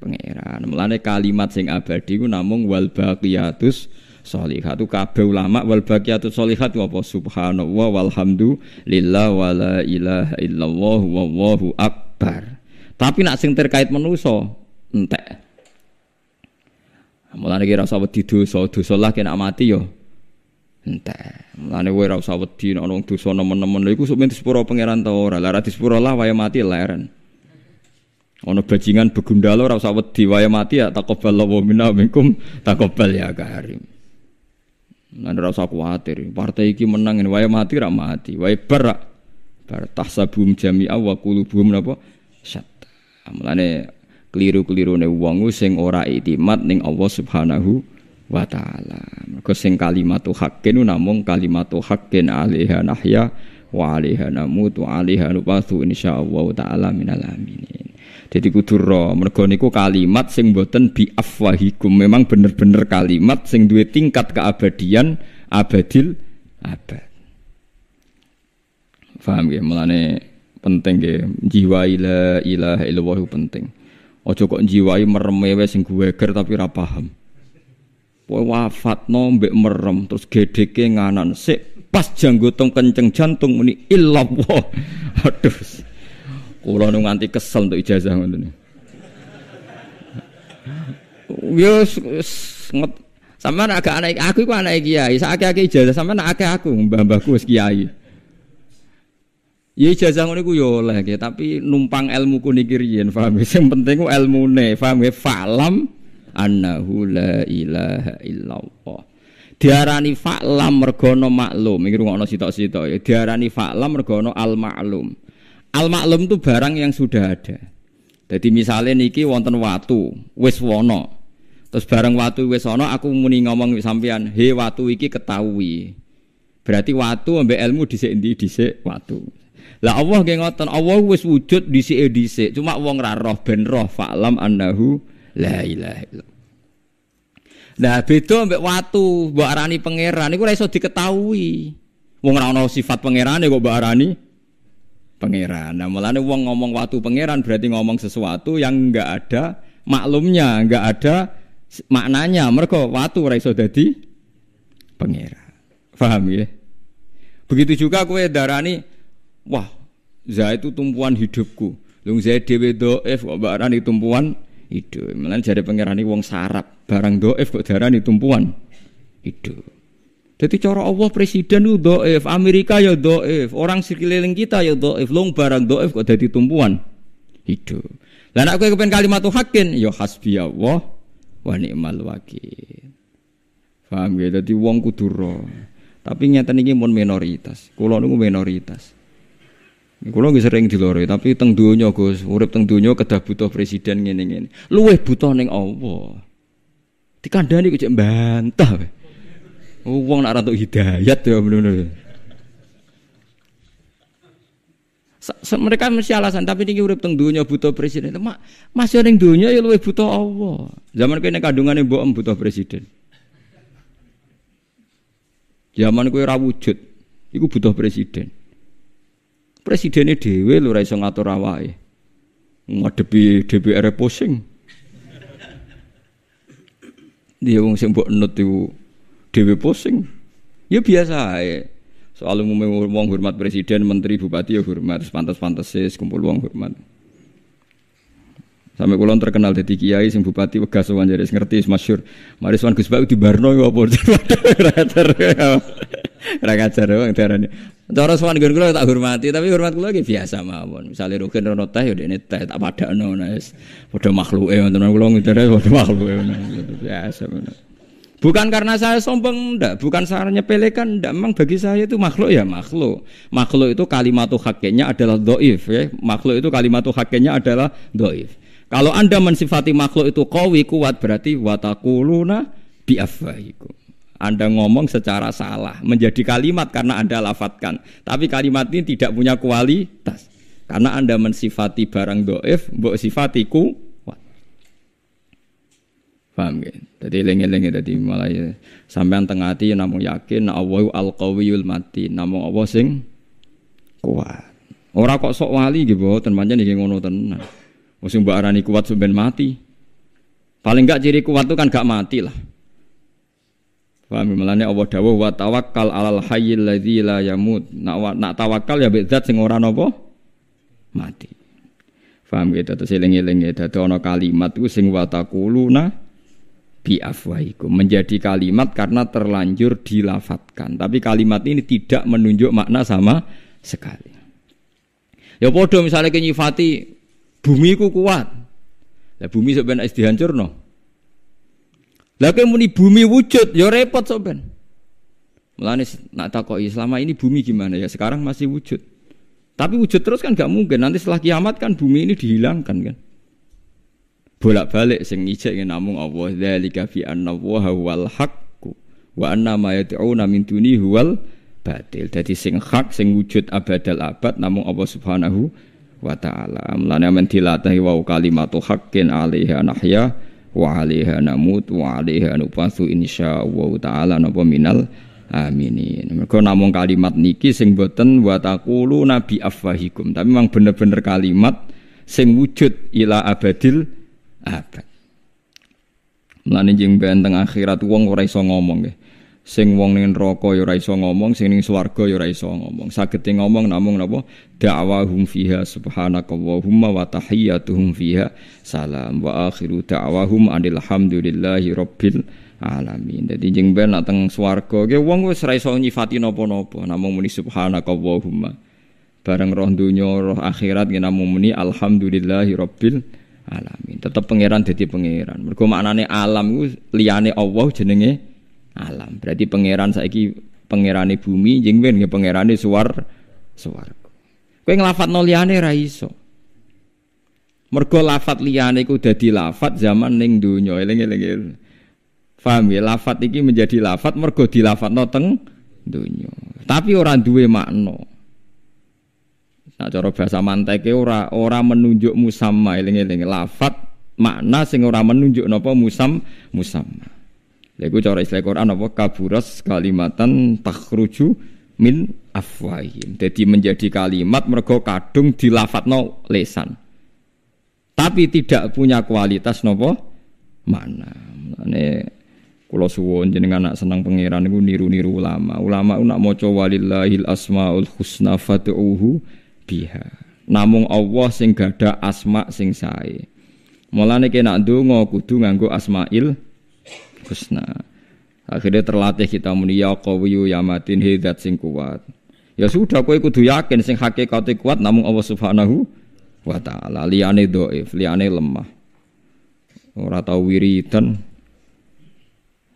pangeran. Mulane kalimat sing abadi ku namung wal baqiyatus sholihatu kabeh ulama wal baqiyatus sholihat apa subhanallah walhamdulillah wala ilaha illallah wallahu akbar. Tapi nak sing terkait manusa entek. Mulane kira rasa wedi dosa, dosa lah kena mati yo ya. Entah. Mulane kowe ora usah wedi nek ana wong dosa nemen-nemen lha iku sok men pura pangeran ta ora. Lah ora lah waya mati leren. Ana bajingan begundalo ora usah wedi waya mati ya taqabbalallahu minna minkum taqabbal ya karim. Lan ora usah kuwatir. Partai iki menang waya mati ra mati. Waya bar bar tahsabum jami'a wa qulubuhum napa syatta. Mulane keliru-kelirune wong sing ora mat ning Allah Subhanahu wa wa ta'ala. Mergo sing kalimatu haqqin namung kalimatu haqqin alaiha nahya wa alaiha namutu alaiha nubathu insyaallah ta'ala minal aminin. Jadi kudu mergo niku kalimat sing boten bi afwahikum. Memang bener-bener kalimat sing duwe tingkat keabadian abadil abad. Faham ya? Mulane penting ya. Jiwa ilah ilah illallah penting. Ojo kok jiwai meremewe sing gue ger tapi rapaham? Wafat no, mbek merem terus GDK nganan sik pas janggotong kenceng jantung muni illallah. Aduh. Kula nu nganti kesel untuk ijazah ngoten. yes, ya, ngot nak agak anak aku itu anak kiai, sakake-ake ijazah sampean akeh aku mbah-mbahku es kiai. Ya ijazah ngono gue yoleh, ya tapi numpang ilmu ku niki riyen paham. Ya? Sing penting ku ilmune, paham ya falam annahu la ilaha illallah diarani fa'lam mergono maklum iki rungokno sitok-sitok ya diarani fa'lam mergono al maklum al maklum itu barang yang sudah ada jadi misalnya niki wonten watu wis wono terus bareng watu wis ana aku muni ngomong sampean he watu iki ketahui berarti watu ambek ilmu dhisik ndi dhisik watu lah Allah nggih ngoten Allah wis wujud dhisik e dhisik cuma wong ra roh ben roh fa'lam annahu La ilaha illallah. Nah, beda mbek watu, mbok arani pangeran iku ora iso diketahui. Wong ora ana sifat pangerane kok mbok arani pangeran. Nah, malah mulane wong ngomong watu pangeran berarti ngomong sesuatu yang enggak ada maklumnya, enggak ada maknanya. mereka watu ora iso dadi pangeran. faham ya? Begitu juga kowe darani wah, Zaid itu tumpuan hidupku. Lung Zaid dhewe dhaif kok mbok arani tumpuan Ido. Malah jari pangerane wong sarap, barang doif kok darani tumpuan. Ido. Jadi cara Allah presiden itu doif, Amerika ya doif, orang sekeliling kita ya doif, long barang doif kok jadi tumpuan. Ido. Lah aku kowe kepen kalimat hakin ya hasbi Allah wa ni'mal wakil. Faham ya? jadi uang kudu Tapi nyata niki mun minoritas. kalau nunggu minoritas. Kulo nggih sering lori, tapi teng dunyo Gus, urip teng dunyo kedah butuh presiden ngene-ngene. Luwe butuh neng Allah. Dikandani kok cek bantah. Uang oh, nak ratu hidayat ya bener-bener. mereka mesti alasan tapi ini urip teng dunia butuh presiden mak masih orang dunia ya lebih butuh Allah zaman kandungan kandungannya buat butuh presiden zaman kue rawujud itu butuh presiden presidennya dewe lho ra iso ngatur awake. Ngadepi DPR pusing. Dia wong sing mbok nut iku dhewe pusing. Ya biasa ae. Soal umume wong hormat presiden, menteri, bupati ya hormat, pantas-pantes kumpul wong hormat. Sampai kulon terkenal jadi kiai sing bupati Wegas wan jadi ngerti masyur. Mari sowan Gus Bak di Barno ya apa rakyat Ora ngajar wong darane. Cara sowan gue tak hormati, tapi hormat gue lagi biasa mawon. misalnya Rugen rono teh udah ya ini teh tak pada padakno ngono nah, wis padha makhluke ngoten kula ngidare padha makhluke nah, gitu, biasa ngono. Bukan karena saya sombong, ndak. Bukan saya pelekan, ndak. Memang bagi saya itu makhluk ya makhluk. Makhluk itu kalimat hakinya adalah doif. Ya. Makhluk itu kalimat hakinya adalah doif. Kalau Anda mensifati makhluk itu kawi kuat berarti watakuluna biafaikum. Anda ngomong secara salah menjadi kalimat karena Anda lafatkan. Tapi kalimat ini tidak punya kualitas karena Anda mensifati barang doif, mbok sifatiku kuat. Paham gak? Jadi lengi-lengi tadi malah sampai sampean tengah hati namun yakin awal al-qawiyul mati, namun Allah sing kuat. Orang kok sok wali gitu? Temannya nih ngono tenan. Musim mbak arani kuat sampean mati. Paling enggak ciri kuat itu kan enggak mati lah. Paham ya? melane Allah dawuh wa tawakkal alal hayyil ladzi la yamut. Nak nak tawakal ya mbek zat sing ora napa mati. Paham gitu ya? terus eling-eling dadi ana kalimat ku sing wa taquluna bi afwaikum menjadi kalimat karena terlanjur dilafatkan. Tapi kalimat ini tidak menunjuk makna sama sekali. Ya podo misalnya kenyifati Bumi ku kuat. Lah bumi sok ben dihancurno. Lah laki muni bumi wujud ya repot sok ben. Mulane nak takok selama ini bumi gimana ya? Sekarang masih wujud. Tapi wujud terus kan gak mungkin. Nanti setelah kiamat kan bumi ini dihilangkan kan. Bolak-balik sing ngijek ngene ya, namung Allah zalika fi anna wa wal wa anna ma yad'una min dunihi huwal batil. Dadi sing hak sing wujud abadal abad namung Allah Subhanahu wa ta'ala mulane amen dilatih wau kalimatu haqqin 'alaiha nahya wa 'alaiha namut wa 'alaiha nupasu insyaallah ta'ala napa minal aminin mergo namung kalimat niki sing boten wa taqulu nabi afwahikum tapi memang bener-bener kalimat sing wujud ila abadil abad Mulane jeng benteng akhirat wong ora iso ngomong nggih sing wong ning neraka ya ora iso ngomong sing ning swarga ya ora iso ngomong saged ngomong namung napa da'wahum fiha subhanaka wa tahiyyatuhum fiha salam wa akhiru da'wahum anil hamdulillahi rabbil alamin dadi jeng ben nak teng swarga ge wong wis ora iso nyifati napa-napa namung muni huma bareng roh dunia roh akhirat ge namung muni alhamdulillahi rabbil alamin tetep pangeran dadi pangeran mergo maknane alam ku liyane Allah jenenge alam. Berarti pangeran saiki pangerane bumi jeng ben nggih pangerane suwar swarga. Kowe nglafatno liyane ra iso. Mergo lafat liyane iku dadi lafat zaman ning donya eling-eling. Paham ya lafat iki menjadi lafat mergo dilafatno teng donya. Tapi ora duwe makna. Nah, cara bahasa manteke ora ora menunjuk musamma eling-eling lafat makna sing ora menunjuk napa musam musamma lagu cara istilah Quran apa kaburas kalimatan takruju min afwahim. Jadi menjadi kalimat mergo kadung dilafatno lesan. Tapi tidak punya kualitas nopo mana. Ini kula suwon jenengan anak senang pangeran niku niru-niru ulama. Ulama nak maca walillahil asmaul husna fad'uhu biha. Namung Allah sing gada asma sing sae. Mulane kena ndonga kudu nganggo asmail husna. Akhirnya terlatih kita muni ya qawiyu ya matin hidat sing kuat. Ya sudah kowe kudu yakin sing hakikate kuat namung Allah Subhanahu wa taala. Liyane dhaif, liyane lemah. Ora tau wiridan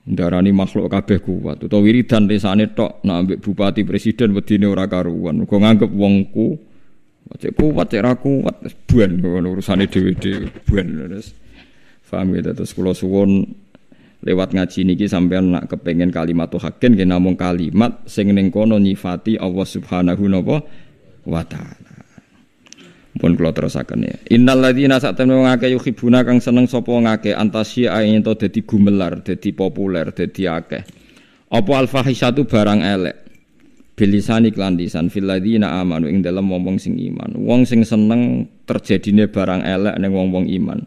darani makhluk kabeh kuat. Utawa wiridan lisane tok nak ambek bupati presiden wedine ora karuan. Kok nganggep wongku Cek kuat, cek raku, kuat, buan, urusane dewi-dewi, buan, terus, paham gitu, ya, terus lewat ngaji niki sampean nak kepengen kalimat tuh hakin nggih namung kalimat sing ning kono nyifati Allah Subhanahu wa taala. Pun kula terusaken ya. Innal ladzina satamnu ngake yuhibuna kang seneng sapa ngake antasi ayen to dadi gumelar, dadi populer, dadi akeh. Apa al fahisatu barang elek. Bilisani sani lisan fil ladzina amanu ing dalam wong-wong sing iman. Wong sing seneng terjadine barang elek neng wong-wong iman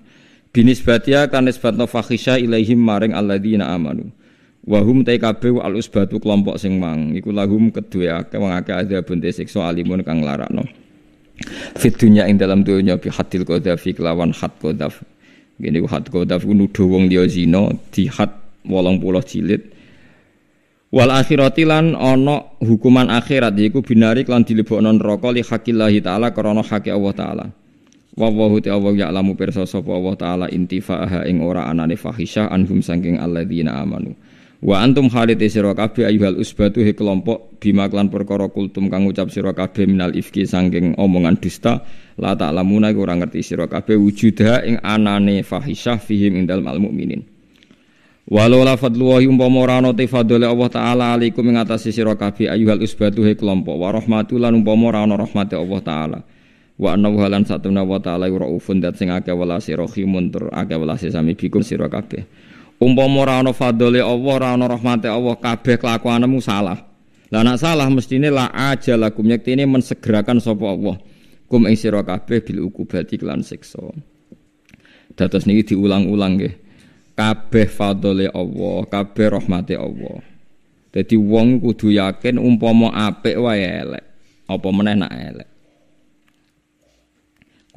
binisbatia ya, kan nisbatno ilaihim maring alladzina amanu wahum TKB wa usbatu kelompok sing mang iku lahum kedue akeh wong akeh adzabun siksa alimun kang larakno fit dunya ing dalam dunya bi hatil qadhafi kelawan hat qadhaf ngene hat qadhaf nuduh wong liya zina di had 80 jilid wal akhirati lan ana hukuman akhirat yaiku binari lan dilebokno neraka li hakillahi taala karena hak Allah taala Wallahu ta Ya ya'lamu pirsa sapa Allah taala intifa'aha ing ora anane fahisyah anhum saking alladzina amanu. Wa antum khalid sira kabeh ayyuhal usbatu he kelompok bima klan perkara kultum kang ngucap sira kabeh minal ifki saking omongan dusta la ta'lamuna ora ngerti sira kabeh wujudha ing anane fahisyah fihim ing dalem al mukminin. Walau la fadlu wa ora ana te fadole Allah taala alaikum ing atase sira kabeh ayyuhal usbatu he kelompok wa rahmatulan umpama ora rahmate Allah taala wa annahu halan satuna wa ta'ala raufun dat sing akeh welase rahimun tur akeh welase sami bikum sira kabeh umpama ora ana fadhole Allah ora ana rahmate Allah kabeh kelakuanmu salah lah nak salah mestine la ajalakum yektene mensegerakan sapa Allah kum ing sira kabeh bil ukubati kelan siksa dados niki diulang-ulang nggih kabeh fadhole Allah kabeh rahmate Allah Jadi wong kudu yakin umpama apik wae elek apa meneh nak elek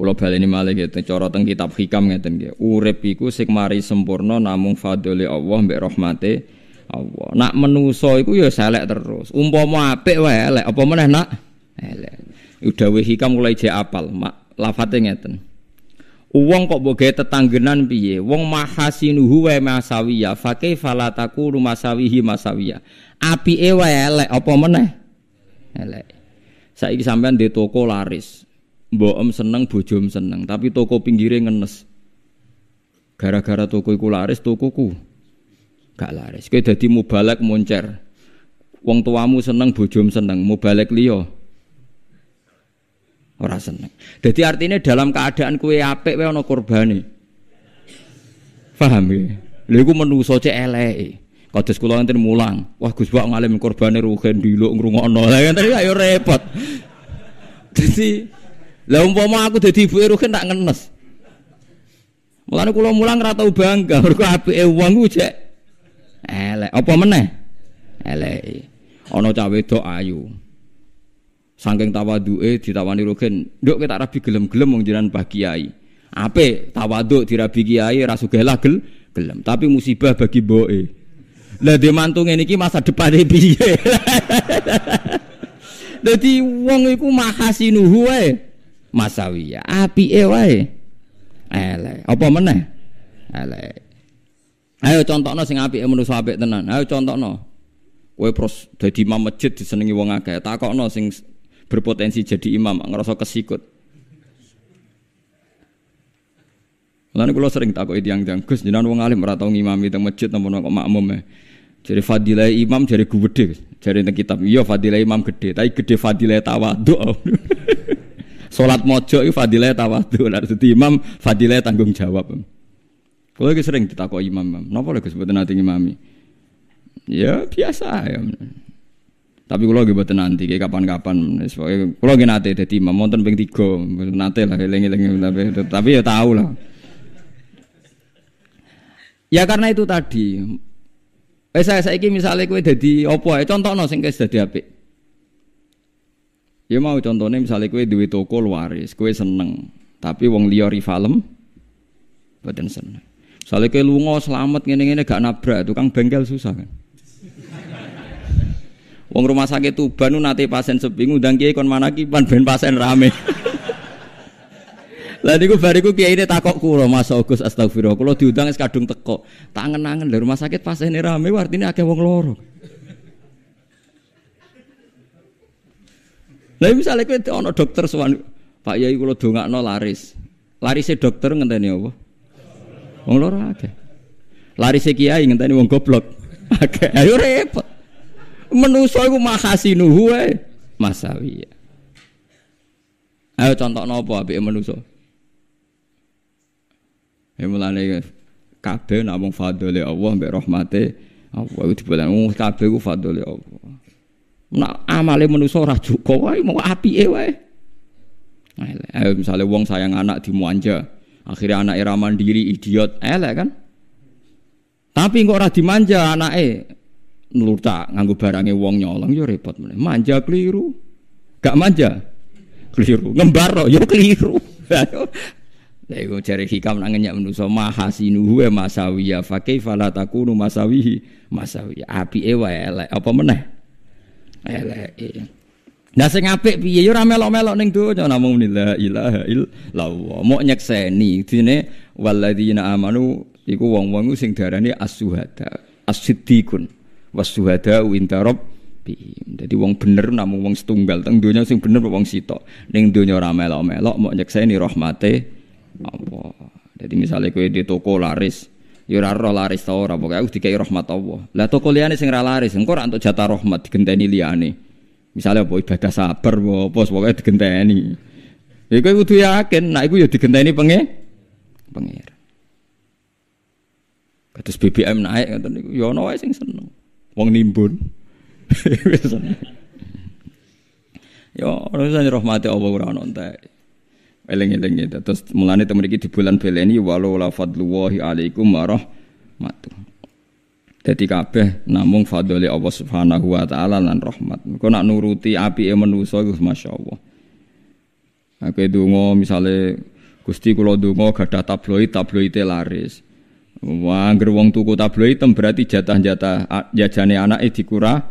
Kulo baleni malih gitu cara teng kitab hikam gitu. nggih. Urip iku mari sempurna namung fadhole Allah mbek rahmate Allah. Nak menuso iku ya selek terus. mau apik wae elek, apa meneh nak? Elek. Udawe hikam mulai ije apal, mak lafate gitu. Uwong kok mbok tetanggenan piye? Wong mahasinuhu wa masawiya, fa falataku la takunu masawihi masawiya. Api wae elek, apa meneh? Elek. Saiki sampean di toko laris, Boem seneng, bojom seneng, tapi toko pinggire ngenes. Gara-gara toko iku laris, toko ku gak laris. Kowe dadi mubalek moncer. Wong tuamu seneng, bojom seneng, mubalek liya ora seneng. Jadi artinya dalam keadaan kue apik wae ana korbane. Paham ya? Lha iku menungso cek eleke. Kados kula enten mulang. Wah Gus Wak ngalim korbane ruhen diluk ngrungokno. Lah kan tadi ayo repot. Jadi lah umpama aku jadi ibuke Ruhin tak ngenes. Mulane kula mulang ora tau bangga, mergo apike wong ku jek elek. Apa meneh? Elek. Ana cah wedok ayu. Saking tawaduke ditawani Ruhin, nduk kita rabi gelem-gelem wong jenengan Pak Kiai. Ape tawaduk dirabi Kiai ra sugelah gel gelem, tapi musibah bagi mboke. Lah dhe mantunge niki masa depan piye? Dadi wong iku mahasinuhu wae masawiya. api ewai ele Apa mana? ele Ayo contoh no sing apike menu sabek tenan. Ayo contoh no Kowe pros jadi imam masjid disenengi wong akeh. no sing berpotensi jadi imam ngerasa kesikut. Lalu kalau sering takut itu yang jangan Gus jenengan wong alim ora tau ngimami teng masjid napa kok makmum ya. E? Jadi fadilah imam jadi gue gede, jadi teng kitab. Iya fadilah imam gede, tapi gede fadilah tawadhu. Solat mojo itu fadilah tawadu Lah jadi imam fadilah tanggung jawab. Kalau itu sering ditakut imam, Kenapa lagi Gus nanti imami? Ya biasa ya. Tapi kalau lagi buat nanti, kayak kapan-kapan, kalau lagi nanti jadi imam, monten ping tiga, nanti lah, lengi lengi, tapi, tapi ya tahu lah. Ya karena itu tadi, eh saya saya ini misalnya gue jadi opo, ya contoh no, sing jadi apik. Ya mau contohnya misalnya kue duit toko waris, kue seneng, tapi wong liya rivalem badan seneng. Misalnya kue lunga selamat gini gini gak nabrak, tukang bengkel susah kan. Wong rumah sakit tuh banu nate pasien sepi ngundang kiai kon manaki pan ben pasien rame. Lah niku bariku kiai ini takok kulo Mas Agus astagfirullah kula diundang es kadung teko. tangan angen dari rumah sakit pasien rame artinya akeh wong loro. Lah misalnya kowe ono dokter sowan, Pak Yai kula dongakno laris. Larise dokter ngenteni apa? Wong loro akeh. Larise kiai ngenteni wong goblok. Akeh. Ayo repot. Menuso iku mahasinuhu wae. Masawi. Ayo contoh nopo apik menuso. Ya mulane kabeh nak wong fadhole Allah mbek rahmate Allah itu dibolan wong oh, kabeh ku fadhole Allah. Nak amale manusa ora cukup wae mau api wae. Eh, misalnya wong sayang anak dimanja, akhirnya anak era mandiri idiot, elek kan? Tapi kok ora dimanja e nurta nganggu barangnya wong nyolong yo repot meneh. Manja keliru. Gak manja keliru. Ngembar yo keliru. Lha iku jare hikam nang nyak manusa mahasinu wa masawiya fa kaifa la takunu masawihi masawiya. api wae elek apa meneh? eleke. Nah sing apik piye yo ora melok-melok ning donya namung la ilaha illallah. Mok nyekseni dene walladzina amanu iku wong-wong sing darani as-suhada, as-siddiqun was-suhada inda rabbihim. Dadi wong bener namung wong setunggal teng donya sing bener wong sitok. Ning donya ora melok-melok mok nyekseni rahmate apa. Jadi misalnya kue di toko laris, Yura ya roh laris tau ora pokoke aku dikai rahmat Allah. Lah toko liyane sing ra laris engko ora entuk jatah rahmat digenteni liyane. Misalnya apa ibadah sabar apa pokoke digenteni. Ya iku kowe kudu yakin nek iku ya digenteni penge pengen. Kados BBM naik ngoten niku ya ana wae sing seneng. Wong nimbun. Yo, ya ora usah rahmate Allah ora ana entek eling-eling itu. Terus mulane temen iki di bulan beleni walau la fadlullahi alaikum matu. Dadi kabeh namung fadli Allah Subhanahu wa taala lan rahmat. Engko nak nuruti apike manusa iku masyaallah. Aku e donga misale Gusti kula donga gadah tabloid, tabloid laris. Wah, gerwong wong tuku tabloid berarti jatah-jatah jajane anake kurang,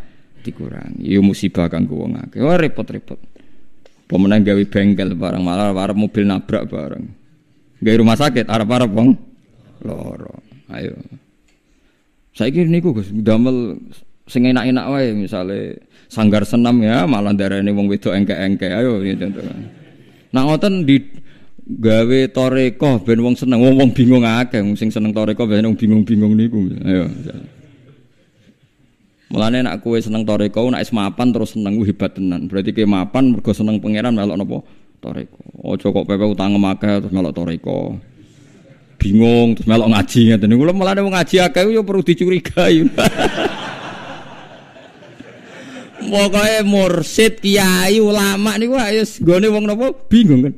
dikurang. Iya musibah kanggo wong akeh. Wah repot-repot pemenang gawe bengkel bareng malah arep mobil nabrak bareng gawe rumah sakit arep-arep wong loro ayo saiki niku Gus damel sing enak-enak wae misale sanggar senam ya malah darane wong wedok engke-engke ayo contoh nah ngoten di gawe toreko ben wong seneng wong, wong bingung akeh sing seneng toreko ben wong bingung-bingung niku ayo Mulane nak kue seneng toreko, nak es mapan terus seneng gue hebat tenan. Berarti kayak mapan mergo seneng pangeran melok nopo toreko. Ojo kok pepe utang makai terus melok toreko. Bingung terus melok ngaji ngeten. Kulo mulane mau ngaji akeh yo perlu dicurigai. Pokoknya mursid, kiai, ulama nih niku ayo gone wong nopo bingung kan.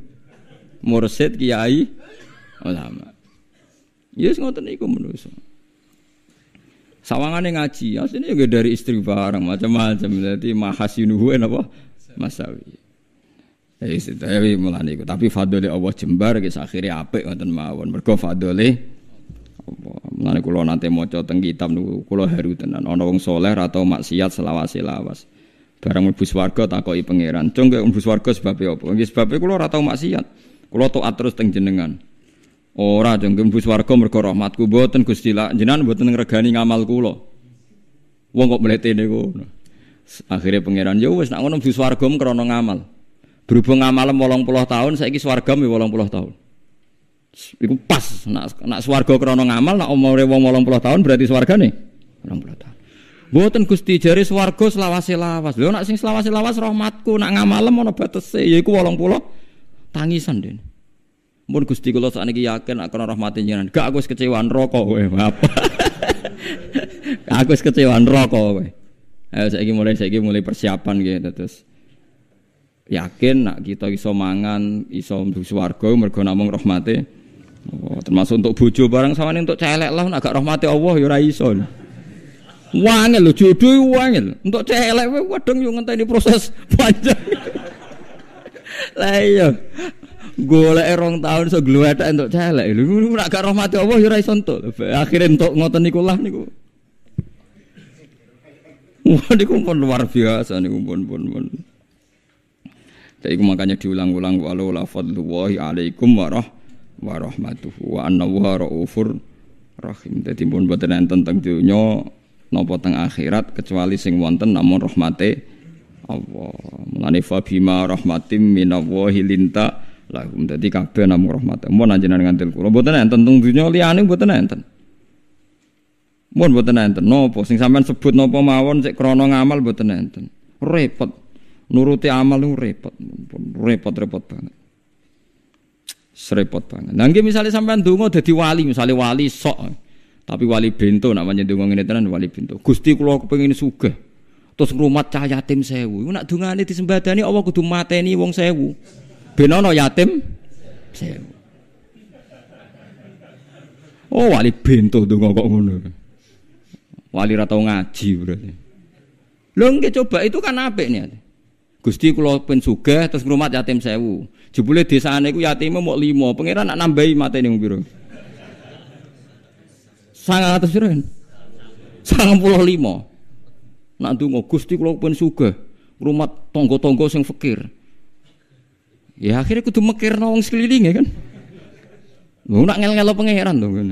Mursid, kiai, ulama. Yes ngoten niku menungso. Sawangannya ngaji, aslinya juga dari istri barang macam-macam. Jadi mahasinuhu apa? Masawi. Ya tapi mulane iku. Tapi fadhole Allah jembar kita akhire apik ngoten mawon. Mergo fadhole Allah. Mulane nanti mau maca teng kitab nunggu kulo haru tenan Ono wong saleh atau maksiat selawas-selawas. Barang mlebu swarga takoki pangeran, "Cung kowe mlebu swarga sebabe apa?" Nggih kulo kula ora tau maksiat. Kula taat terus teng jenengan. Ora jeng mlebu swarga mergo rahmatku mboten Gusti lak jenengan mboten ngregani ngamal kula. Wong kok mletene Akhirnya Akhire pangeran ya wis nak ngono mlebu swarga krana ngamal. Berhubung ngamalem 80 tahun saiki swarga 80 ya tahun. Iku pas nak nak swarga krana ngamal nak umure wong 80 tahun berarti swargane 80 tahun. Mboten Gusti jare swarga selawase lawas. Lho nek sing selawase lawas rahmatku, nak ngamal ana batese yaiku 80 tangisan dene. Mun Gusti kula niki yakin nek kena rahmat njenengan. Gak aku wis kecewa neraka kowe. aku wis kecewa neraka kowe. Ayo saiki mulai saiki mulai persiapan gitu terus. Yakin nak kita iso mangan, iso mlebu swarga mergo namung rahmate. Oh, termasuk untuk bojo barang sama untuk celek lah nak gak rahmate Allah ya ora iso. Wangel jodoh wangi Untuk celek yang yo ini proses panjang. Lah iya golek erong tahun so gluwetek untuk cale lu nek gak rahmati Allah ya rai iso akhirnya untuk entuk ngoten niku lah niku. Wah niku pun luar biasa niku pun pun pun. Jadi makanya diulang-ulang walau lafadlu wahi alaikum warah warahmatuhu wa anna wa raufur rahim. Jadi pun boten yang tentang dunia nopo teng akhirat kecuali sing wonten namun rahmate Allah. Mulane fa bima rahmatim minallahi linta lakum dadi kabeh namung rahmat mun anjenengan ngantil kula mboten enten tung dunya liyane mboten enten mun mboten enten napa sing sampean sebut napa mawon sik krana ngamal mboten enten repot nuruti amal lu repot repot repot banget serepot banget. Nah, misalnya sampean donga dadi wali, misalnya wali sok. Tapi wali bento namanya pancen donga ngene tenan wali bento. Gusti kula kepengin sugih. Terus ngrumat cah yatim sewu. Iku nak dungane disembadani Allah kudu mateni wong sewu. Benono yatim sewu. Oh, wali bento tuh kok ngono. Wali ratau ngaji berarti. Lo nggih coba itu kan ape nih? Gusti kalau pun juga terus rumah yatim sewu. Jebule desa ku yatimnya mau limo. Pengiran nak nambahi matene wong pira? sangat pulau limo. Nak nggak Gusti kalau pun juga. Rumah tonggo tonggo sing fakir. Ya akhirnya kudu mikir nawang sekeliling ya kan. mau nak ngel ngelo pangeran dong kan.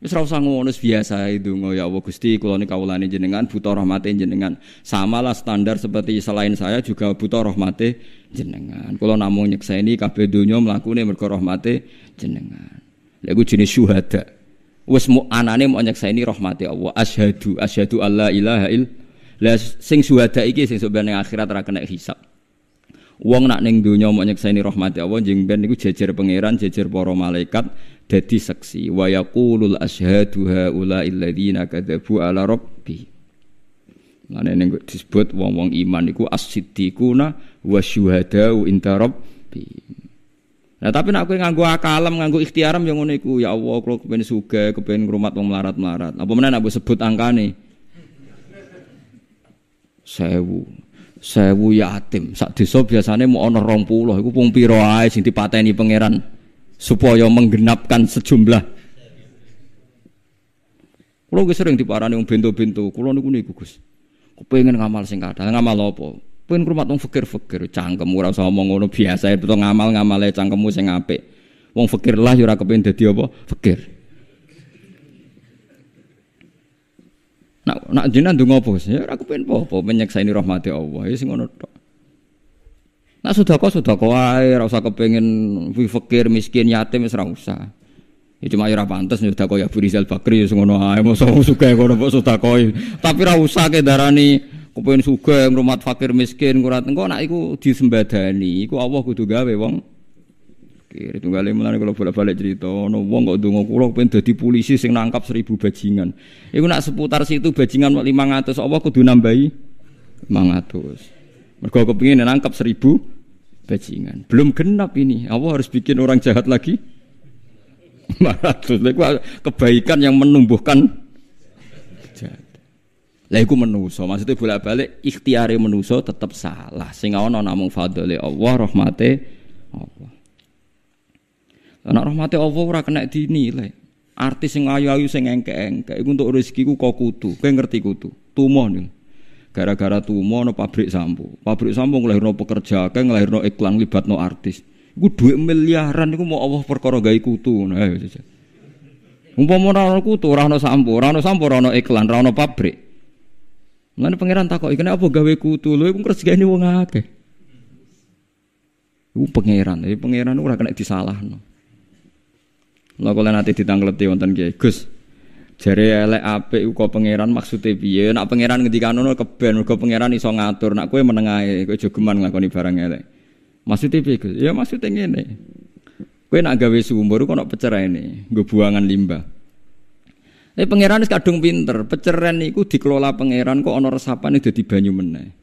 Wis ora usah ngono biasa itu ya Allah Gusti kula niki kawulane jenengan buta rahmate jenengan. Samalah standar seperti selain saya juga buta rahmate jenengan. Kula namung nyekseni kabeh donya mlakune mergo rahmate jenengan. Lha iku jenis syuhada. Wis mu anane mau nyekseni rahmate Allah. Asyhadu asyhadu alla ilaha il. Lah sing syuhada iki sing sebenarnya akhirat ora kena hisab. Wong nak ning donya mok nyekseni rahmati Allah jeng ben niku jejer pangeran, jejer para malaikat dadi seksi. Wa yaqulul asyhadu haula alladziina kadzabu ala rabbi. Lane ning disebut wong-wong iman niku as-siddiquna wasyuhadau inta rabbi. Nah tapi nak aku nganggo akalam, nganggo ikhtiaram yang ngono iku, ya Allah kula kepen sugih, kepen ngrumat wong melarat-melarat. Apa meneh nak sebut angkane? Sewu sewu yatim sak desa biasanya mau ana 20 aku pung pira ae sing dipateni pangeran supaya menggenapkan sejumlah Kulo nggih sering diparani wong bento-bento, kulo niku niku Gus. Kepengin ngamal sing ngamal apa? Pengen rumah wong fikir-fikir, cangkem ora usah omong ngono biasa, itu ngamal ngamale cangkemmu sing apik. Wong fikir lah ya ora kepengin dadi apa? Fikir. Nah, nak jenengan ndonga apa sih? Ora kepen apa-apa menyeksaini rahmate Allah. Ya sing ngono tok. Nak sedako sedako wae ora usah kepengin wi miskin yatim wis ora usah. Ya cuma ya ora pantes sedako ya Firizal Bakri ya ngono ae mosok suka ngono kok sedako. Tapi ora usah ke darani kepengin suka ngrumat fakir miskin ora tengko nak iku disembadani iku Allah kudu gawe wong. mikir. Itu kali mulane kalau bolak-balik cerita no wong kok ndonga kulo pengen dadi polisi sing nangkap seribu bajingan. Iku nak seputar situ bajingan ratus, 500 apa tuh nambahi ratus, mereka kepengin nangkap seribu bajingan. Belum genap ini. Allah harus bikin orang jahat lagi. ratus, itu kebaikan yang menumbuhkan jahat. Lah iku menungso, maksudnya bolak-balik ikhtiare menuso tetap salah. Sing ana namung fadhole Allah, rahmate Allah. Nek rahmate Allah ora kena dinilai. Artis yang ayu-ayu sing engke-engke iku untuk rezekiku kok kutu. Kowe ngerti kutu, Tumoh nih. Gara-gara tumoh no pabrik sampo. Pabrik sampo ngelahirno pekerja, kae ngelahirno iklan libatno artis. Iku dhuwit miliaran iku mau Allah perkara gawe kutu. Nah, Umpama ora ana kutu, ora ana sampo, ora ana sampo, ora ana iklan, ora ana pabrik. Mulane pangeran takok, "Iki apa gawe kutu? Lho iku rezekine wong akeh." Iku pangeran, jadi eh, pangeran ora kena disalahno. Mula kula nanti ditangkleti wonten nggih. Gus, jare elek apik kau pangeran maksude piye? Nak pangeran ngendikanono keben kau pangeran iso ngatur. Nak kowe menengae, kowe jogeman nglakoni barang elek. Maksudnya piye, Gus? Ya maksudnya ngene. Kowe nak gawe sumur kok nak peceraine, nggo buangan limbah. Eh pangeran wis kadung pinter, peceren iku dikelola pangeran kok ana resapane dadi banyu meneh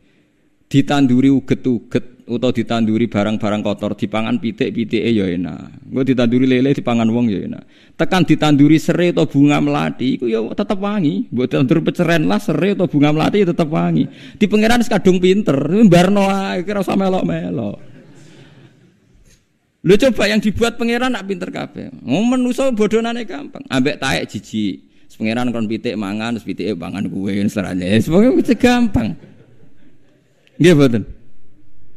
ditanduri uget-uget atau ditanduri barang-barang kotor dipangan pitik pitik ya enak. gua ditanduri lele di pangan wong ya enak. Tekan ditanduri serai atau bunga melati iku ya tetap wangi. buat tandur peceren lah serai atau bunga melati ya tetap wangi. Di pangeran kadung pinter, barno ae kira sama melok-melok. Lu coba yang dibuat pangeran nak pinter kafe Ngomong manusa bodonane gampang. Ambek taek jijik. Pangeran kon pitik mangan, pitik mangan gue yang serane. semuanya gampang. Nggih mboten.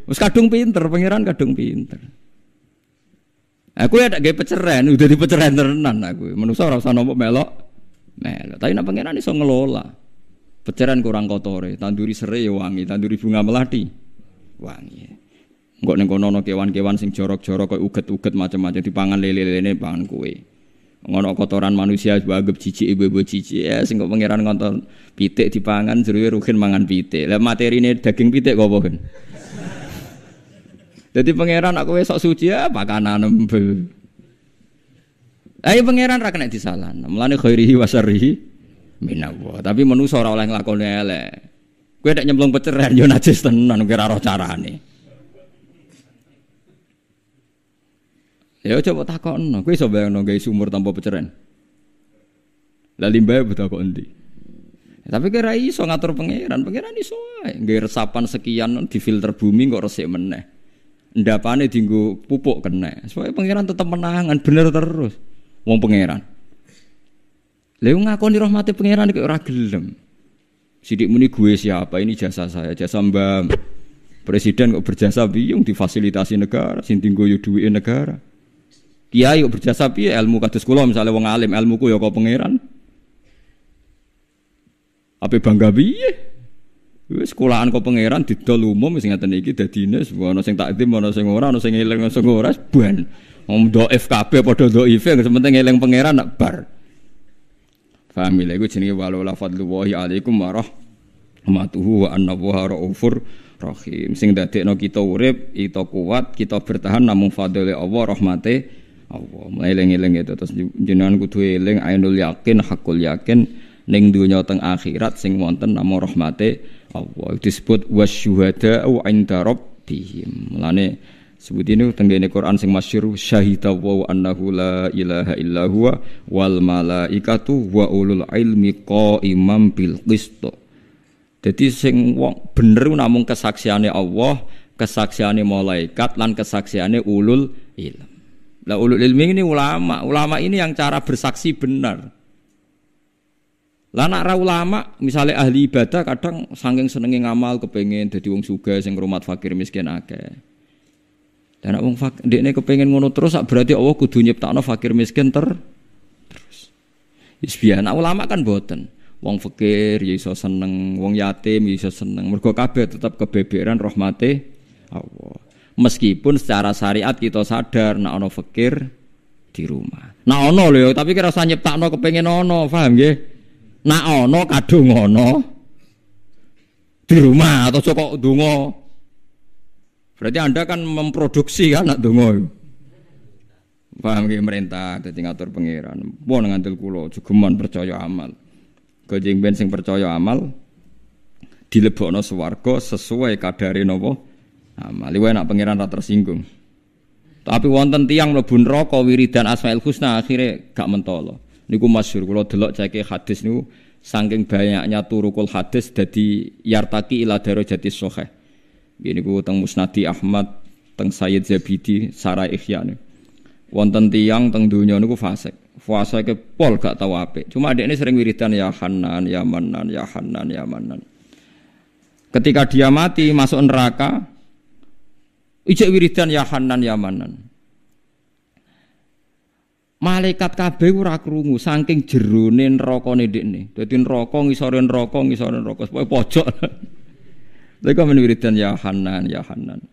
Wis kadung pinter, pangeran kadung pinter. Aku ya tak gawe peceren, udah di peceren tenan aku. Manusa ora usah nombok melok. Melok. Tapi nak pangeran so ngelola. peceren kurang kotor, tanduri serai ya wangi, tanduri bunga melati wangi. Enggak nengko kono kewan-kewan sing jorok-jorok kok uget-uget macam-macam di pangan lele-lele pangan kue ngono kotoran manusia juga anggap cici ibu-ibu cici ya singgok pangeran ngontor pitik dipangan jeruwe rukin mangan pitik lah materi ini daging pitik kau bohong jadi pangeran aku besok suci ya pakanan embel ayo pangeran ra kena salan melani khairihi wasarihi minallah tapi menu sorolah oleh nglakoni lele gue nyemplung peceran yo najis tenan kira roh carane Ya coba takon, kowe iso bayangno gawe sumur tanpa peceren. Lah limbahe buta kok endi? tapi kira iso ngatur pangeran, pangeran iso ae. Gawe resapan sekian di filter bumi kok resik meneh. Ndapane dienggo pupuk kena. Supaya pangeran tetep menangan bener terus. Wong pangeran. Lha ngakoni rahmate pangeran kok ora gelem. Sidik muni gue siapa ini jasa saya, jasa Mbak. Presiden kok berjasa biung difasilitasi negara, sing tinggo yo negara. Kiai kok berjasa piye ilmu kados kula misalnya wong alim ilmuku ya kok pangeran. Apa bangga piye? Wis sekolahan kok pangeran didol umum sing ngaten iki dadine ana sing takdim ana sing ora ana sing eling ana sing ora ban. Wong dhaif kabeh padha dhaif sing penting eling pangeran nak bar. Paham lha ya? iku jenenge walola fadlullahi alaikum warahmatuhu wa anna raufur rahim. Sing dadekno kita urip, kita kuat, kita bertahan namung fadhile Allah rahmate Allah eling eleng itu terus jenengan kudu eling ainul yakin hakul yakin ning dunya teng akhirat sing wonten nama rahmate Allah disebut wasyuhada au inda rabbihim lane sebut ini tenggene Quran sing masyhur syahida wa annahu la ilaha illa huwa wal malaikatu wa ulul ilmi qaimam bil qist jadi sing wong bener namung kesaksiane Allah kesaksiane malaikat lan kesaksiane ulul ilmi. Lah ulul ilmi ini ulama, ulama ini yang cara bersaksi benar. Lah nak ra ulama, misalnya ahli ibadah kadang saking senenge ngamal kepengen jadi wong sugih sing ngrumat fakir miskin akeh. Dan uang wong fakir dekne kepengen ngono terus berarti Allah kudu nyiptakno fakir miskin ter terus. Wis nah, ulama kan boten. Wong fakir ya iso seneng, wong yatim ya iso seneng. Mergo kabeh tetap kebeberan rahmate Allah. Meskipun secara syariat kita sadar nak ono fakir di rumah. Nak ono loh tapi kira usah no kepengen ono, paham gak Nak ono kadung ono di rumah atau cocok dungo Berarti Anda kan memproduksi kan nak donga. Paham nggih merintah dadi ngatur pangeran. Pun ngantil kulo cuman percaya amal. kejeng bensing percaya amal dilebokno swarga sesuai kadare napa? No Amali nah, wae nak pangeran ra tersinggung. Tapi wonten tiang bun neraka wiridan Asmaul Husna akhirnya gak mentolo. Niku masyhur kalau delok ceke hadis niku saking banyaknya turukul hadis jadi yartaki ila darajati soheh. Gini ku teng Musnadi Ahmad, teng Sayyid Zabidi, Sarah Ikhya nih. Wonten tiang teng dunia niku fasik. Fasik ke pol gak tau apa. Cuma adik ini sering wiridan ya Hanan, ya Manan, ya Hanan, ya Manan. Ketika dia mati masuk neraka, Ijek wiridan ya Hanan ya Manan. Malaikat kabeh ora krungu saking jerone nerakane ndekne. Dadi neraka ngisore neraka ngisore neraka supaya pojok. Mereka menwiridan ya Hanan ya Hanan.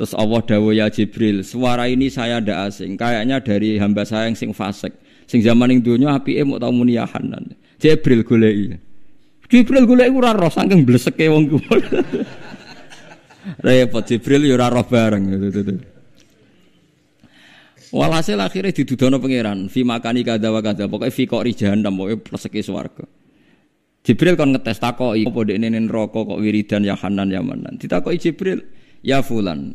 Terus Allah dawuh ya Jibril, suara ini saya ndak asing, kayaknya dari hamba saya yang sing fasik. Sing zaman ning donya apike mau tau muni ya Hanan. Jibril goleki. Jibril goleki ora roh saking bleseke wong kuwi. repot Jibril yura roh bareng walhasil akhirnya didudono pangeran fi makani kada wa kada pokoknya fi kok rijahan dan pokoknya plesekis warga Jibril kan ngetes takoi apa di ini rokok kok wiridan ya Yamanan. ya Jibril ya fulan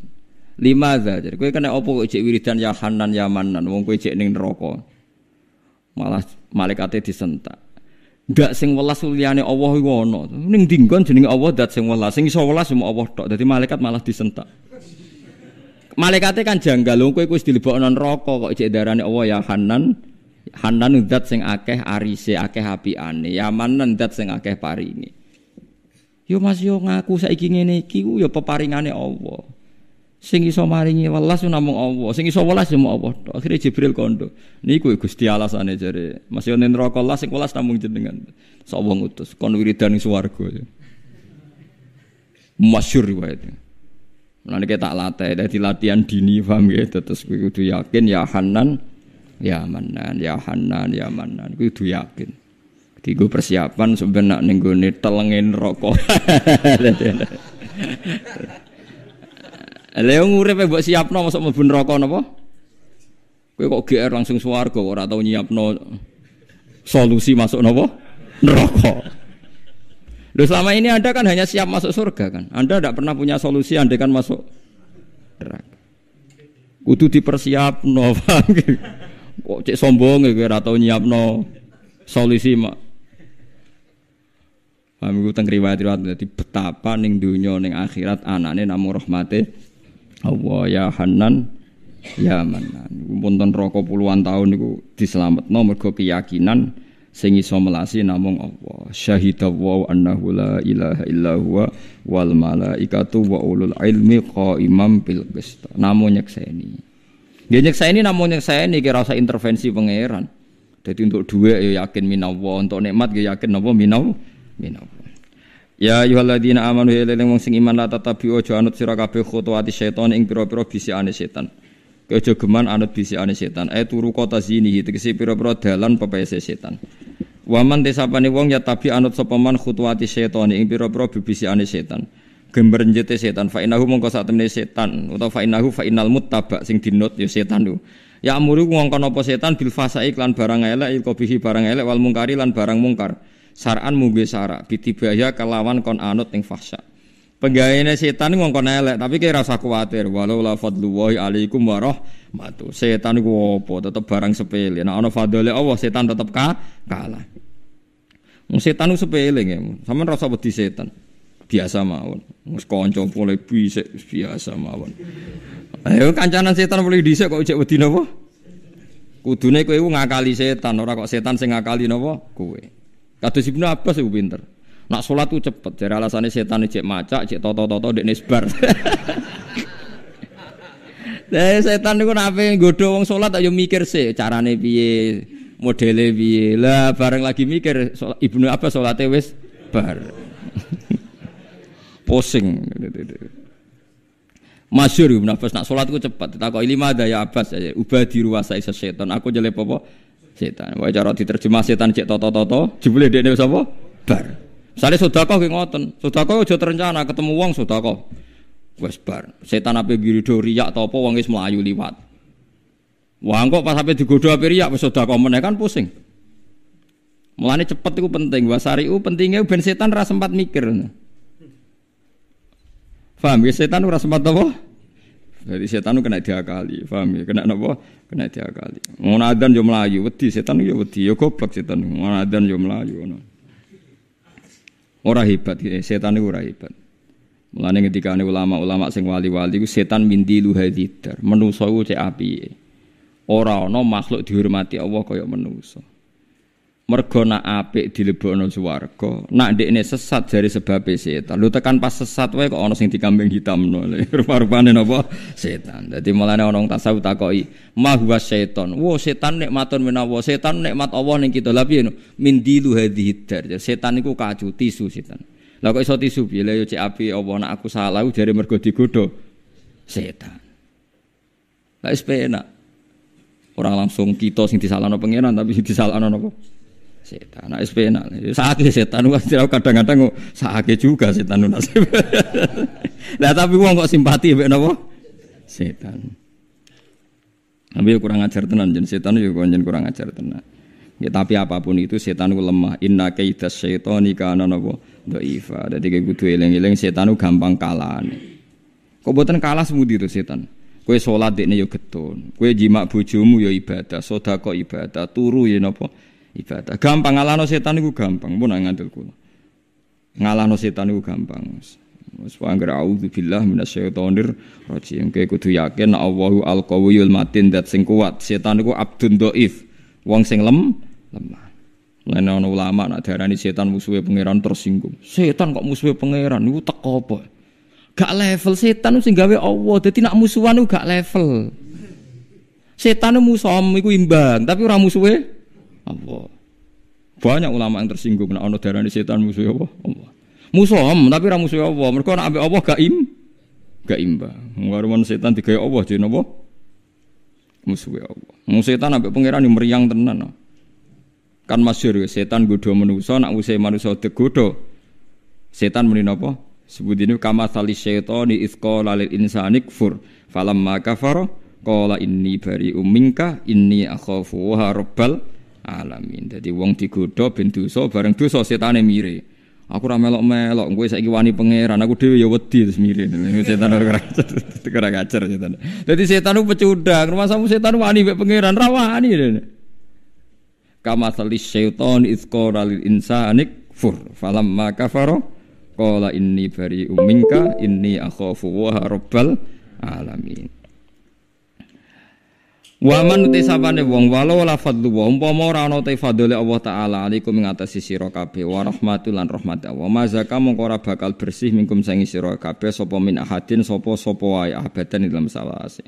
lima za jadi kue kena apa kok cek wiridan ya Yamanan, ya manan wong kue cek ini rokok malah malaikatnya e disentak Dak sing welas liyane Allah iku ana. Ning dinggon jenenge Allah dat sing welas. Sing iso welas cuma Allah tok. Dadi malaikat malah disentak. Malaikate kan janggal, kowe kowe wis dilebokno neraka kok cek darane Allah ya Hanan. Hanan dat sing akeh arise, akeh apiane. Ya Manan dat sing akeh paringe. Yo Mas yo ngaku saiki ngene iki ku yo peparingane Allah sing iso maringi welas namung Allah sing iso welas ya Allah akhirnya Jibril kondo niku ya Gusti alasane jare Mas yo neraka las sing welas namung jenengan sak wong utus kon wiridan ing swarga ya. masyhur riwayatnya Nanti kita latih, dari latihan dini paham ya, terus kudu yakin ya Hanan, ya Manan, ya Hanan, ya Manan, kudu yakin. Tigo persiapan sebenarnya nih telengin rokok. Lha ya ngurip ya, buat siapno masuk mabun rokok napa? Kue kok GR langsung swarga ora tau nyiapno solusi masuk napa? rokok. Loh selama ini Anda kan hanya siap masuk surga kan. Anda tidak pernah punya solusi Anda kan masuk neraka. Kudu dipersiap dipersiapno. Kok cek sombong ya ora tau nyiapno solusi mak. Paham iku teng riwayat betapa ning dunia ning akhirat anane namung rahmati. Allah ya Hanan ya Manan. Punten rokok puluhan tahun niku nomor mergo keyakinan sing iso melasi namung Allah. Syahidallahu annahu la ilaha illa huwa wal malaikatu wa ulul ilmi qaimam bil qist. Namung nyekseni. Dia nyekseni namung nyekseni kira rasa intervensi pangeran. Jadi untuk dua ya yakin Allah untuk nikmat ya yakin napa minawa minawa. Ya yuhalladina amanu ya wong sing iman la tatabi ojo anut sira kabeh khutuwati setan ing pira-pira bisiane setan. Kejo geman anut bisiane setan. E turu kota zini tegese pira-pira dalan pepese setan. Waman desapane wong ya tabi anut sapa man khutuwati setan ing pira-pira bisiane setan. Gember njete setan fa inahu mongko saat temene setan utawa fa inahu fa innal muttaba sing dinut ya setan lho. Ya amuru ngongkon apa setan bil fasai iklan barang elek il barang elek wal mungkari lan barang mungkar saran mugi sarak ya kelawan kon anut ing fahsya penggaweane setan ngongkon elek tapi kira rasa kuwatir walau la fadlullahi alaikum warahmatu setan iku apa tetep barang sepele nek ana fadhole Allah setan tetep ka kalah Wong setan ku sepele nggih sampean rasa wedi setan biasa mawon wis kanca boleh bisik biasa mawon ayo kancanan setan boleh dhisik kok ujek wedi napa kudune kowe ngakali setan ora kok setan sing ngakali napa kowe Kata si Ibnu Abbas iku pinter. Nak sholat tuh cepet, jadi alasannya setan cek macak, cek toto toto dek nisbar. Nah setan itu nape godo wong sholat ayo mikir sih carane piye, modele biaya Lah bareng lagi mikir sholat, ibnu apa sholat wis bar. Posing. Masyur ibnu Abbas nak sholat ku cepat. Tak kok ada ya Abbas aja. Ubah di ruasa setan. Aku jelek popo setan. Wah cara diterjemah setan cek toto-toto, jebule nih apa? Bar. Saya sudah kau ngoten. kau jauh terencana ketemu uang wong kau. Wes bar. Setan apa giri riak atau apa wong wis ayu liwat. Wah kok pas apa digoda apa riak wis menekan pusing. Mulane cepet itu penting. sariu pentingnya ben setan rasa sempat mikir. fam, ya setan rasa sempat apa? Jadi setan kena diakali, paham ya? Kena napa? Kena diakali. Ngono adzan yo melayu, wedi setan yo wedi, yo goblok setan. Ngono adzan yo melayu, ngono. Ora hebat ya, setan iku ora hebat. Mulane ketika ulama-ulama sing wali-wali iku setan mindi luhadidar, menungso iku cek apike. Ora ana makhluk dihormati Allah kaya menuso mergo nak apik dilebokno swarga nak ndekne sesat dari sebab setan lu tekan pas sesat wae kok ana sing dikambing hitamno rupa-rupane napa setan dadi mulane ana tak tasawuf takoki ma huwa setan wo setan nikmatun menawa setan nikmat Allah ning kita lha piye mindilu hadhihi dar setan iku kacu tisu setan lha kok iso tisu piye lha yo cek apik apa nak aku salah dari mergo digodho setan lha enak orang langsung kita sing disalahno pangeran tapi disalahno napa setan. Nah, SP enak. sakit setan wah kadang-kadang kok sakit juga setan nasib. nah, tapi uang kok simpati ya napa? Setan. Ambil kurang ajar tenan jen setan juga jen kurang ajar tenan. Ya, tapi apapun itu setan ku lemah. Inna setan syaitani kana napa dhaifa. Dadi kowe kudu eling-eling setan gampang kalahane. Kok buatan kalah semudi tuh setan. Kue sholat dekne yo getun, kue jimak bojomu yo ibadah, sodako ibadah, turu yo nopo ibadah. Gampang ngalahno setan iku gampang, pun ngantil kula. Ngalahno setan iku gampang. Wis panggil auzu billah minasyaitonir rajim. Kowe kudu yakin Allahu al-qawiyul matin dat sing kuat. Setan iku abdun dhaif, wong sing lem lemah. Lain ana ulama nak diarani setan musuhe pangeran tersinggung. Setan kok musuhe pangeran niku teko apa? Gak level setan sing gawe Allah. Dadi nak musuhan gak level. Setan musuhmu iku imbang, tapi ora musuhe Allah. Banyak ulama yang tersinggung nek ana darani setan musuh Allah. Allah. Musuham tapi ra musuh Allah. Mergo nek ambek Allah gak im gak imbang. Ngaruman setan digawe Allah jeneng apa? Musuh Allah. Mung setan ambek pangeran meriang tenan. Kan masyhur ya, setan godho manusa nek usih manusa digodho. Setan muni napa? Sebut ini kama salis syaitani lalil lalil insani falam maka kafara kola ini bari umingka ini akhofu harobal alamin. Jadi wong digodha ben dosa bareng dosa setane mire. Aku ora melok-melok, kowe saiki wani pangeran, aku dhewe ya wedi terus mire. Setan ora ora kacer setan. Dadi setan ku pecundang, rumah samu setan wani mek pangeran ra wani. Kama salis syaiton izqara lil insanik fur falam kafara qala inni ini minka inni akhafu wa rabbal alamin man uti sapane wong walau la fadlu wa umpama ora ana te fadhole Allah taala alaikum ing atas sira kabeh wa rahmatul lan rahmat Allah. Mazaka ora bakal bersih mingkum sengisi sira kabeh sapa min ahadin sapa sapa wae abadan ing dalam salawase.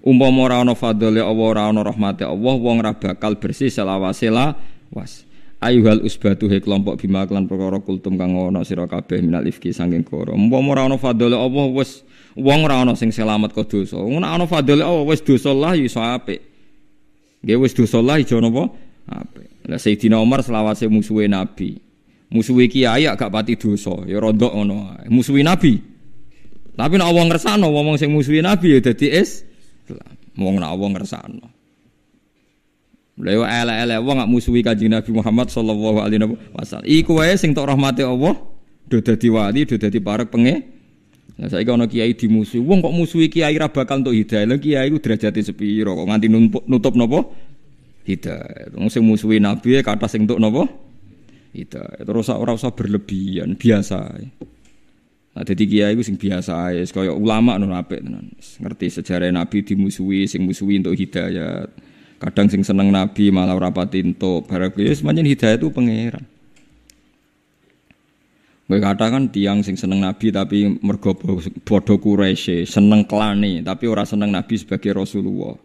Umpama ora ana Allah ora ana rahmat Allah wong ora bakal bersih salawase la was. Ayuhal usbatu he kelompok bima klan perkara kultum kang ana sira kabeh minal ifki saking koro. Umpama ora ana fadhole Allah wis wong ora ana sing selamat kok dosa. Ngono ana fadhile Allah wis dosa lah ya iso apik. Nggih wis dosa lah ijo napa? Apik. Lah Sayyidina Umar se musuhe Nabi. Musuhi kiai gak pati dosa, ya rodok ono. Musuhi Nabi. Tapi nek resano, ngersakno se sing musuhi Nabi ya dadi is wong nek wong ngersakno. Lha elek-elek wong gak musuhi Nabi Muhammad sallallahu alaihi wasallam. Iku wae sing tok rahmati Allah do dadi wali, do dadi parek penge Nah, saya kalau kiai dimusuhi, wong kok musuhi kiai ra bakal untuk hidayah. lagi kiai itu derajate sepiro kok nganti nutup, nopo? Hidayah. Wong sing musuhi nabi ya kata sing untuk nopo? Hidayah. Terus orang usah berlebihan, biasa. Nah, jadi kiai itu sing biasa ya, kaya ulama nu ape, tenan. Ngerti sejarah nabi dimusuhi, sing musuhi untuk hidayah. Kadang sing seneng nabi malah ora pati entuk. semuanya hidayah itu pangeran. Kowe kata kan tiang sing seneng Nabi tapi mergo bodoh kureshe, seneng klane tapi ora seneng Nabi sebagai Rasulullah.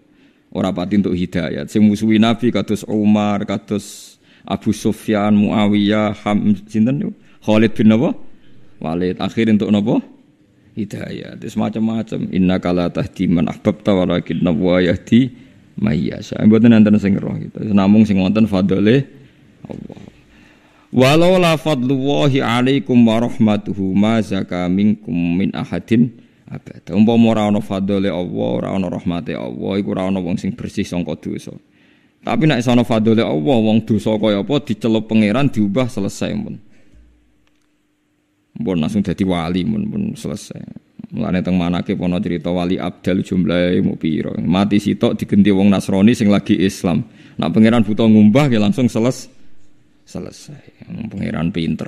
Ora pati untuk hidayat. Sing musuhi Nabi kados Umar, kados Abu Sufyan, Muawiyah, Ham sinten yo? Khalid bin Nabi. Walid akhir untuk napa? Hidayah. Terus macam-macam. Inna kala tahdi man ahbabta walakin nawa yahdi mayyasa. Mboten nanten sing roh gitu. Namung sing wonten fadole Allah. Walau la fadlullahi alaikum warahmatuhu ma zaka minkum min ahadin abada. Umpama mau rana fadli Allah, ora rahmati Allah, iku rana wong sing bersih saka dosa. Tapi nak sono fadli Allah, wong dosa kaya apa dicelup pangeran diubah selesai mun. Mun langsung dadi wali mun mun selesai. Mulane mana kepono ana cerita wali Abdal jumlahe mau piro. Mati sitok digenti wong Nasrani sing lagi Islam. Nak pangeran butuh ngumbah ya langsung selesai selesai. Pengiran pinter.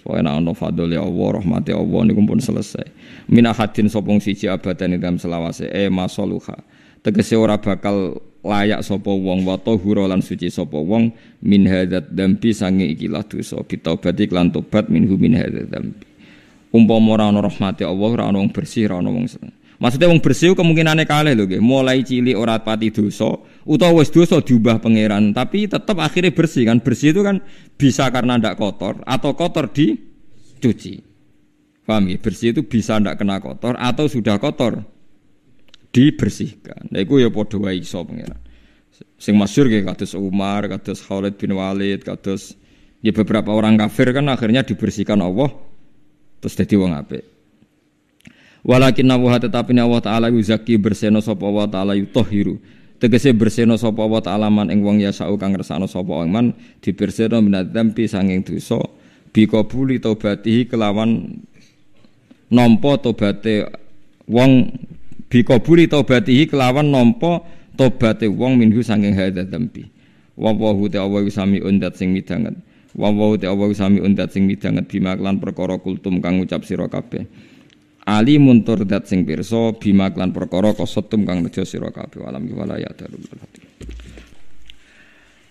Pokoknya nak ono fadl ya Allah, rahmati Allah Ini pun selesai. Mina hadin sopong siji abadan dalam selawase eh masoluha. Tegese ora bakal layak sapa wong Wato hurolan suci sapa wong min hadzat dambi sange ikilah dosa bitobati lan tobat minhu min hadzat dambi. Umpama ora ono rahmati Allah, ora ono wong bersih, ora ono wong seneng. Maksudnya wong bersih kemungkinane kalih lho Mulai cilik ora pati dosa, utawa wis dosa diubah pangeran tapi tetap akhirnya bersih kan bersih itu kan bisa karena ndak kotor atau kotor dicuci paham ya bersih itu bisa ndak kena kotor atau sudah kotor dibersihkan nah itu ya padha wae iso pangeran sing masyhur ya kados Umar kados Khalid bin Walid kados ya beberapa orang kafir kan akhirnya dibersihkan Allah terus jadi wong apik Walakin nawaha tetapi Allah Ta'ala yuzaki berseno sapa Ta'ala yutohiru tegese berseno sapa wa ta'ala man ing wong yasau kang ngersakno sapa wong man dibersihno minat dzambi sanging dosa bi kabuli taubatihi kelawan nampa tobaté wong bi kabuli taubatihi kelawan nampa tobaté wong minhu sanging hadza dzambi wa wa sami undat sing midanget wa wa sami undat sing midanget bima perkara kultum kang ucap sira kabeh Ali muntur dat sing pirsa bima klan perkara kosotum kang nejo sira kabeh alam wala ya darul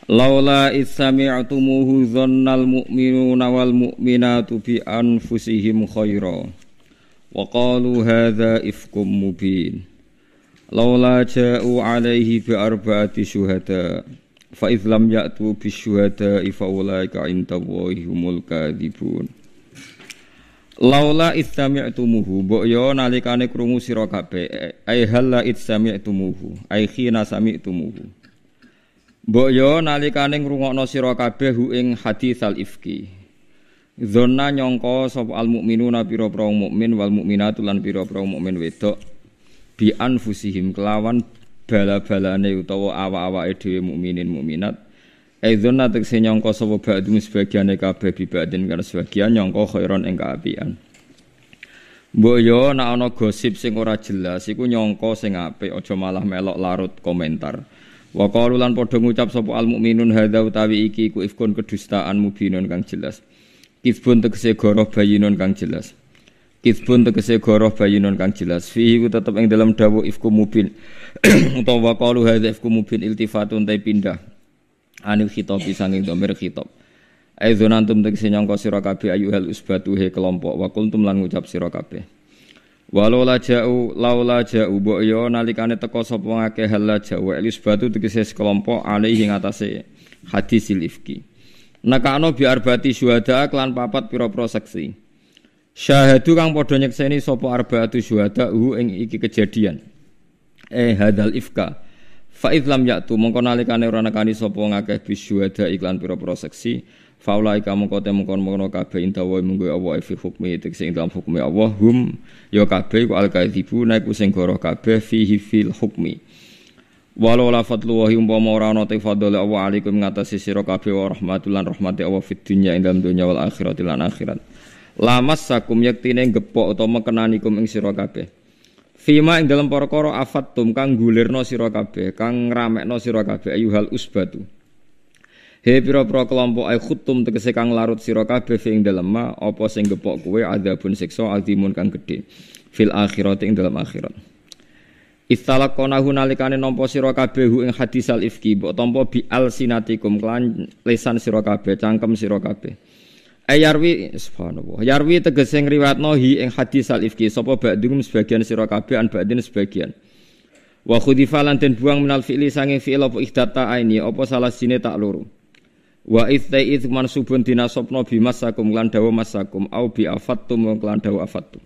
Laula isami'tumuhu dhannal mu'minuna wal mu'minatu bi anfusihim khaira wa qalu hadza ifkum mubin Laula ja'u alaihi bi arba'ati syuhada fa idh lam ya'tu bi syuhada fa ulaika 'indallahi humul kadhibun Laula istami'tumuhu mbok yo nalikane krungu sira kabeh ai halla istami'tumuhu ai khina sami'tumuhu Mbok yo nalikane ngrungokno sira kabeh hu ing hadisal ifki Zona nyongko sop al mukminuna piro pro mukmin wal mukminatu lan piro pro mukmin wedok bi anfusihim kelawan bala-balane utawa awa-awake dhewe mukminin mukminat Aizona tegese nyangka sapa ba'dhum sebagiane kabeh bibadin karo sebagian nyangka khairon ing kaapian. Mbok yo nek ana gosip sing ora jelas iku nyangka sing apik aja malah melok larut komentar. Wa qalu lan padha ngucap sapa al mukminun hadza utawi iki ku ifkun kedustaan mubinun kang jelas. Kizbun tegese goroh bayinun kang jelas. Kizbun tegese goroh bayinun kang jelas. Fihi ku tetep ing dalam dawuh ifku mubin. Utawa qalu hadza ifku mubin iltifatun ta pindah anil khitobi sanging domir khitob Aizun antum tegese nyangka sira kabeh ayuhal usbatu he kelompok wa kuntum lan ngucap sira kabeh. Walau la ja'u laula ja'u mbok yo iya nalikane teko sapa ngake hal ja'u elisbatu tegese sekelompok alaihi ngatasé hadis ilifki. Nakano bi arbati syuhada klan papat pira-pira saksi. Syahadu kang padha nyekseni sapa arbatu syuhada hu ing iki kejadian. Eh hadal ifka. Fa'id lam yaktu mongko nalikane ora nekani sapa ngakeh bisyuhada iklan pira-pira seksi faulai kamu kote mongkon mongkon kabeh intawa munggo Allah fi hukmi tekse ing dalam hukmi Allah hum ya kabeh ku al kaidibu naik sing goroh kabeh fi fil hukmi walau la fadlu wa ba mora ana te fadlu Allah alaikum ngatasi sira kabeh wa rahmatulan rahmati Allah fid dunya ing dalam dunya wal akhirati lan akhirat lamas sakum yaktine gepok utawa kum ing sira kabeh Fima ing dalam afat tum kang gulirno siro kabeh, kang no siro kabeh ayuhal usbatu. He pira pro kelompok ai khuttum tegese kang larut sira kabeh ing dalam ma opo sing gepok kowe adzabun siksa aldimun kang gedhe. Fil akhirat ing dalam akhirat. Istalak konahu nalikane nampa sira hu ing hadisal ifki bo tompo bi al sinatikum kelan lesan siro kabeh cangkem siro kabeh. Ayarwi eh, subhanallah. Yarwi tegese ngriwatno hi ing hadis al ifki sapa ba'dhum sebagian sira kabeh an ba'din sebagian. Wa khudifa lan den buang minal fi'li sange fi'il apa ihdata aini apa salah sine tak loro. Wa ithaiz mansubun dinasabna bimasakum lan dawa masakum au bi afattum lan dawa afattum.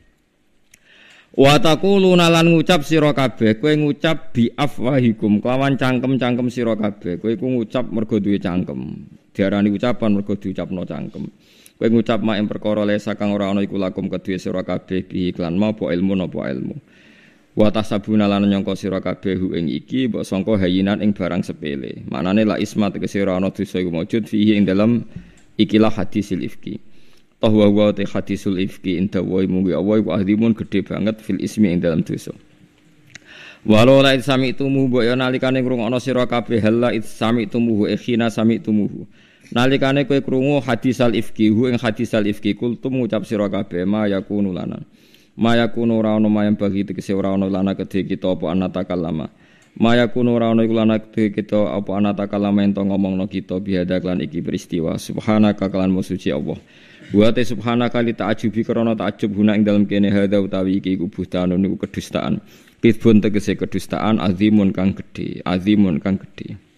Wa taquluna lan ngucap sira kabeh, kowe ngucap bi afwahikum kelawan cangkem-cangkem sira kabeh. Kowe iku ngucap mergo duwe cangkem. Diarani ucapan mergo diucapno cangkem. Kowe ngucap mak ing perkara lesa kang ora ana iku lakum kedue sira kabeh bi iklan mau apa ilmu napa ilmu. Wa tasabuna lan nyangka sira kabeh ing iki mbok sangka hayinan ing barang sepele. Maknane la ismat ke sira ana dosa iku wujud fihi ing dalam ikilah hadisil ifki. Tahwa wa ta te hadisul ifki inta wa mugi wa wa ahdimun gedhe banget fil ismi ing dalam dosa. Walau la sami tumuhu mbok yo ya nalikane ngrungokno sira kabeh la sami tumuhu ikhina sami tumuhu. Nalikane kowe krungu hadisal ifki hu ing hadisal ifki kultum ngucap sira kabeh ma yakunu lana. Ma yakunu ora ana mayam bagi tegese ora ana lana kedhe kita apa anatakalama. Ma yakunu ora ana iku lana kedhe kita apa anatakalama ento ngomongno kita bihada klan iki peristiwa. Subhanaka kalan musuci Allah. Wa ta subhanaka li ta'ajubi krana ta'ajub guna ing dalem kene hadza utawi iki iku buhtanun niku kedustaan. Kidbun tegese kedustaan azimun kang gedhe, azimun kang gedhe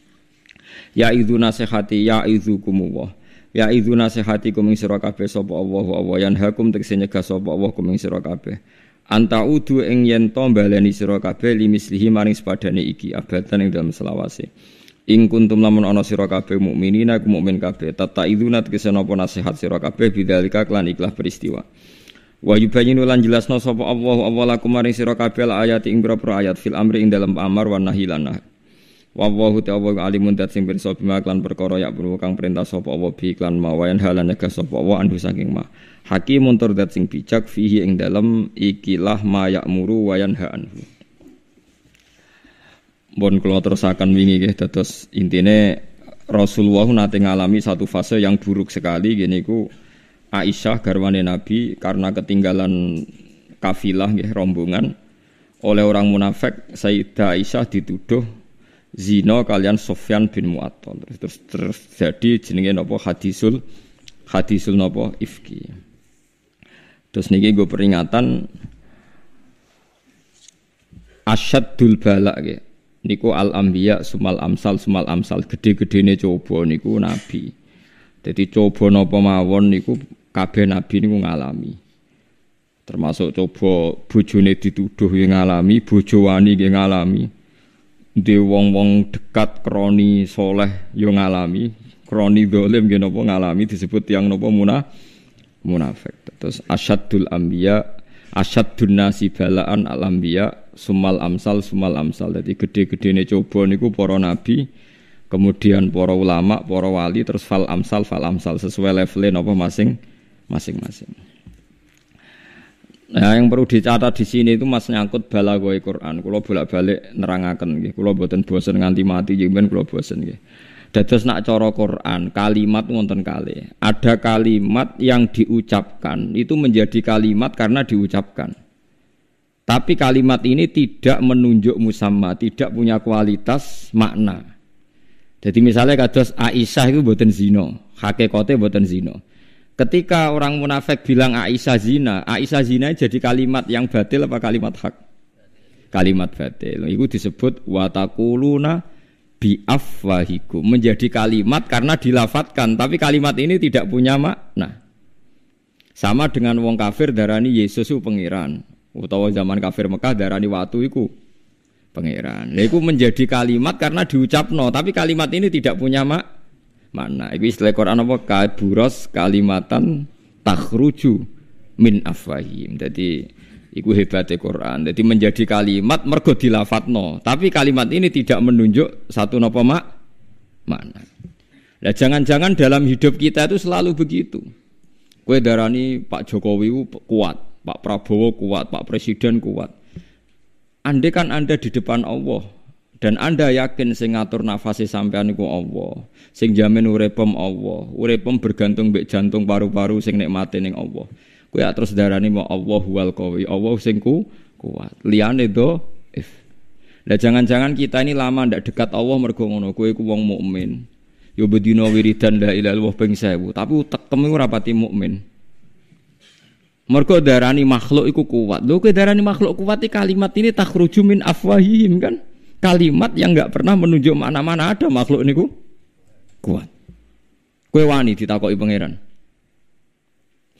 ya idzu nasihati ya idzukum Allah ya idzu nasihati kuming ing sira kabeh sapa Allah wa Allah hakum tegese nyegah sapa Allah kuming kabeh anta udu ing yen to baleni sira kabeh limislihi maring sepadane iki abatan ing dalam selawase ing kuntum lamun ana sira kabeh mukminina ku mukmin kabeh tata nat tegese napa nasihat sira kabeh bidzalika klan ikhlas peristiwa Wa yubayyinu lan jelasna sapa Allah awalakum maring sira kabeh ayat ing pira ayat fil amri ing dalam amar wa nahi te ta'ala alimun dat sing pirsa bima klan perkara yak perlu kang perintah sapa wa bi klan mawayan halan nyegah sapa wa andu saking ma. Hakimun tur dat sing bijak fihi ing dalem ikilah ma muru wayan yanha anhu. Bon kula terusaken wingi nggih dados intine Rasul Rasulullah nate ngalami satu fase yang buruk sekali gini ku Aisyah garwane Nabi karena ketinggalan kafilah nggih rombongan oleh orang munafik Sayyidah Aisyah dituduh Zino kalian Sofyan bin Mu'attal. Terus, terus, terus jenenge napa hadisul hadisul napa ifki. Terus niki gue peringatan asyadul balak ya. Niku al ambiya sumal amsal sumal amsal gede-gede nih coba niku nabi. Jadi coba nopo mawon niku kabeh nabi niku ngalami. Termasuk coba bojone dituduh yang ngalami, bojo wani yang ngalami di wong-wong dekat kroni soleh yo ngalami kroni dolim yang nopo ngalami disebut yang nopo muna munafik terus asyadul ambiya asyadun nasi balaan al ambiya sumal amsal sumal amsal jadi gede-gede ini coba niku para nabi kemudian para ulama para wali terus fal amsal fal amsal sesuai levelnya nopo masing masing-masing Nah, yang perlu dicatat di sini itu mas nyangkut gue Quran. Kulo bolak-balik nerangakan gitu, Kulo buatin bosen nganti mati jemben kulo bosen gitu. Dados nak coro Quran, kalimat ngonten kali. Ada kalimat yang diucapkan itu menjadi kalimat karena diucapkan. Tapi kalimat ini tidak menunjuk musamma, tidak punya kualitas makna. Jadi misalnya kados Aisyah itu buatin zino, hakikote buatin zino. Ketika orang munafik bilang Aisyah zina, Aisyah zina jadi kalimat yang batil apa kalimat hak? Kalimat batil. Itu disebut watakuluna biafwahiku menjadi kalimat karena dilafatkan tapi kalimat ini tidak punya makna sama dengan wong kafir darani Yesus itu pangeran utawa zaman kafir Mekah darani watu iku pangeran Itu menjadi kalimat karena diucapno tapi kalimat ini tidak punya makna mana. Iku istilah Quran apa kaburos kalimatan takruju min afwahim. Jadi iku hebatnya Quran. Jadi menjadi kalimat mergo dilafatno. Tapi kalimat ini tidak menunjuk satu nopo mak mana Nah, jangan-jangan dalam hidup kita itu selalu begitu. Kue darani Pak Jokowi kuat, Pak Prabowo kuat, Pak Presiden kuat. Andai kan Anda di depan Allah, dan Anda yakin sing ngatur nafase sampean iku Allah, sing jamin urepem Allah, urepem bergantung mbek jantung paru-paru sing nikmate ning Allah. Kowe ya terus darani mau Allah wal qawi, Allah sing ku kuat. Liyane do if. Lah jangan-jangan kita ini lama ndak dekat Allah mergo ngono, kowe ku wong mukmin. Yo ya bedino wiridan la ilaha illallah ping sewu tapi utek temu ora pati mukmin. Mergo darani makhluk iku kuat. Lho kowe darani makhluk kuat iki kalimat ini takhruju min afwahihim kan? kalimat yang nggak pernah menunjuk mana-mana ada makhluk ini ku kuat. Kue wani ditakoi pangeran.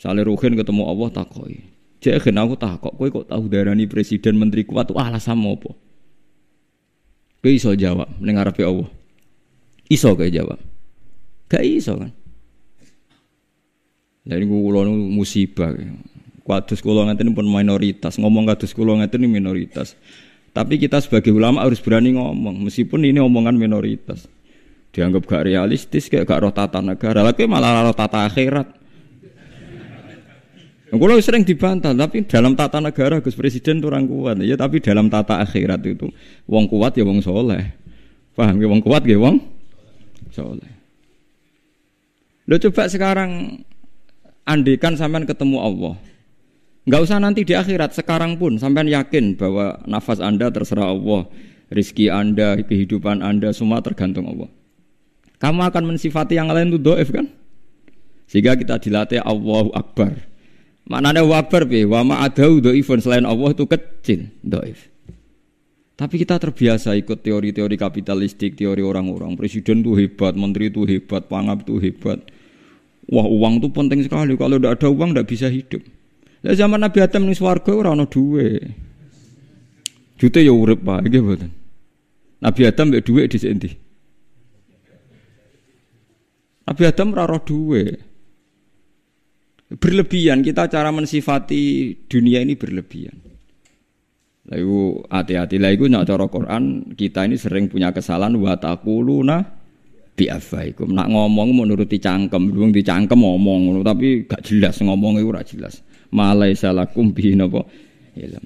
Sale Ruhin ketemu Allah takoi. Cek gen aku takok, kue kok tahu darani presiden menteri kuat tuh alasan apa? Kue iso jawab mendengar api Allah. Iso kue jawab. Gak iso kan. Lain gue ulang musibah. kuatus kula ngaten pun minoritas, ngomong kuatus kula ngaten minoritas. Tapi kita sebagai ulama harus berani ngomong, meskipun ini omongan minoritas. Dianggap gak realistis, kayak gak roh tata negara. tapi malah roh tata akhirat. Nah, Kalau sering dibantah, tapi dalam tata negara Gus Presiden itu orang kuat. Ya, tapi dalam tata akhirat itu wong kuat ya wong soleh. Paham ya wong kuat ya wong soleh. Lo coba sekarang andikan sampean ketemu Allah. Enggak usah nanti di akhirat, sekarang pun sampean yakin bahwa nafas Anda terserah Allah, rizki Anda, kehidupan Anda semua tergantung Allah. Kamu akan mensifati yang lain itu doif kan? Sehingga kita dilatih Allahu Akbar. Maknanya wabar bi, wa ma'adau doifun selain Allah itu kecil, doif. Tapi kita terbiasa ikut teori-teori kapitalistik, teori orang-orang. Presiden itu hebat, menteri itu hebat, pangap itu hebat. Wah uang itu penting sekali. Kalau tidak ada uang tidak bisa hidup. Lah zaman Nabi Adam ning swarga ora ana duwe. Jute ya urip Pak, Iki mboten. Nabi Adam mek dhuwit dhisik endi? Nabi Adam ora ana duwe. Berlebihan kita cara mensifati dunia ini berlebihan. Lalu hati-hati lah iku nek cara Quran kita ini sering punya kesalahan wa taquluna bi afaikum. Nak ngomong menuruti cangkem, wong dicangkem ngomong tapi gak jelas ngomongnya itu ora jelas malai lakum bihi napa ilm.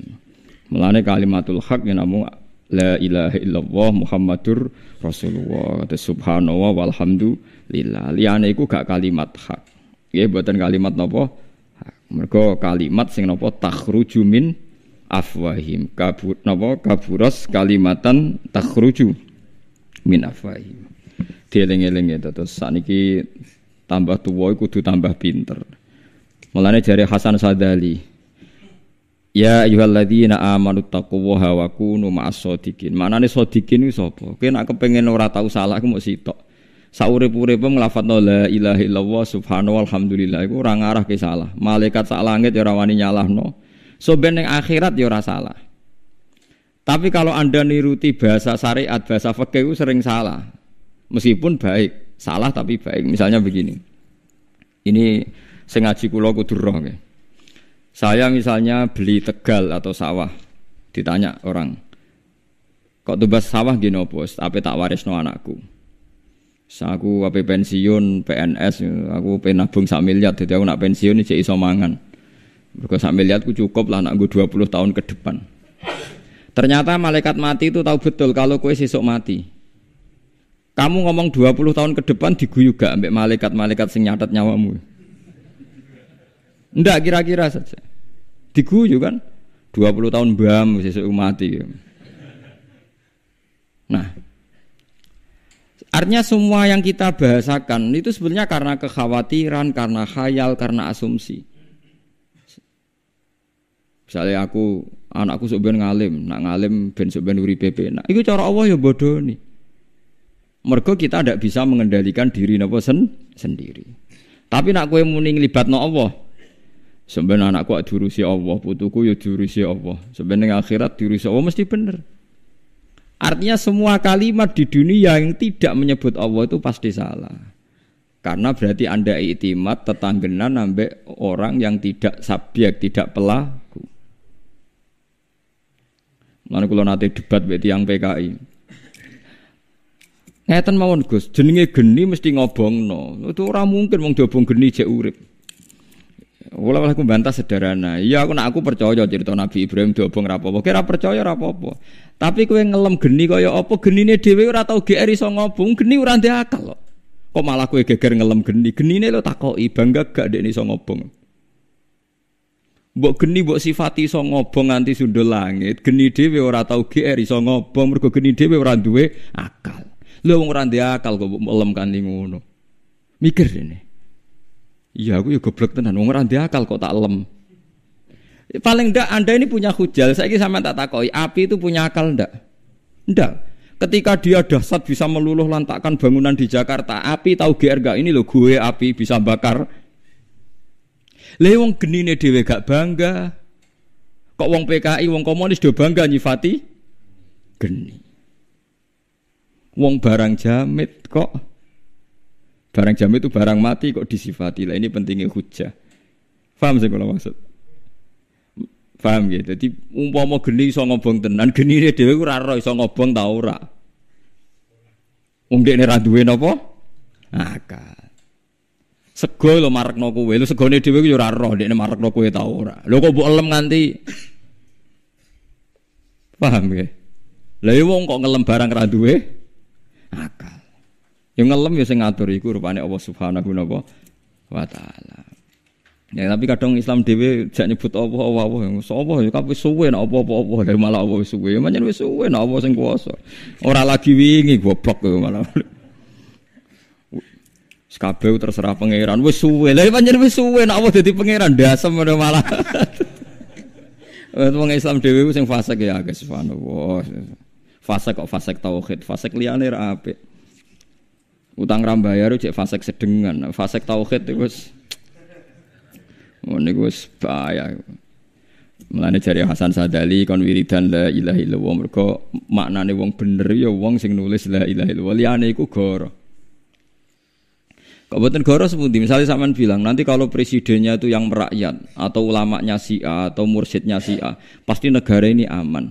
Mulane kalimatul haq yen ya namung la ilaha illallah Muhammadur Rasulullah. Kata subhanallah walhamdulillah. Liyane iku gak kalimat hak. Nggih buatan kalimat napa? Mergo kalimat sing napa takhruju min afwahim. Kabur napa kaburas kalimatan takhruju min afwahim. Dieling-eling ya terus saniki tambah tuwa kudu tambah pinter. Mulane jari Hasan Sadali. Ya ayyuhalladzina amanu taqullaha wa kunu maas shodiqin. Manane shodiqin iku sapa? Kowe nek kepengin ora tau salah iku mok sitok. Saurip-uripe nglafadzno la ilaha illallah subhanahu walhamdulillah iku ora ngarah ke salah. Malaikat sak langit ya ora wani nyalahno. So ben akhirat ya ora salah. Tapi kalau Anda niruti bahasa syariat, bahasa fikih itu sering salah. Meskipun baik, salah tapi baik. Misalnya begini. Ini Sengaji ngaji kula kudu roh Saya misalnya beli tegal atau sawah. Ditanya orang, kok tumbas sawah gini apa? Tapi tak waris no anakku? Sa aku apa pensiun, PNS, aku pengen nabung sak miliar, jadi aku nak pensiun ini iso mangan. Mergo sak miliar ku cukup lah nak gue 20 tahun ke depan. Ternyata malaikat mati itu tahu betul kalau kue sesuk mati. Kamu ngomong 20 tahun ke depan diguyu gak ambek malaikat-malaikat sing nyatet nyawamu. Ndak kira-kira saja. Diguyu kan. 20 tahun bam sesuk mati. Nah, artinya semua yang kita bahasakan itu sebenarnya karena kekhawatiran, karena khayal, karena asumsi. Misalnya aku anakku sok ben ngalim, nak ngalim ben sok ben pp. nah itu cara Allah ya bodoh nih. Mergo kita tidak bisa mengendalikan diri nopo sen sendiri. Tapi nak kue muni no Allah, Sebenarnya anakku diurusi Allah, putuku ya diurusi Allah. Sebenarnya akhirat diurusi Allah mesti benar. Artinya semua kalimat di dunia yang tidak menyebut Allah itu pasti salah. Karena berarti Anda iktimat tetanggenan nambah orang yang tidak subjek, tidak pelaku. Mana kalau nanti debat berarti yang PKI, Ngeten mawon Gus, jenenge geni mesti ngobong no. Itu orang mungkin mau diobong geni cek urip. Wala aku bantah sederhana. Iya aku nak aku percaya cerita Nabi Ibrahim diobong rapopo. Kira percaya rapopo. Tapi kowe ngelem geni kaya apa genine dhewe ora tau GR iso ngobong, geni ora ndek akal kok. Kok malah kowe geger ngelem geni. Genine lo takoki bangga gak ndek iso ngobong. Mbok geni mbok sifati iso ngobong nganti sundul langit. Geni dhewe ora tau GR iso ngobong mergo geni dhewe ora duwe akal. Lho wong ora ndek akal kok mbok ngelem kanthi ngono. Mikir ini. Iya, aku ya goblok tenan. Wong ora akal kok tak lem. Paling ndak Anda ini punya hujal. Saiki sama tak takoi, api itu punya akal ndak? Ndak. Ketika dia dahsyat bisa meluluh lantakan bangunan di Jakarta, api tahu GR gak ini loh gue api bisa bakar. Lewong nih dewe gak bangga. Kok wong PKI, wong komunis do bangga nyifati geni. Wong barang jamit kok Barang jam itu barang mati kok disifati. Lah ini pentingnya hujah. Faham sih kalau maksud? Faham gitu. Jadi umpama geni iso ngobong tenan, geni ini dia ora ora iso ngobong ta ora. Wong ini ra duwe napa? Akal. Sego lo marekno kowe, lo segone dhewe ku yo ora ora dekne marekno kowe ora. Lo kok mbok elem nganti Paham ya? Lah wong kok ngelem barang ra duwe akal. Yang ngelem ya sing ngatur iku rupane Allah Subhanahu wa taala. Ya tapi kadang Islam Dewi jak nyebut Allah Allah Allah sapa ya, ya kabeh suwe nek apa-apa dari ya, malah Allah wis suwe. Ya, Menyang wis suwe nek Allah sing kuasa. Ora lagi wingi goblok ya malah. Kabeh terserah pangeran wis suwe. Lah pancen wis suwe nek pangeran dadi pangeran dasem malah. Wong Islam dhewe sing fasik ya guys subhanallah. Fasik kok fasik tauhid, fasik liyane ra Utang rambayar cek fasek sedengan, fasek tauhid itu bos, oh, ini bos, bahaya. Mulane jari Hasan Sadali kon wiridan la ilaha illallah mergo maknane wong bener ya wong sing nulis la ilaha illallah liyane iku goro. Kok boten goro sepundi? Misalnya sampean bilang nanti kalau presidennya itu yang merakyat atau ulamaknya si A atau mursidnya si A, pasti negara ini aman.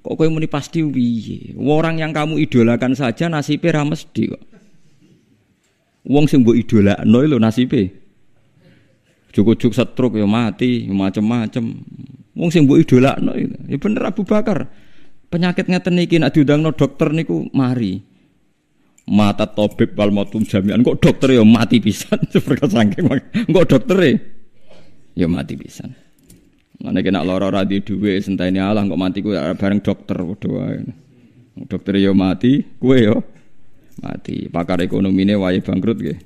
Kok kowe muni pasti piye? Orang yang kamu idolakan saja nasibnya ra mesti kok. Wong sing mbok idolakno lho nasibe. Cukup-cukup setruk ya mati, ya macam-macam. Wong sing mbok idolakno ya bener Abu Bakar. Penyakit ngeten iki nek diundangno dokter niku mari. Mata tabib wal matum jami'an kok dokter ya mati pisan seperti saking kok e? ya dokter ya, mati pisan. Mana kena lara ora di dhuwit alang, Allah kok mati ku bareng dokter padha Dokter ya mati, kowe ya mati. Pakar ekonomi ini wae bangkrut gak?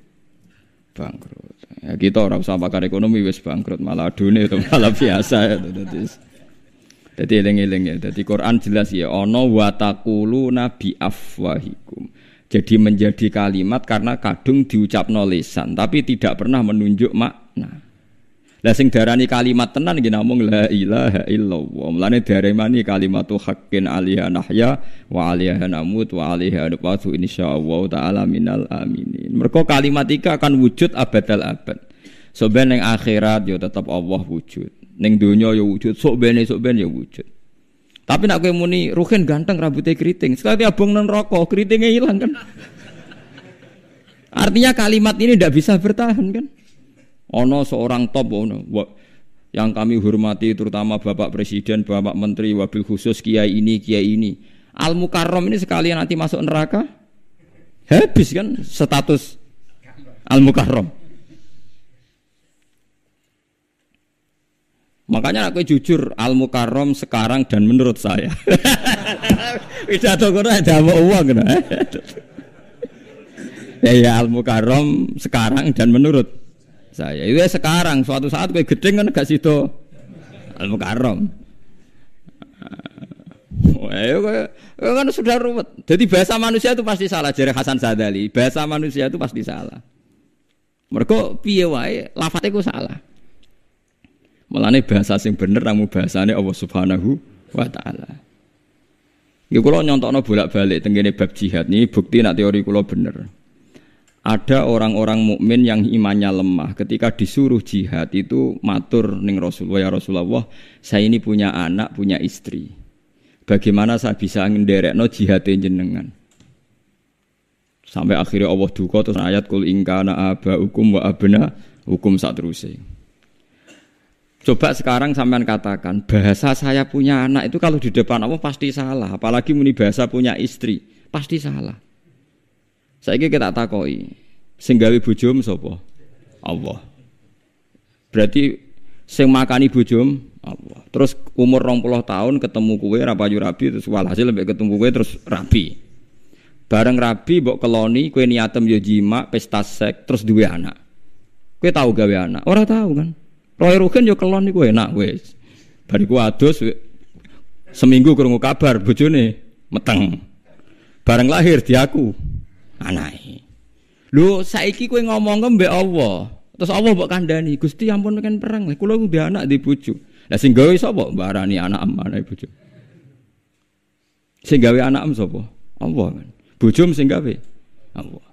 Bangkrut. Ya, kita orang usah pakar ekonomi wes bangkrut malah dunia itu malah biasa ya. Jadi, jadi eling-eling ya. Jadi Quran jelas ya. Ono watakulu nabi afwahikum. Jadi menjadi kalimat karena kadung diucap nolisan tapi tidak pernah menunjuk makna. Lah sing darani kalimat tenan nggih namung la ilaha illallah. Mulane kalimat kalimatu hakin alaiha nahya wa alaiha namut wa alaiha nubasu insyaallah taala minal aminin. Mergo kalimat iki akan wujud abadal abad. So ben ning akhirat yo ya tetap Allah wujud. Ning donya yo ya wujud, sok ben sok ben yo ya wujud. Tapi nak kowe muni Ruhin ganteng rambutnya keriting. Sekali abang nang rokok, keritingnya hilang kan. Artinya kalimat ini tidak bisa bertahan kan. Ono seorang top ono yang kami hormati terutama Bapak Presiden, Bapak Menteri, wabil khusus kiai ini, kiai ini. Al mukarrom ini sekalian nanti masuk neraka habis kan status Al mukarrom. Makanya aku jujur Al mukarrom sekarang dan menurut saya. Pidato kono ada mau uang kan. ya Al mukarrom sekarang dan menurut saya. Iya sekarang suatu saat gue gede kan gak situ Al Mukarram. Ayo kan sudah ruwet. Jadi bahasa manusia itu pasti salah jare Hasan Sadali. Bahasa manusia itu pasti salah. Mereka piye wae lafate ku salah. Mulane bahasa sing bener namu bahasane Allah Subhanahu wa taala. Iki kula nyontokno bolak-balik tengene bab jihad ini bukti nak teori kula bener ada orang-orang mukmin yang imannya lemah ketika disuruh jihad itu matur ning Rasulullah ya Rasulullah saya ini punya anak punya istri bagaimana saya bisa ngenderekno jihad jenengan sampai akhirnya Allah duka terus ayat kul ingkana aba hukum wa abna hukum satruse coba sekarang sampean katakan bahasa saya punya anak itu kalau di depan Allah pasti salah apalagi muni bahasa punya istri pasti salah Saiki kita takoi, sing gawe bojomu sapa? Allah. Berarti sing makani bojom Allah. Terus umur 20 tahun ketemu kue rapayu rabi terus walhasil lebih ketemu kue terus rabi. Bareng rabi mbok keloni kue niatem yo jima pesta sek terus duwe anak. Kue tahu gawe anak? Ora tahu kan. Roy Rugen yo keloni kue enak wis. Bariku adus seminggu krungu kabar bojone meteng. Bareng lahir diaku anake. Ah, Lho saiki kowe ngomong ke mbek Allah. Terus Allah mbok kandhani, Gusti ampun kan perang. Kula ndek anak di bojo. Lah sing gawe sapa? Mbarani anak amane bojo. Sing gawe anak sapa? Allah amboh, kan. Bojo sing gawe Allah.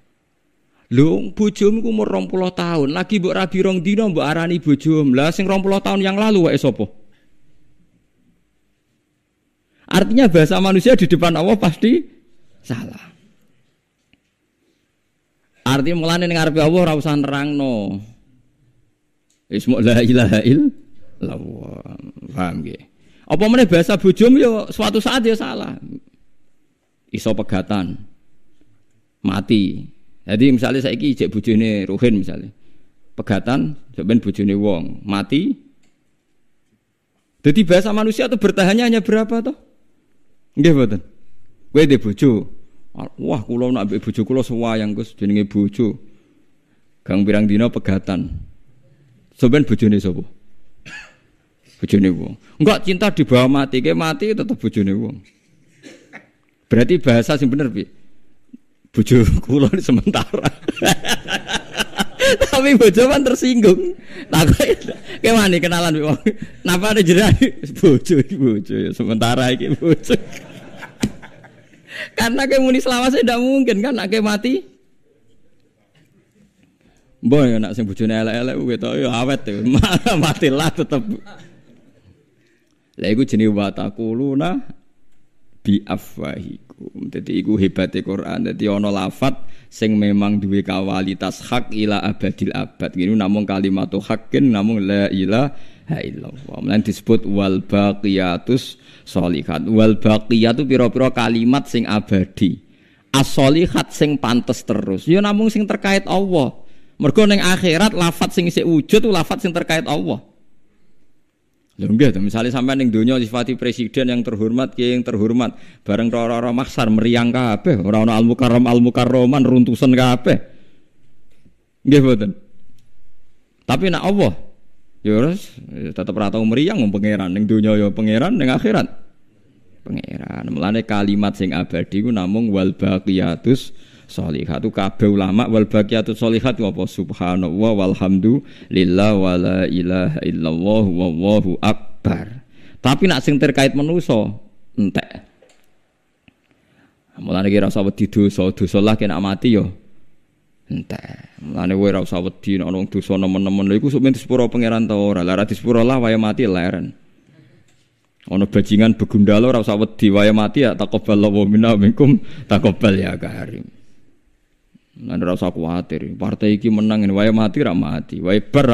Lho bojomu ku umur 20 tahun, lagi mbok rabi rong dina mbok arani bojomu. Lah sing 20 tahun yang lalu wae sapa? Artinya bahasa manusia di depan Allah pasti salah. Arti mulane ning ngarepe Allah ora usah nerangno. Wis la ilaha illallah. Paham nggih? Apa meneh bahasa bujum ya suatu saat ya salah. Iso pegatan. Mati. Jadi misalnya saya kijak cek bojone Ruhin misalnya. Pegatan sampean bojone wong, mati. Jadi bahasa manusia itu bertahannya hanya berapa toh? Nggih mboten. Kowe dhe bojo, Wah, kulo nak ambek bojo kulo sewayang Gus jenenge bojo. Gang pirang dina pegatan. Sampeyan bojone sapa? Bojone wong. Enggak cinta dibawa mati, ke mati tetep bojone wong. Berarti bahasa sing bener piye? Bojo kula sementara. Tapi bojo kan tersinggung. Takut mana kenalan wong. Napa ada jerai? bojo iki bojo ya, sementara iki bojo. Karena kayak muni selawase tidak mungkin kan nak mati. Boy, nak sing bujune elek-elek kuwi to ya awet ya. mati lah tetep. Lah iku jenenge watakuluna bi afwahikum. Dadi iku hebate Quran. Dadi ana lafat sing memang duwe kawalitas hak ila abadil abad. Ngene namung kalimatu hakin namung la ilaha illallah. Lan disebut wal baqiyatus solihat wal baqiyatu pira-pira kalimat sing abadi as-solihat sing pantas terus ya namung sing terkait Allah mergo ning akhirat lafat sing isih wujud lafat sing terkait Allah Lha nggih misalnya sampai neng dunia sifati presiden yang terhormat, kiai yang terhormat, bareng roro-roro maksar meriang kape, Roro al mukarram al mukarroman runtusan kape? enggak betul. Tapi nak Allah Ya harus ya tetap rata meriang wong pangeran neng dunia ya pangeran neng akhirat pangeran. Mulane kalimat sing abadi ku namung wal baqiyatus sholihat. kabeh ulama wal baqiyatus sholihat apa subhanallah walhamdulillah wala ilaha illallah wallahu akbar. Tapi nak sing terkait manusa entek. Mulane kira rasa wedi dosa, dosa lah kena mati yo ya. Entah. Mulane kowe ora usah wedi nek ana wong dosa nemen-nemen lha iku sok men pura pangeran ta ora. Lah ora lah waya mati leren. Ana bajingan begundala ora usah wedi waya mati ya takobal lawa minna minkum takobal ya karim. Lan rausaku usah kuwatir. Partai ini menang waya mati ra mati. Waya bar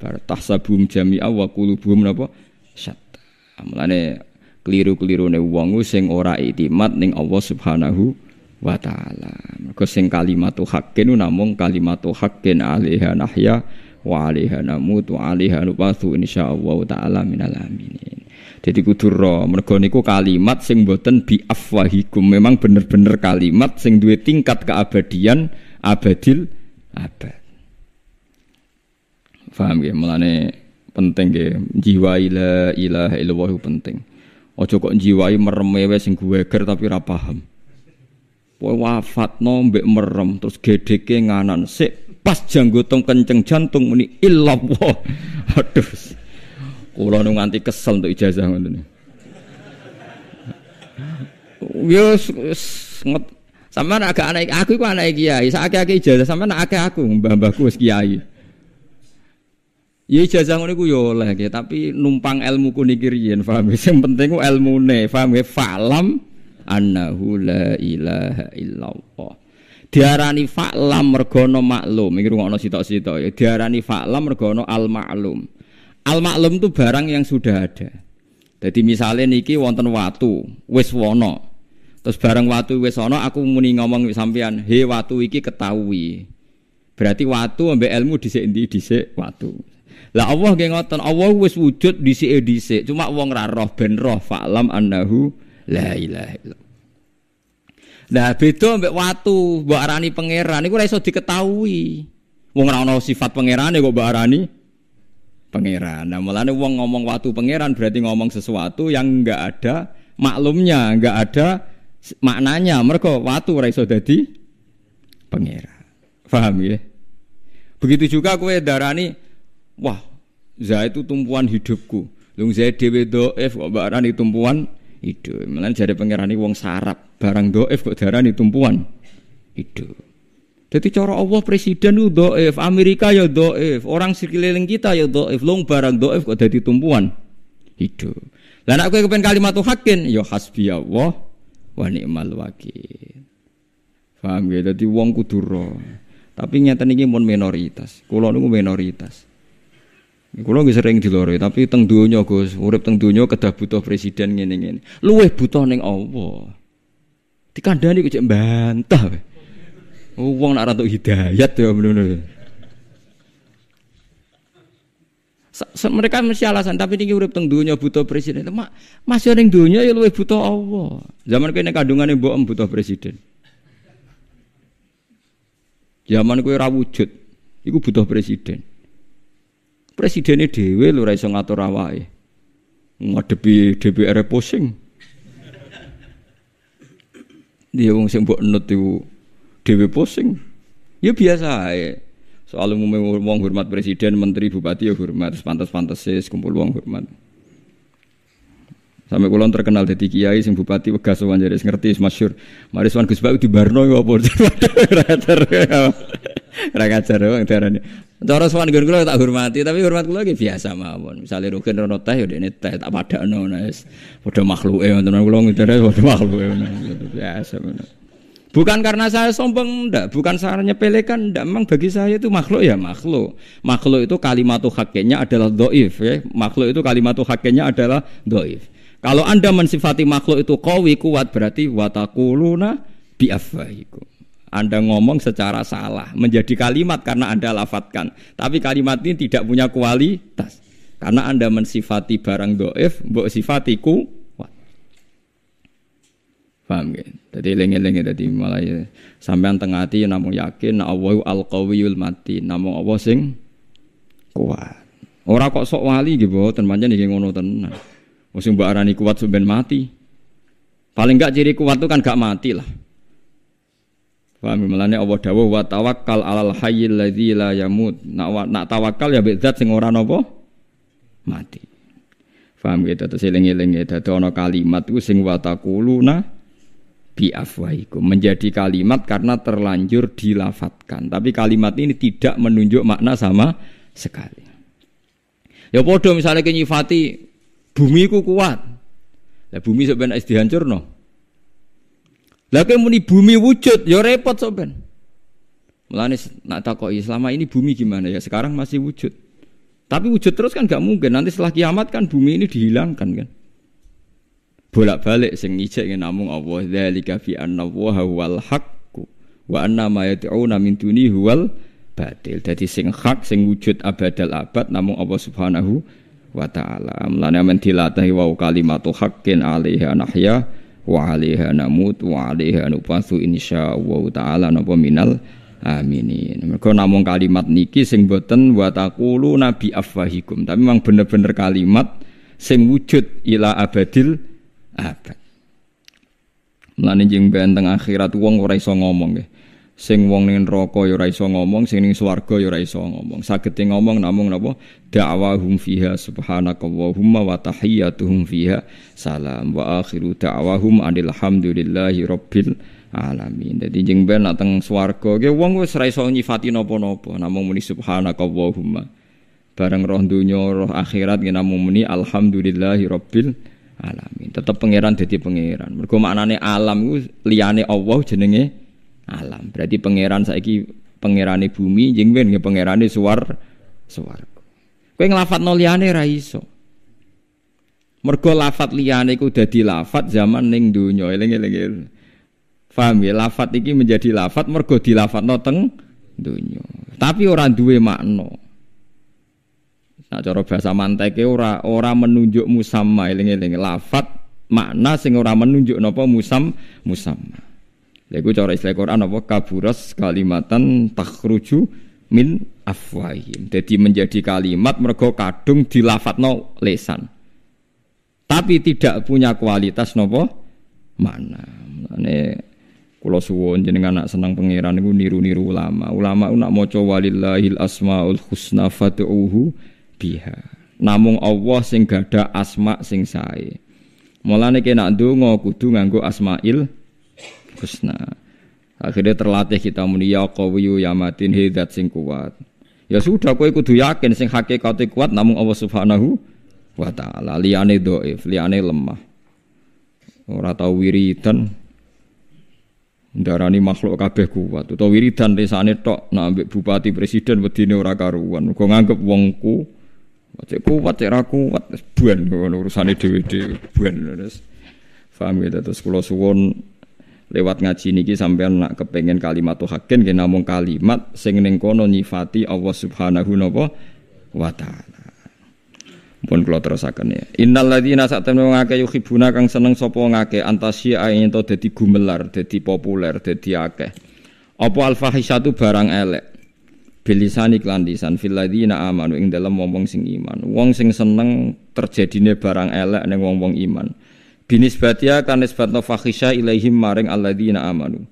bar tahsabum jami'a wa kulubum. napa syatta. Mulane keliru-kelirune wong sing ora mat ning Allah Subhanahu wa wa ta'ala. Mergo sing kalimatu haqqin namung kalimatu haqqin alaiha nahya wa alaiha namutu alaiha nubathu insyaallah ta'ala minal aminin. Jadi kudu ro, mergo niku kalimat sing boten bi afwahikum. Memang bener-bener kalimat sing duwe tingkat keabadian abadil abad. Faham ya? Mulane penting ya. Jiwa ilah ilah illallah penting. Ojo kok jiwai meremewe sing gue ger tapi rapaham? Wafat wafat mbek merem terus GDK nganan sik pas janggotong kenceng jantung muni illallah. Aduh. Kula nu nganti kesel untuk ijazah ngoten. Yo ngot ya, samana agak anak aku itu anak kiai, sakake-ake ijazah sampean akeh aku mbah-mbahku es kiai. Ya ijazah ngono iku yoleh, ya tapi numpang ilmu ku niki riyen, paham? Ya? Sing penting ku ilmune, paham ya? Falam annahu la ilaha illallah diarani fa'lam mergono maklum iki rungokno sitok-sitok ya diarani fa'lam mergono al maklum al maklum itu barang yang sudah ada jadi misalnya niki wonten watu wis wono terus barang watu wis ana aku muni ngomong sampean he watu iki ketahui berarti watu ambek ilmu dhisik ndi dhisik watu lah Allah nggih ngoten Allah wis wujud dhisik e dhisik cuma wong ra roh ben roh fa'lam annahu La ilaha illallah. Nah, beda mbek watu, mbok arani pangeran iku ora iso diketahui. Wong ora ana sifat pangerane kok mbok arani pangeran. Nah, mulane wong ngomong watu pangeran berarti ngomong sesuatu yang enggak ada maklumnya, enggak ada maknanya. Mereka watu ora iso dadi pangeran. faham ya? Begitu juga kowe darani wah, Zaid itu tumpuan hidupku. Lung Zaid dhewe dhaif kok mbok arani tumpuan itu Malah jadi pengirani wong sarap, barang doef kok ini tumpuan. itu Jadi cara Allah presiden itu doef Amerika ya doef, orang sekeliling kita ya doef, long barang doef kok jadi tumpuan. itu Lah aku kepen kalimat hakin, ya hasbi Allah wa ni'mal wakil. Paham ya? Jadi wong kudu Tapi nyata niki mun minoritas. kalau niku minoritas. Kulo nggih sering lori, tapi teng donya Gus, urip teng donya kedah butuh presiden ngene-ngene. Luweh butuh ning Allah. Dikandani kok cek bantah. Oh, wong nak ratu hidayat ya bener-bener. mereka mesti alasan tapi ini urip teng dunia butuh presiden mak masih orang dunia ya lebih butuh Allah zaman kandungan kandungannya em butuh presiden zaman kue rawujud itu butuh presiden Presidennya dewe lho ora iso ngatur awake. Ngadepi DPR pusing. Dia wong sing mbok nut iku dhewe pusing. Ya biasa ae. Soal umumnya wong hormat presiden, menteri, bupati ya hormat, pantas-pantas kumpul wong hormat. Sampai kulon terkenal jadi kiai sing bupati wegas sowan jadi ngerti masyhur. Mari sowan Gus di Barno ya apa. Ora ngajar wong darane. Cara sowan nggon kula tak hormati, tapi hormat kula iki biasa mawon. Misalnya Rugen rono teh ya ini teh tak padakno wis padha makhluke wonten kula ngidare padha makhluke biasa. Bukan karena saya sombong, ndak. Bukan saya nyepelekan, ndak. Memang bagi saya itu makhluk ya makhluk. Makhluk itu kalimat hakiknya adalah doif. Ya. Makhluk itu kalimat hakiknya adalah doif. Kalau anda mensifati makhluk itu kawi kuat berarti watakuluna biafahikum. Anda ngomong secara salah, menjadi kalimat karena Anda lafatkan. Tapi kalimat ini tidak punya kualitas. Karena Anda mensifati barang do'if, mbok sifatiku. Paham ya? Jadi lengi-lengi tadi malah ya. Sampai tengah hati namun yakin, Allah al-qawiyul mati, namun Allah sing kuat. Orang kok sok wali gitu, temannya nih ngono tenan. musim baharani arani kuat sebenar mati. Paling enggak ciri kuat itu kan gak mati lah. Paham melane Allah dawuh wa tawakkal alal hayyil ladzi la yamut. Nak nak tawakal ya mbek zat sing ora napa mati. Paham gitu terus eling eling dadi ana kalimat ku sing wa taquluna bi afwaikum menjadi kalimat karena terlanjur dilafatkan. Tapi kalimat ini tidak menunjuk makna sama sekali. Ya podo misalnya kenyifati bumi ku kuat. Lah bumi sebenarnya no. Lah kowe muni bumi wujud, ya repot sok ben. nak takoki selama ini bumi gimana ya? Sekarang masih wujud. Tapi wujud terus kan gak mungkin. Nanti setelah kiamat kan bumi ini dihilangkan kan. Bolak-balik sing ngijek ya namung Allah dzalika fi anna wa wal haqqu wa anna ma yad'una min duni huwal batil. Dadi sing hak sing wujud abadal abad namung Allah Subhanahu wa taala. Mulane men dilatih wa kalimatu haqqin alaiha nahya wa alaiha namut wa alaiha nupasu insyaallah taala napa minal aminin. Mergo namung kalimat niki sing boten wa taqulu nabi afwahikum, tapi memang bener-bener kalimat sing wujud ila abadil abad. Mulane jeng benteng akhirat wong ora iso ngomong nggih sing wong ning neraka ya ora iso ngomong sing ning swarga ya ora iso ngomong sagete ngomong namung napa da'wahum fiha subhanaka wa tahiyyatuhum fiha salam wa akhiru da'wahum alhamdulillahi rabbil alamin. Dadi jeng ben nak teng swarga ge wong wis ora iso nyifati napa-napa namung muni huma Bareng roh dunia roh akhirat ge namung muni alhamdulillahi rabbil alamin. Tetep pangeran dadi pangeran. Mergo maknane alam ku liyane Allah jenenge alam. Berarti pangeran saiki pangerane bumi jeng ben nggih pangerane suwar suar. Kowe nglafatno liyane ra iso. Mergo lafat liyane iku dadi lafat zaman ning donya eling-eling. Paham ya lafat iki menjadi lafat mergo dilafatno teng donya. Tapi ora duwe makna. Nah cara bahasa manteke ora ora menunjuk musamma eling-eling lafat makna sing ora menunjuk napa musam musamma lagu cara istilah Quran apa kaburas kalimatan takruju min afwahim. Jadi menjadi kalimat mergo kadung dilafatno lesan. Tapi tidak punya kualitas nopo mana. Ini kulo suwon jenengan anak senang pangeran niku niru-niru ulama. Ulama nak maca walillahil asmaul husna fad'uhu biha. Namung Allah sing gada asma sing sae. Mulane kena ndonga kudu nganggo asmail husna. Akhirnya terlatih kita muni ya qawiyu ya matin hidat sing kuat. Ya sudah kowe kudu yakin sing hakikate kuat namung Allah Subhanahu wa taala. Liyane dhaif, liyane lemah. Ora tau wiridan darani makhluk kabeh kuat. Utawa wiridan risane tok nak ambek bupati presiden wedine ora karuan. Kok nganggep wongku Cek kuat, cek raku, kuat, buan, urusane dewi-dewi, buan, terus, paham gitu, terus suwon, lewat ngaji niki sampean nak kepengen kalimat tuh hakin nggih namung kalimat sing ning kono nyifati Allah Subhanahu wa taala. Pun kula terusaken ya. Innal ladzina satamnu ngake yuhibuna kang seneng sapa ngake antasi ayen to dadi gumelar, dadi populer, dadi akeh. Apa al fahisatu barang elek. Bilisani sani lisan fil amanu ing dalam wong-wong sing iman. Wong sing seneng terjadine barang elek neng wong-wong iman binisbatia ya, kan nisbatno ilaihim maring alladzina amanu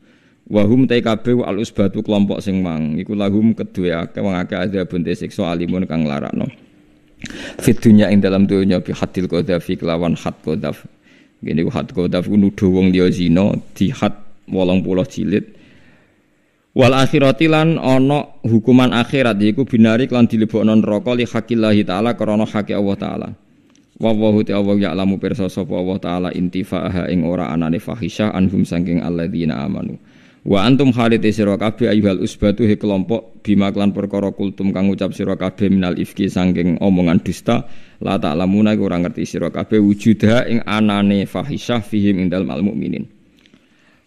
wahum TKB al usbatu kelompok sing mang iku lahum kedue akeh wong akeh bunte siksa alimun kang larakno fit dunya ing dalam dunya bi hadil qadhafi kelawan had qadhaf ngene had qadhaf nuduh wong liya zina di had 80 jilid wal akhirati lan ana hukuman akhirat yaiku binari lan dilebokno neraka li hakillahi taala karena hak Allah taala Wawahu ta Allah ya'lamu pirsa sapa Allah taala intifa'aha ing ora anane fahisyah anhum saking alladzina amanu. Wa antum khalid sira kabeh ayyuhal usbatu he kelompok bima klan perkara kultum kang ucap sira kabeh minal ifki saking omongan dusta la ta'lamuna ora ngerti sira kabeh wujudha ing anane fahisyah fihim Indal mal al mukminin.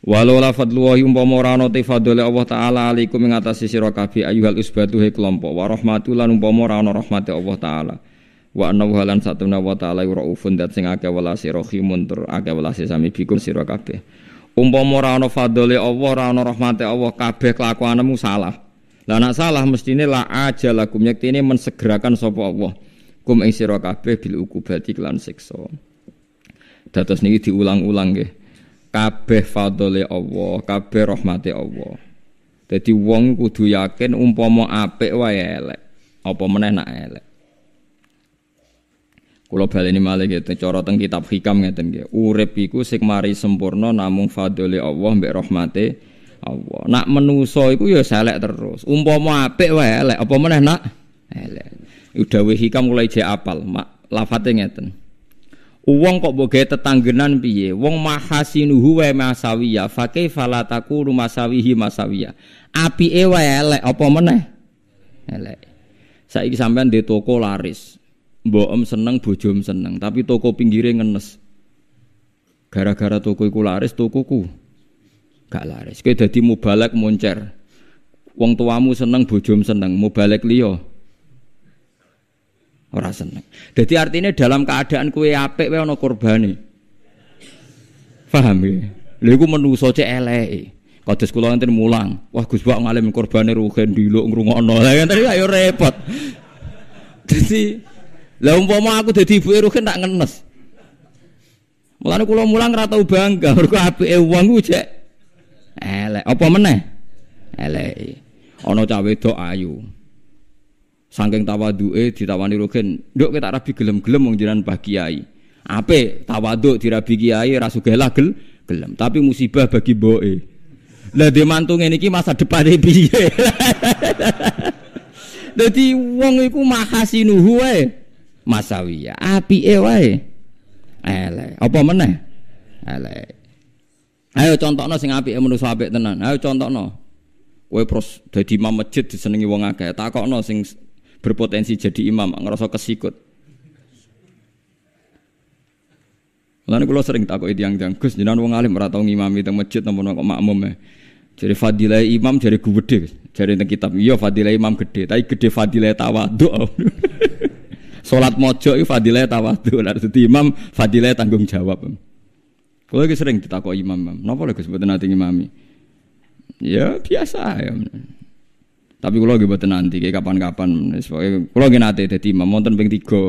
Walau la fadlu wa yumpa morano te fadole Allah taala alaikum ingatasi atase ayuhal kabeh usbatu he kelompok wa rahmatulan umpama morano ana Allah taala wa annahu halan satuna wa ta'ala raufun dat sing akeh welase rahimun tur akeh welasi sami bikum sira kabeh umpama ora ana fadhole Allah ora ana rahmate Allah kabeh kelakuanmu salah lah nak salah mestine la ajalakum yektene mensegerakan sapa Allah kum ing sira kabeh bil ukubati lan siksa dados niki diulang-ulang nggih kabeh fadhole Allah kabeh rahmate Allah dadi wong kudu yakin umpama apik wae elek apa meneh nak elek Kulo ini malih gitu, cara teng kitab hikam ngeten gitu. Urip iku mari sempurna namung fadhole Allah mbek rahmate Allah. Nak menuso iku ya selek terus. mau apik wa? elek, apa meneh nak? Elek. Udawe hikam mulai ijek apal, mak lafate ngeten. Uwong kok mbok tetanggenan piye? Wong mahasinuhu wa masawiya, fakai falataku la takunu masawihi masawiya. Api ewa? elek, apa meneh? Elek. Saiki sampean di toko laris, Boem seneng, bojom seneng, tapi toko pinggire ngenes. Gara-gara toko iku laris, toko ku gak laris. Kowe dadi mubalek moncer. Wong tuamu seneng, bojom seneng, mubalek liya ora seneng. Dadi artinya dalam keadaan kue apik wae ana kurbane. Paham ya? Lha iku menungso cek eleke. Kados kula enten mulang. Wah Gus Wak ngalim kurbane ruhen diluk ngrungokno. Lah kan tadi ayo repot. Dadi lah umpama aku jadi ibuke Rukin tak ngenes. Mulane kula mulang ora tau bangga, mergo apike wong ku jek elek. Apa meneh? Elek. Ana cah wedok ayu. Saking tawaduke ditawani Rukin, nduk kita rabi gelem-gelem wong jenengan Pak Kiai. Ape tawaduk dirabi Kiai ra sugelah gel gelem, tapi musibah bagi mboke. Lah dhe mantu ngene masa depan piye? Dadi wong iku mahasinuhu wae masawiya. API, ewai ele Apa meneh? ele Ayo contoh no sing API manusa sabek tenan. Ayo contoh no, Kowe pros jadi imam masjid disenengi wong akeh. no sing berpotensi jadi imam ngerasa kesikut. Mulane kula sering takoki yang yang Gus jenengan wong alim ora tau ngimami teng masjid napa kok makmum. E? Jadi fadilah imam jadi gue gede, jadi teng kitab. Iya fadilah imam gede, tapi gede fadilah tawadhu. Solat mojo itu fadilah tawadu lalu dadi imam fadilah tanggung jawab. Kalau lagi sering ditakut imam, Kenapa lagi sebutin nanti imami? Ya biasa ya. Tapi kalau lagi buat nanti, kayak kapan-kapan. kalau lagi nate jadi imam, mau ping tiga,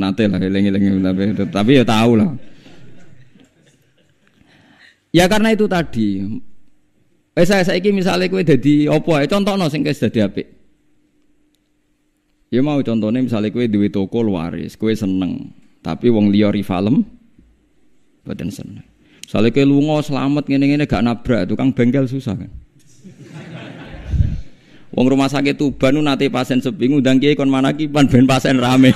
nate lah, lengi lengi tapi, tapi ya tahu lah. Ya karena itu tadi. Eh saya saya ini misalnya kue jadi opo, ya, contoh nosen sing kue jadi Ya mau contohnya misalnya kue duit toko waris, kue seneng, tapi wong liya rivalem badan seneng. Misalnya kue lunga selamat gini gini gak nabrak, tukang bengkel susah kan. Wong rumah sakit tuh banu nate pasien sepi ngundang kiai kon kipan ben pasien rame.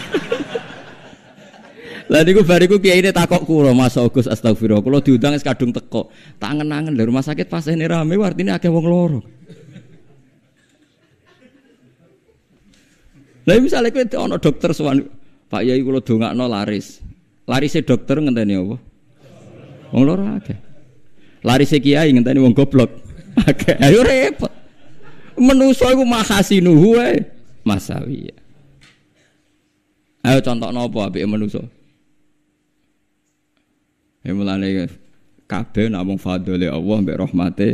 Lah niku bariku kiai ini takok kulo Mas Agus astagfirullah. kulo diundang es kadung teko. tangan angen dari rumah sakit pasien rame artinya akeh wong loro. Lah misalnya kowe ono dokter sowan, Pak Yai kula dongakno laris. Larise dokter ngenteni apa? Wong loro akeh. Larise kiai ngenteni wong goblok. Akeh. Ayo repot. Menusa iku mahasinuhu wae. Masawi. Ya. Ayo contoh nopo apik menusa. Ya mulane kabeh nak wong fadhole Allah mbek rahmate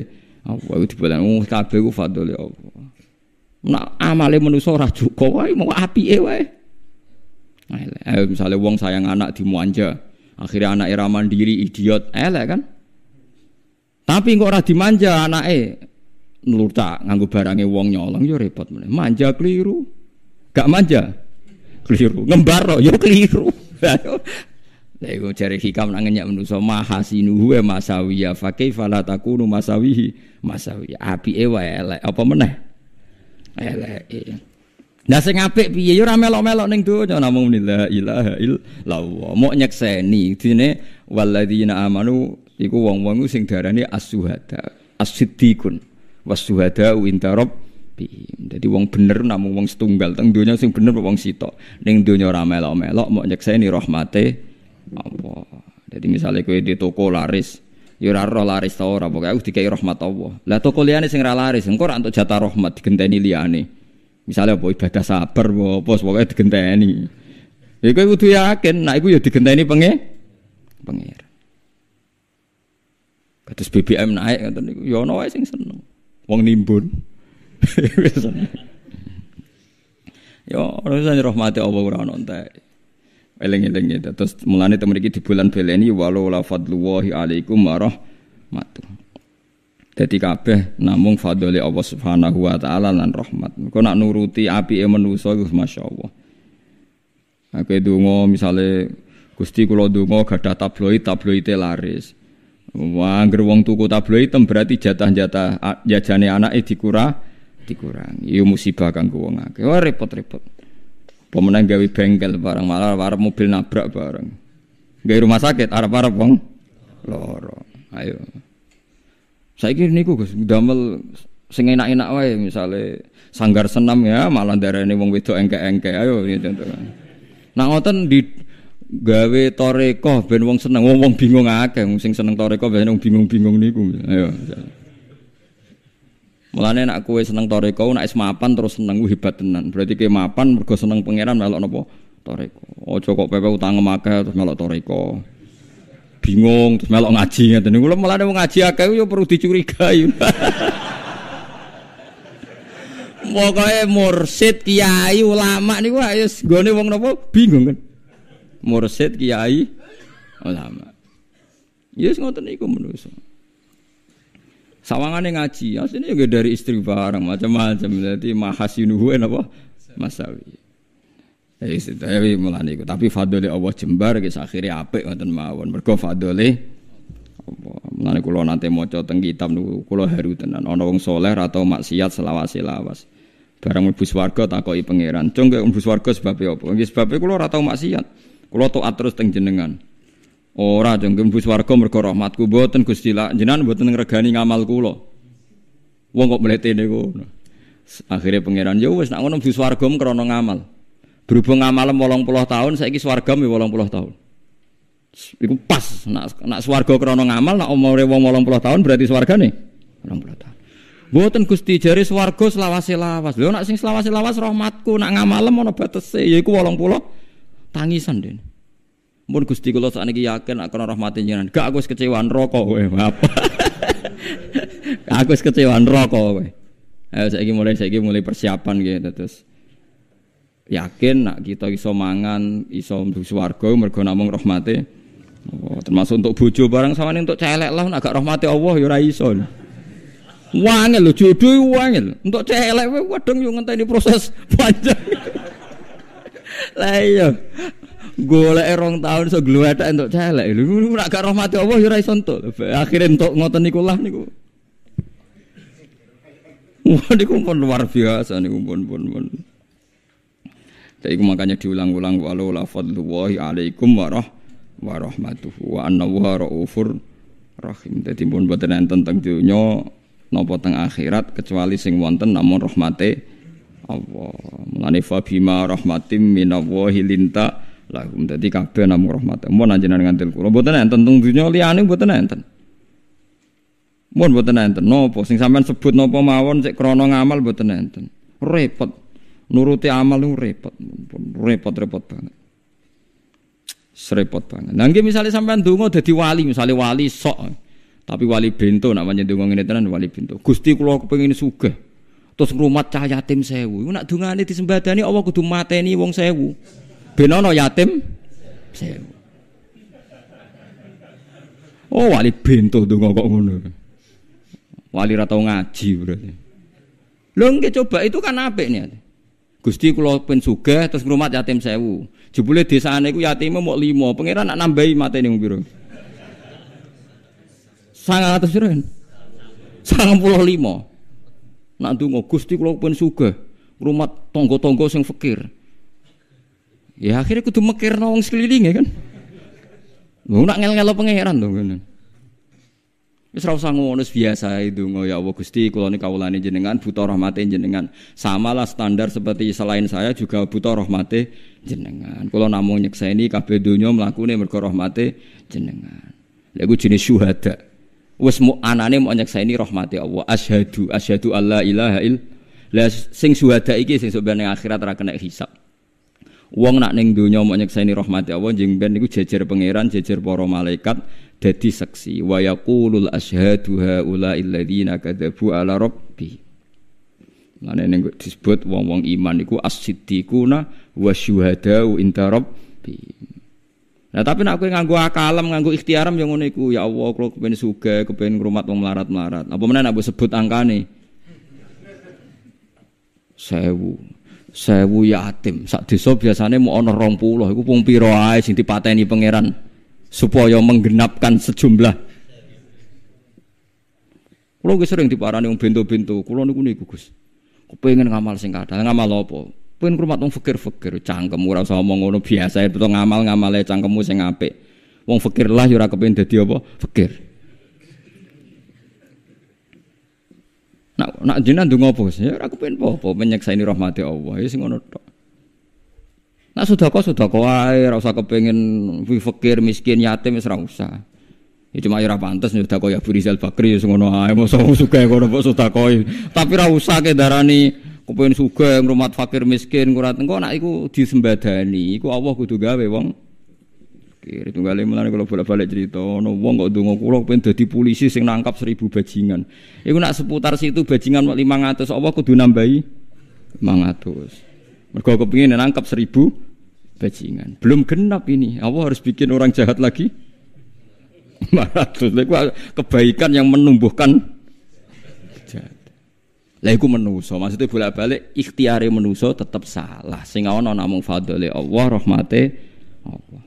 Allah itu dibolan wong oh, kabeh ku fadhole Allah. Nak amale manusa ora cukup wae mau api wae. Eh, misalnya wong sayang anak dimanja, akhirnya anak era mandiri idiot, elek kan? Tapi kok ora dimanja e nurta nganggo barangnya wong nyolong yo repot meneh. Manja keliru. Gak manja keliru. Ngembar yo keliru. Lha iku jare hikam nang nyak manusa mahasinu wa masawiya fa kaifa la takunu masawihi masawiya. Apike wae elek apa meneh? eleke. Lah sing apik piye yo ora melok-melok ning donya namung la ilaha illallah. Mok nyekseni dene walladzina amanu iku wong-wong sing darani as-suhada, as-siddiqun was-suhada inda rabbihim. Dadi wong bener namung wong setunggal teng donya sing bener wong sitok. Ning donya ora melok-melok mok nyekseni rahmate apa. Jadi misalnya kue di toko laris, Yura ya roh laris tau ora pokoknya aku dikai rahmat Allah. Lah toko liyane sing ra laris engko ora entuk jatah rahmat digenteni liyane. Misalnya apa ibadah sabar apa pokoke digenteni. Ya iku kowe kudu yakin nek iku ya digenteni penge pengen. Kados BBM naik ngoten niku ya ana wae sing seneng. Wong nimbun. Ya, ya ora usah rahmati Allah ora ana entek eling-eling itu. Terus mulane temen iki di bulan beleni walau la fadlullahi alaikum matu. Dadi kabeh namung fadli Allah Subhanahu wa taala lan rahmat. Engko nak nuruti apike manusa masya Allah. Aku e donga misale Gusti kula donga gadah tabloid, tabloid laris. Wah, gerwong wong tuku tabloid berarti jatah-jatah jajane anake kurang, dikurang. Iya musibah kanggo wong akeh. Wah repot-repot. Pemenang gawe bengkel bareng malah arep mobil nabrak bareng. Gawe rumah sakit arep-arep wong loro. Ayo. Saiki niku Gus damel sing enak-enak wae misale sanggar senam ya malah darane wong wedok engke-engke ayo gitu. Nah ngoten di gawe toreko ben wong seneng wong, wong bingung akeh sing seneng toreko ben wong bingung-bingung niku ayo. Misalnya. Mulane nak kue seneng toreko, nak es mapan terus seneng gue hebat tenan. Berarti ke mapan mergo seneng pangeran melok nopo toreko. Ojo kok pepe utang makai terus melok toreko. Bingung terus melok ngaji ngeten. Kulo mulane mau ngaji akeh yo perlu dicurigai. Pokoknya mursid, kiai, ulama nih niku ayo gone wong nopo bingung kan. Mursid, kiai, ulama. Yes ngoten niku menungso. Sawangane ngaji, aslinya juga dari istri barang macam-macam. Jadi mahasinuhu apa? Masawi. Ya tapi melani iku. Tapi fadhole Allah jembar wis akhire apik ngoten mawon. Berkau fadhole Melani kulo nanti mau maca tenggi kitab nunggu kulo heru tenan Ono wong saleh atau maksiat selawas-selawas. Barang mlebu swarga koi pangeran, "Cung kowe mlebu swarga sebabe apa?" Nggih sebabe kula ora tau maksiat. Kula taat terus teng jenengan. Ora jeng mlebu swarga mergo rahmatku mboten Gusti lak jenengan mboten ngregani ngamal kula. Wong kok mletene Akhirnya Akhire pangeran ya wis nak ngono mlebu swarga krana ngamal. Berhubung ngamalem 80 tahun saiki swarga 80 ya tahun. Iku pas nak nak swarga krana ngamal nak umure wong 80 tahun berarti swargane 80 tahun. Mboten Gusti jare swarga selawase lawas. Lho sing selawase lawas rahmatku, nek ngamalem ana batese yaiku 80 tangisan dene. Mun Gusti kula niki yakin nek kena rahmat njenengan. Gak aku wis kecewaan neraka kowe. aku wis kecewaan neraka kowe. Ayo saiki mulai saiki mulai persiapan gitu terus. Yakin nak kita iso mangan, iso mlebu swarga mergo namung rahmate. Oh, termasuk untuk bojo barang sama untuk celek lah nak gak rahmate Allah ya ora iso. Wangel lho jodoh wangil Untuk celek wadung yo ngenteni proses panjang. Lah iya golek erong tahun so gluwetek entuk cale lu ora gak rahmati Allah ya raison tuh akhirnya Akhire entuk ngoten niku lah niku. Wah niku pun luar biasa niku pun pun pun. Jadi makanya diulang-ulang walau la wahi alaikum warah warahmatuhu wa anna wa raufur rahim. Jadi pun boten enten tentang dunia nopo teng akhirat kecuali sing wonten namun rahmate Allah. Mulane fa bima rahmatim minallahi linta lahum dadi kabeh namung rahmat mun anjenengan ngantil kula mboten enten teng dunya liyane mboten enten mun mboten enten napa sing sampean sebut napa mawon sik krana ngamal mboten enten repot nuruti amal lu repot repot repot banget serepot banget. Nah, misalnya sampean donga dadi wali, misalnya wali sok. Tapi wali bento namanya pancen donga ngene tenan wali bento. Gusti kula kepengin sugih. Terus ngrumat cah yatim sewu. Iku nak dungane disembadani Allah kudu mateni wong sewu. Benono yatim sewu. Oh, wali bento donga kok ngono. Wali ratau ngaji berarti. Lo nggak coba itu kan ape nih? Gusti kula pen sugih terus rumah yatim sewu. Jebule desa aneku yatimnya mau limo. Pengiran nak nambahi matene wong pira? Sangat pulau limo. Nak ndonga Gusti kula pen sugih Rumah tonggo tonggo sing fakir. Ya akhirnya kudu mikir nawang sekeliling ya kan. mau nak ngel ngelo pangeran dong kan. Wis ra usah ngono biasa itu ya Allah Gusti kula niki kawulane jenengan buta rahmate jenengan. Samalah standar seperti selain saya juga buta rahmate jenengan. Kula namung nyekseni kabeh donya mlakune mergo rahmate jenengan. Lha iku jenis syuhada. Wis mu anane mau nyekseni rahmate Allah. Asyhadu asyhadu alla ilaha il. Lah sing syuhada iki sing sok akhirat ora kena hisab. Wong nak ning donya mok nyekseni rahmati Allah jeng ben niku jejer pangeran, jejer para malaikat dadi saksi. Wa yaqulul asyhadu haula alladziina kadzabu ala rabbi. Lane ning disebut wong-wong iman niku as-siddiquna wasyuhadau inta rabbi. Nah tapi nak aku nganggu akalam, nganggu ikhtiaram yang ngono iku, ya Allah kula kepengen suga, kepengen ngrumat wong melarat-melarat. Apa mana nak sebut nih? Sewu sewu yatim. Sak desa biasanya mau ana 20, iku pung pira ae sing dipateni pangeran supaya menggenapkan sejumlah Kulo nggih sering diparani wong bento-bento, kulo niku niku Gus. Kepengin ngamal sing ngamal apa? Pengen rumah wong fikir-fikir, cangkem ora usah omong ngono biasa, betul ngamal ngamale cangkemmu sing apik. Wong fikir lah ya ora kepengin dadi apa? Fikir. Nak nak jenengan ndonga apa sih? Ora kepen apa-apa menyeksaini rahmate Allah. Ya sing ngono tok. Nak sedako sedako wae ora usah kepengin fakir miskin yatim wis ora usah. Ya cuma ya ora pantes sedako ya Firizal Bakri ya ngono ae mosok suka ngono kok sedako. Tapi ora usah ke darani kepengin suka ngrumat fakir miskin ora tengko nak iku disembadani iku Allah kudu gawe wong. mikir. Itu kali kalau bolak-balik cerita no wong kok dungo kulo pun jadi polisi sing nangkap seribu bajingan. Iku nak seputar situ bajingan mok 500 apa kudu nambahi 500. mereka pengen nangkap seribu bajingan. Belum genap ini. Allah harus bikin orang jahat lagi. ratus, itu kebaikan yang menumbuhkan jahat. Lah iku menungso, maksudnya bolak-balik ikhtiare menuso tetap salah. Sing ana namung fadhole Allah, rahmate Allah.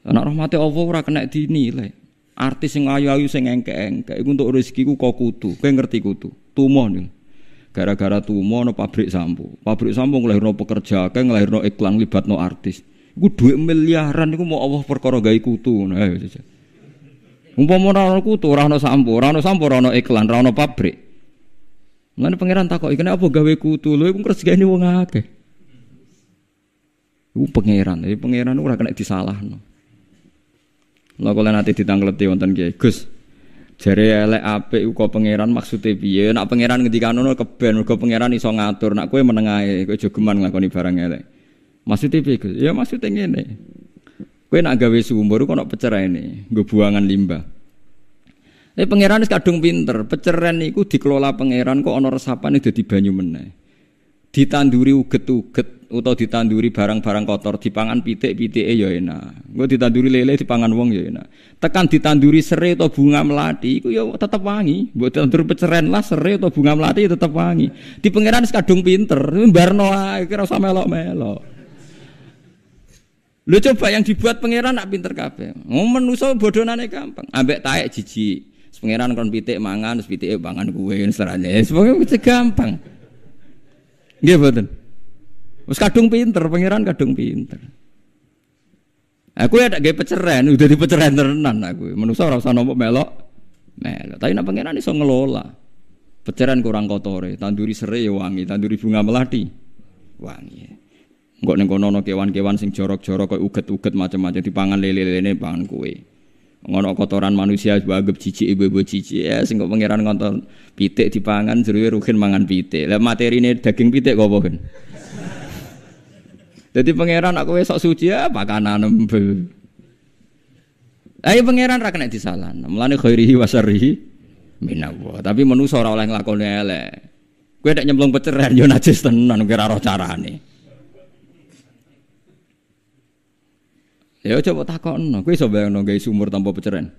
Nek rahmate Allah ora kena dinilai. Artis yang ayu-ayu sing engke-engke iku untuk rezekiku kok kutu. Kowe ngerti kutu. Tumoh nih. Gara-gara tumoh no pabrik sampo. Pabrik sampo ngelahirno pekerja, kayak ngelahirno iklan libatno artis. Iku duit miliaran iku mau Allah perkara gawe kutu. Nah, Umpama ora ana kutu, ora ana sampo, ora ana sampo, ora ana iklan, ora ana pabrik. Mulane pangeran takok, "Iki apa gawe kutu?" Lho iku rezekine wong akeh. Iku pangeran, jadi pangeran ora kena disalahno. Mula kula nanti ditangkleti wonten nggih. Gus, jare elek apik kau pangeran maksude piye? Nak pangeran ngendikanono keben mergo pangeran iso ngatur. Nak kowe menengae, kowe jogeman nglakoni barang elek. Maksudnya piye, Gus? Ya maksude ngene. Kowe nak gawe sumur kok nak ini nggo buangan limbah. Eh pangeran wis kadung pinter, peceren iku dikelola pangeran kok ana resapane dadi banyu meneh ditanduri uget-uget atau ditanduri barang-barang kotor dipangan pitik pitik ya enak. gue ditanduri lele di pangan wong ya enak. Tekan ditanduri serai atau bunga melati iku ya tetap wangi. buat ditanduri peceren lah serai atau bunga melati ya tetap wangi. Di pangeran sekadung pinter, barno ae kira sama melok-melok. Lu coba yang dibuat pangeran nak pinter kabeh. Ngomong bodoh bodonane gampang. Ambek taek jijik. Pangeran kon pitik mangan, pitik mangan gue ini serane. Semoga gampang. Nggih mboten. Wis kadung pinter, pangeran kadung pinter. Aku ya tak gawe peceren, udah di peceren tenan aku. Manusa ora usah nombok melok. Melok. Tapi nak pangeran so ngelola. Peceren kurang kotor, tanduri serai ya wangi, tanduri bunga melati wangi. Enggak nengko kono kewan-kewan sing jorok-jorok kayak uget-uget macam-macam dipangan lele-lele pangan kue ngono kotoran manusia juga anggap cici ibu-ibu cici ya singgok pangeran ngonton pitik pangan jeruwe rukin mangan pitik lah materi ini daging pitik kau kan jadi pangeran aku besok suci ya pakanan embel ayo ya, pangeran ra kena salan melani khairihi wasarihi minallah tapi menu ora oleh nglakoni lele tidak nyemplung peceran yo najis tenan kira roh carane Ya coba takon, kowe iso bayangno gawe sumur tanpa peceren.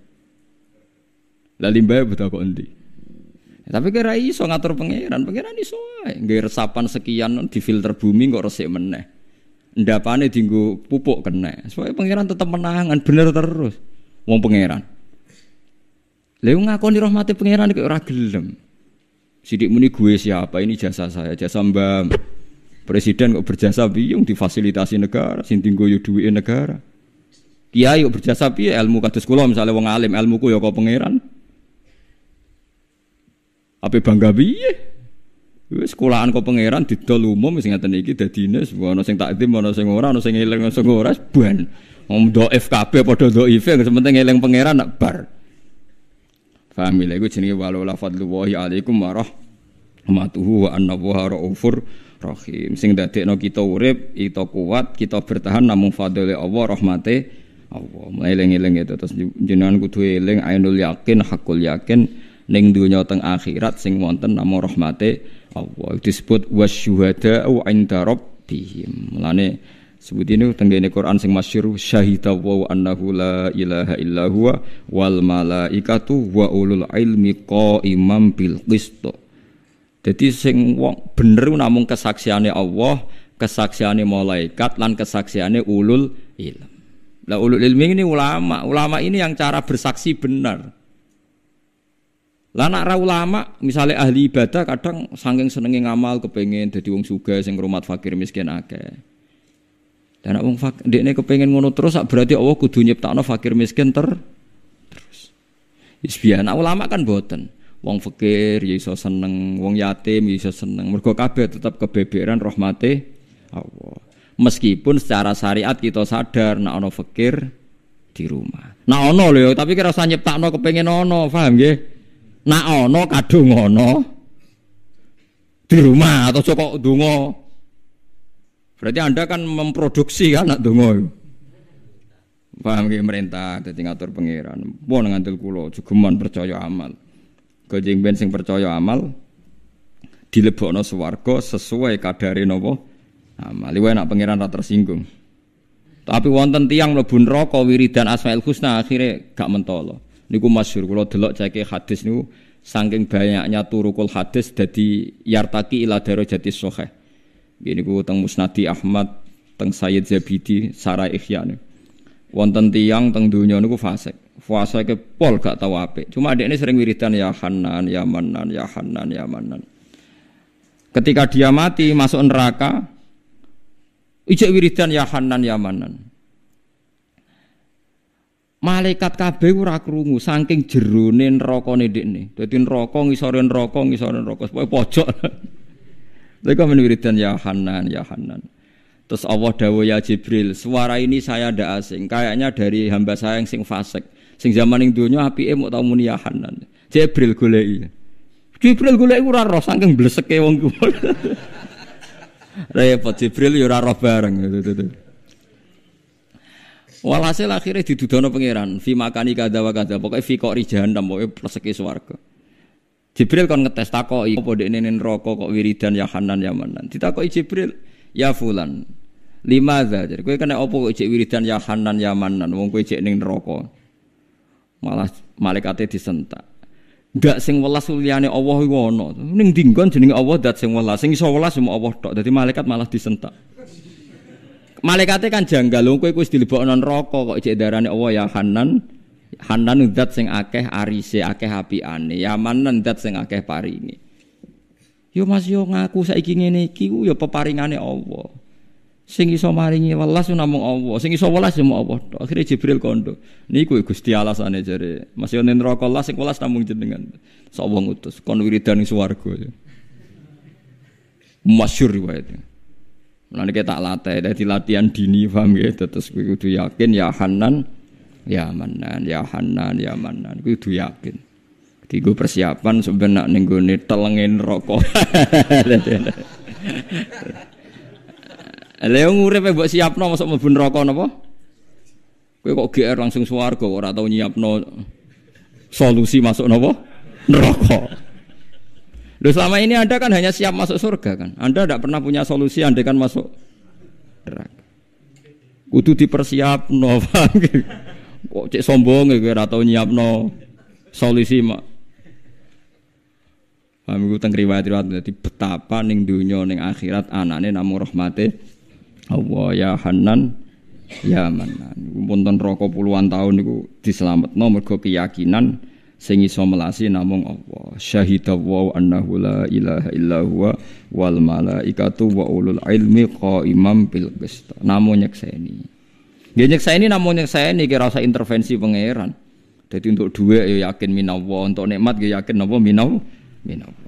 Lah limbah e butuh kok endi? tapi kira iso ngatur pangeran, pangeran iso ae. Nggawe resapan sekian di filter bumi kok resik meneh. Ndapane dienggo pupuk kena. Soale pangeran tetep menangan bener terus. Wong pangeran. Lha ngakoni rahmate pangeran kok ora gelem. Sidik muni gue siapa ini jasa saya, jasa Mbak. Presiden kok berjasa biung difasilitasi negara, sing tinggo yo negara. Kiai berjasa piye ilmu kados kula misalnya wong alim ilmuku ya kok pangeran. Apa bangga piye? Wis sekolahan kok pangeran didol umum sing ngaten iki dadine ana sing takdim ana sing ora ana sing eling sing ora ban. om do kabeh padha dhaif sing penting eling pangeran nak bar. Paham lha ya? iku jenenge walola fadlullahi alaikum warahmatuhu wa anna raufur rahim. Sing dadekno kita urip, kita kuat, kita bertahan namung fadhile Allah rahmate Allah eling eleng itu terus jenengan kudu eling ainul yakin hakul yakin ning dunya teng akhirat sing wonten nama rahmate Allah disebut wasyuhada au inda rabbihim mulane sebut ini tenggene Quran sing masyhur syahida wa annahu la ilaha illa huwa wal malaikatu wa ulul ilmi qaimam bil qist jadi sing wong bener namung kesaksiane Allah kesaksiane malaikat lan kesaksiane ulul ilmi. Lah ulul ilmi ini ulama, ulama ini yang cara bersaksi benar. Lah nak ra ulama, misalnya ahli ibadah kadang saking senenge ngamal kepengen jadi wong suga sing ngrumat fakir miskin akeh. Dan nak wong fakir ini kepengen ngono terus berarti Allah kudu nyiptakno fakir miskin ter terus. Wis nah, ulama kan boten. Wong fakir ya iso seneng, wong yatim ya iso seneng. Mergo kabeh tetap kebeberan rahmate Allah. Meskipun secara syariat kita sadar nak ono fakir di rumah. Nak ono loh tapi kira usah no kepengen ono, paham gak Nak ono kadung ono di rumah atau cocok dungo Berarti Anda kan memproduksi kan nak donga. Paham gak merintah dadi ngatur pangeran. Pun ngantil kulo cuman percaya amal. kejeng bensing percaya amal dilebokno swarga sesuai kadare napa Amal nah, wae nak pangeran ra tersinggung. Tapi wonten tiang mlebu neraka wiridan Asmaul Husna akhirnya gak mentolo. Niku masyhur kula delok ceke hadis niku saking banyaknya turukul hadis jadi yartaki ila darajati sahih. Gini ku teng Musnadi Ahmad, teng Sayyid Zabidi, Sarah Ikhya nih. Wonten tiang teng dunia niku fasik. Fasik ke pol gak tau apik. Cuma adik ini sering wiridan ya Hanan, ya Manan, ya Hanan, ya Manan. Ketika dia mati masuk neraka, Ijek wiridan ya Hanan ya Manan. Malaikat kabeh ora krungu saking jerone nerakane nih, Dadi neraka ngisore neraka ngisore neraka supaya pojok. Mereka menwiridan ya Hanan ya Hanan. Terus Allah dawuh ya Jibril, suara ini saya ndak asing, kayaknya dari hamba saya yang sing fasik. Sing zaman yang donya apike mau tau muni ya Hanan. Jibril goleki. Jibril goleki ora roh saking bleseke wong kuwi. repot Jibril yo ya ora roh bareng Walhasil akhirnya didudono pangeran, fi makani kada wa kada, pokoknya fi kok dan pokoknya persekis warga. Jibril kan ngetes takoki, apa de nen roko kok wiridan ya Hanan ya Manan. Ditakoki Jibril, ya fulan. Limadza, jadi kue kena opo kok cek wiridan ya Hanan ya Manan, wong kue cek ning neraka. Malah malaikate disentak. Gak sing welas liyane Allah iku ana. Ning dinggon jenenge Allah dat sing welas. Sing iso welas cuma Allah tok. Dadi malaikat malah disentak. Malaikate kan janggal wong kowe wis dilebokno neraka kok cek darane Allah ya Hanan. Hanan dat sing akeh arise akeh apiane. Ya Manan dat sing akeh paringe. Yo Mas yo ngaku saiki ngene iki ku yo peparingane Allah sing iso maringi welas namung Allah sing iso welas ya Allah Akhire Jibril kondo niku ya Gusti alasane jare Mas yo neraka las sing welas namung jenengan sak wong utus kon wiridan ing swarga ya. masyhur riwayatnya Mulane tak latih, dadi latihan dini paham ya terus kuwi kudu yakin ya Hanan ya Manan ya Hanan ya Manan kuwi kudu yakin. Digo persiapan sebenarnya ning nih telengin rokok. Lha ya ngurip ya, mbok siapno masuk mlebu neraka napa? Kowe kok GR langsung swarga ora tau nyiapno solusi masuk napa? Neraka. Loh selama ini Anda kan hanya siap masuk surga kan. Anda tidak pernah punya solusi Anda kan masuk neraka. Kudu dipersiapno. Kok cek sombong ya ora tau nyiapno solusi mak. Paham iku teng riwayat-riwayat betapa ning dunia ning akhirat anane namu rahmate Allah ya Hanan ya Manan. Punten rokok puluhan tahun niku nomor mergo keyakinan sing iso melasi namung Allah. Syahidallahu annahu la ilaha illa huwa wal malaikatu wa ulul ilmi qaimam bil qist. Namung nyekseni. Nggih nyekseni namung nyekseni kira rasa intervensi pangeran. Jadi untuk dua ya yakin minawa, untuk nikmat ya yakin napa minawa minawa.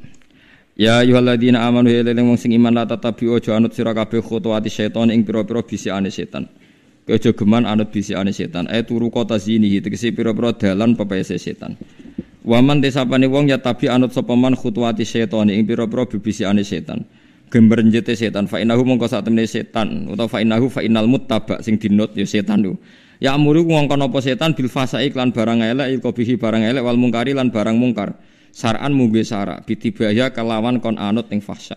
Ya yuhalladina amanu ya wong sing iman la tatabi ojo anut sira kabeh khutuwati setan ing pira-pira ane setan. kejo geman anut ane setan. E turu kota zinihi tegese pira-pira dalan pepese setan. Waman desapane wong ya tabi anut sapa man seton setan ing pira-pira ane setan. Gember njete setan fa inahu mongko saat temene setan utawa fa inahu fa innal muttaba sing dinut ya setan lho. Ya amuru ngongkon apa setan bil fasai iklan barang elek ilkobihi barang elek wal mungkari lan barang mungkar saran mugi sara, bitibaya kelawan kon anut ning fahsya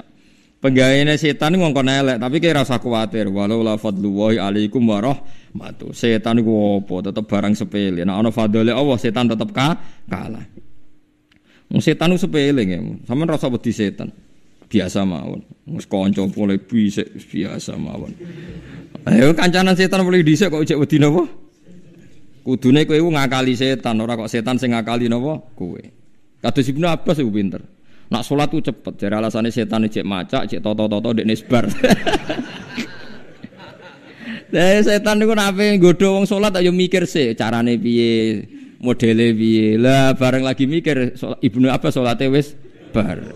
penggaweane setan ngongkon elek tapi kira rasa kuwatir walau la fadlullahi alaikum warahmatu setan iku apa tetep barang sepele nek ana fadhole Allah setan tetep ka kalah Wong setan ku sepele nggih sampean rasa wedi setan biasa mawon wis kanca boleh bisik biasa mawon ayo kancanan setan boleh dhisik kok ujek wedi napa kudune kowe ngakali setan ora kok setan sing ngakali napa kowe Kata si Ibnu Abbas ibu pinter. Nak sholat tuh cepet, jadi alasannya setan cek macak, cek toto toto dek nisbar. Dari setan itu nape godo wong sholat ayo mikir sih carane piye, modele piye. Lah bareng lagi mikir sholat, ibnu apa sholat wis bar.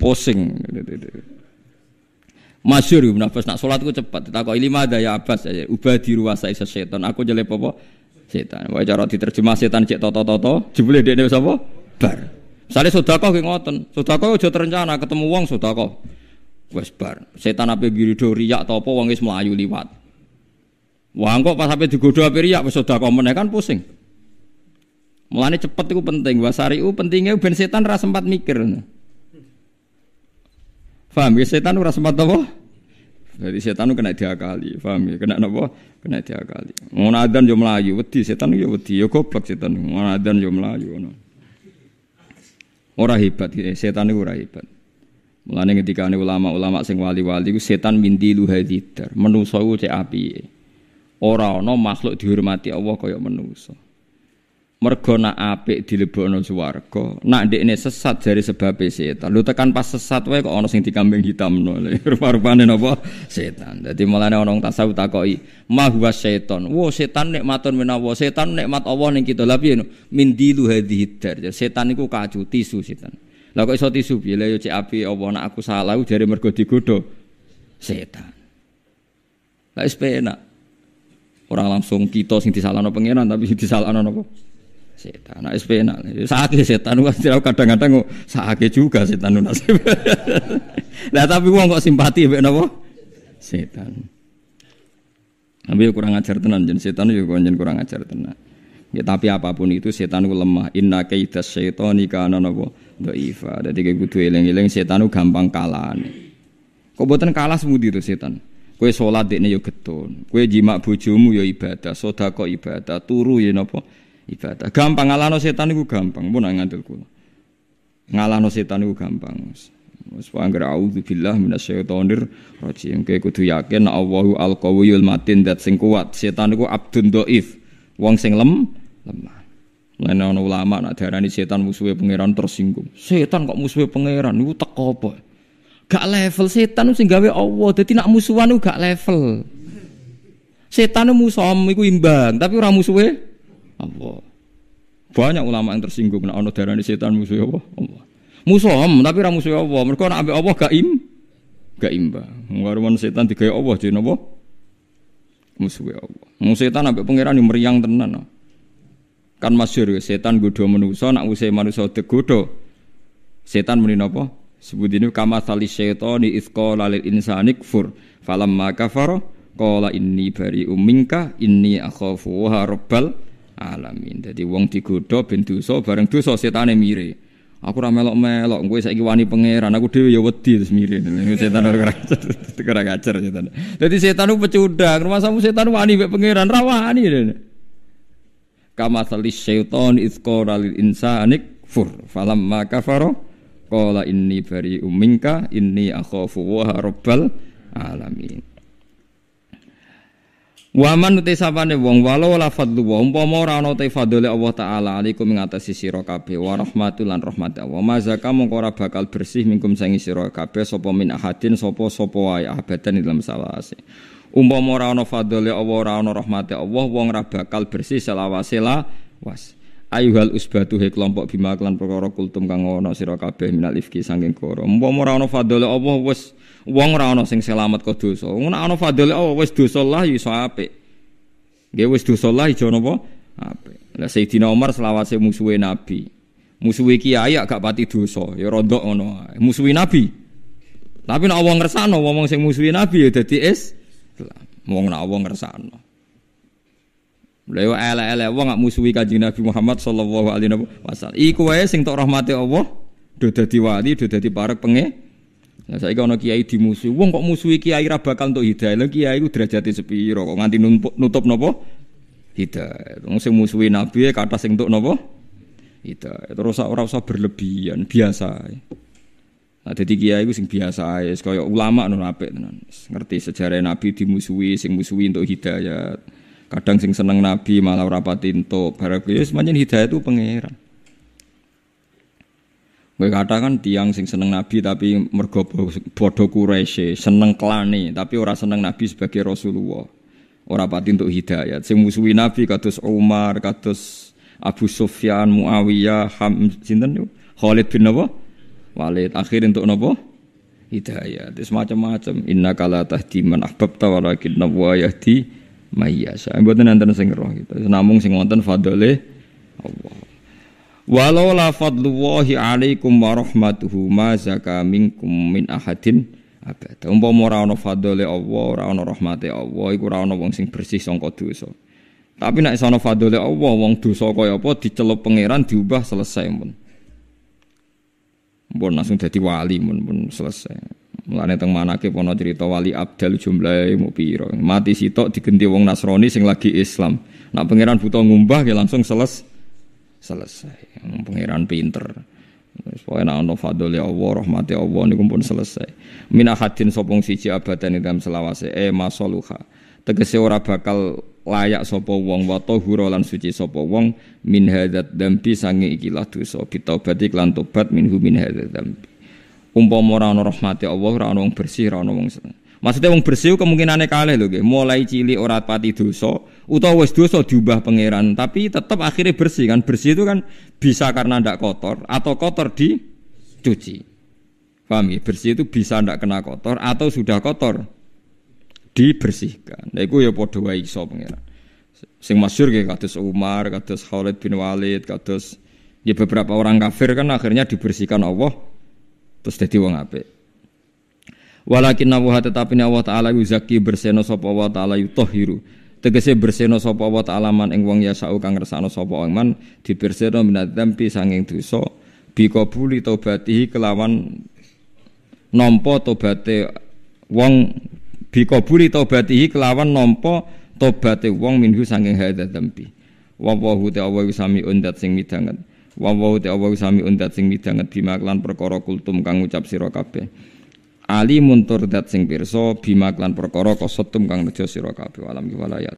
Posing. Masyur ibnu Abbas nak sholat ku cepat. Tak kok ada ya Abbas aja. Ubah di ruasa setan. Aku jelek apa? setan. Wae cara diterjemah setan cek toto-toto, jebule nih apa? Bar. Misalnya sudah kau ngoten, kau ya udah terencana ketemu uang sudah kau, Wes bar. Setan ape girido riak atau apa wong wis liwat. Wah kok pas apa digoda apa riak wis sedekah meneh menekan pusing. Mulane cepet itu penting, wasariu pentingnya ben setan rasa sempat mikir. fam, ya setan ora sempat apa? Jadi setan kena diakali, paham ya? Kena apa? Kena diakali. Mau nadan yo melayu, wedi setan yo wedi, yo goblok setan. Mau nadan yo melayu, ngono. Ora hebat eh, setan iku ora hebat. Mulane ketika ulama-ulama sing wali-wali ku setan mindi luhadidar, menungso ku cek api. Ora ana makhluk dihormati Allah kaya menungso mergo nak apik dilebokno swarga nak ndekne sesat dari sebab setan lu tekan pas sesat wae kok ana sing dikambing hitamno rupa-rupane napa setan dadi mulane ana wong tasawuf takoki ma Mahua setan wo setan nikmatun menawa setan nikmat Allah ning kita lha piye mindilu hadhihi dar setan iku kacu tisu setan lha kok iso tisu piye lha yo cek api apa oh, nak aku salah dari mergo digodho setan lha wis penak orang langsung kita sing disalahno pangeran tapi disalahno napa setan. Nah, SP enak. sakit setan wah kadang-kadang kok sakit juga setan nasib. nah, tapi uang kok simpati ya napa? Setan. Tapi kurang ajar tenan jen setan juga jen kurang ajar tenan. Ya, tapi apapun itu setan ku lemah. Inna setan syaitani kana napa dhaifa. Dadi kowe kudu eling-eling setan gampang kalahane. Kok buatan kalah semudi to setan? Kue sholat dekne yo getun, kue jimak bojomu yo ibadah, sodako ibadah, turu ya nopo ibadah. Gampang ngalahno setan iku gampang, mun ngantil kula. Ngalahno setan iku gampang. Wis panggil auzu billah minasyaitonir rajim. Kowe kudu yakin Allahu al-qawiyul matin dat sing kuat. Setan iku abdun dhaif, wong sing lem lemah. Lain ana ulama nak diarani setan musuhe pangeran tersinggung. Setan kok musuhe pangeran niku teko apa? Gak level setan sing gawe Allah. Dadi nak musuhan gak level. Setan musuhmu iku imbang, tapi ora musuhe Allah. Banyak ulama yang tersinggung nek ana darane setan musuh Allah. Allah. Musuham tapi ra musuh Allah. Mergo nek ambek Allah gak im gak imbang. Ngaruman setan digawe Allah jeneng apa? Musuh Allah. Musuh setan ambek pangeran yang meriang tenan. Kan masyhur ya, setan godho manusa nek usih manusa digodho. Setan muni napa? Sebut ini kama tali syaitani lalil insanik fur falam maka faro kola ini bari umingka ini akhafu wa alamin. Jadi wong digodha ben dosa bareng dosa setane mire. Aku ora melok-melok, kowe saiki wani pangeran, aku dhewe ya wedi terus mire. Setan ora ora kacer setan. Dadi setan ku pecundang, rumah setan wani mek pangeran ra wani. Kama salis syaiton izqara lil insanik fur falamma kafara qala inni bari'um minka inni akhafu wa rabbal alamin. Waman uti sapane wong walau la fadlu wa umpama ora ana te fadhole Allah taala alaikum ing atase sira kabeh wa rahmatul lan rahmat Allah. Mazaka mongko ora bakal bersih mingkum sengisi sira kabeh sapa min ahadin sapa sapa wae abadan dalam salawase. Umpama ora ana fadhole Allah ora ana rahmate Allah wong ora bakal bersih selawase la was ayuhal usbatuhe kelompok bima klan perkara kultum kang ana sira kabeh minal ifki saking koro umpama ora fadole fadhole Allah wis wong ora ana sing selamat ka dosa ngono ana fadhole Allah wis dosa lah ya iso apik nggih wis dosa lah ijo napa apik lah Sayyidina Umar selawase musuhe nabi musuhi kiai ya gak pati dosa ya rodok ngono musuhi nabi tapi nek Allah ngersakno wong sing musuhi nabi ya dadi Islam wong nek Allah Lha elek-elek wong gak musuhi Kanjeng Nabi Muhammad sallallahu alaihi wasallam. Iku wae sing tok rahmati Allah do dadi wali, do dadi parek penge. Lah saiki ana kiai dimusuhi, wong kok musuhi kiai ra bakal entuk hidayah. lagi kiai iku derajate sepiro kok nganti nutup nopo Hidayah. Wong sing musuhi nabi e kata sing entuk nopo Hidayah. Terus orang usah berlebihan, biasa. Nah, jadi kiai itu sing biasa ya, kaya ulama nu apik tenan. Ngerti sejarah Nabi dimusuhi, sing musuhi untuk hidayah. Kadang sing seneng Nabi malah rapat entuk. Barang ya semuanya hidayah itu pangeran. Gue katakan tiang sing seneng Nabi tapi mergo bodoh kureshe seneng klane tapi ora seneng Nabi sebagai Rasulullah. Ora pati untuk hidayat. Sing musuhi Nabi kados Umar, kados Abu Sufyan, Muawiyah, Ham sinten yuk Khalid bin Nabi. Walid akhir untuk nabo Hidayat. itu semacam macam Inna kala tahdi man tawalakin walakin nawa mayyasa. Mboten enten sing roh gitu. Namung sing wonten fadole Allah. Walau la fadlullahi alaikum wa rahmatuhu ma zaka minkum min ahadin abada. Umpama ora ana fadole Allah, ora ana rahmate Allah, iku ora ana wong sing bersih saka dosa. Tapi nek sono fadole Allah wong dosa kaya apa dicelup pangeran diubah selesai mun. Mun langsung dadi wali mun mun selesai. Mulane teng manake ana cerita wali Abdal jumlahe mu pira. Mati sitok digenti wong Nasrani sing lagi Islam. Nak pangeran buta ngumbah ya langsung seles selesai. Pangeran pinter. Wis pokoke nek ana fadl ya Allah, Allah niku pun selesai. Min sopong siji abadan ing dalam selawase e masoluha. Tegese ora bakal layak sapa wong wa tahura lan suci sapa wong min hadzat dambi sange ikilah dosa bitaubat lan tobat minhu min hadzat dambi umpama ora ana rahmate Allah ora ana wong bersih ora ana wong Maksudnya wong bersih kemungkinane kalah lho nggih. Mulai cilik ora pati dosa utawa wis dosa diubah pangeran, tapi tetap akhirnya bersih kan. Bersih itu kan bisa karena ndak kotor atau kotor dicuci. Paham ya? Bersih itu bisa ndak kena kotor atau sudah kotor dibersihkan. Nah iku ya padha wae iso pangeran. Sing masyhur nggih kados Umar, kados Khalid bin Walid, kados ya beberapa orang kafir kan akhirnya dibersihkan Allah terus dadi wong apik walakin nawaha tetapi Allah taala yuzaki berseno sapa wa taala yutahhiru tegese berseno sapa wa taala man ing wong yasau kang ngersakno sapa wong man diberseno minadzambi sanging dosa bikabuli taubatihi kelawan nampa tobaté wong buli taubatihi kelawan nampa tobate wong minhu sanging hadza dempi. wa wahu ta'awu sami undat sing midanget wa wa te Allah sami undat sing midanget bimaklan perkara kultum kang ucap sira kabeh alimun tur dat sing pirsa bimaklan perkara kosotum kang nejo sira kabeh alam ki walayat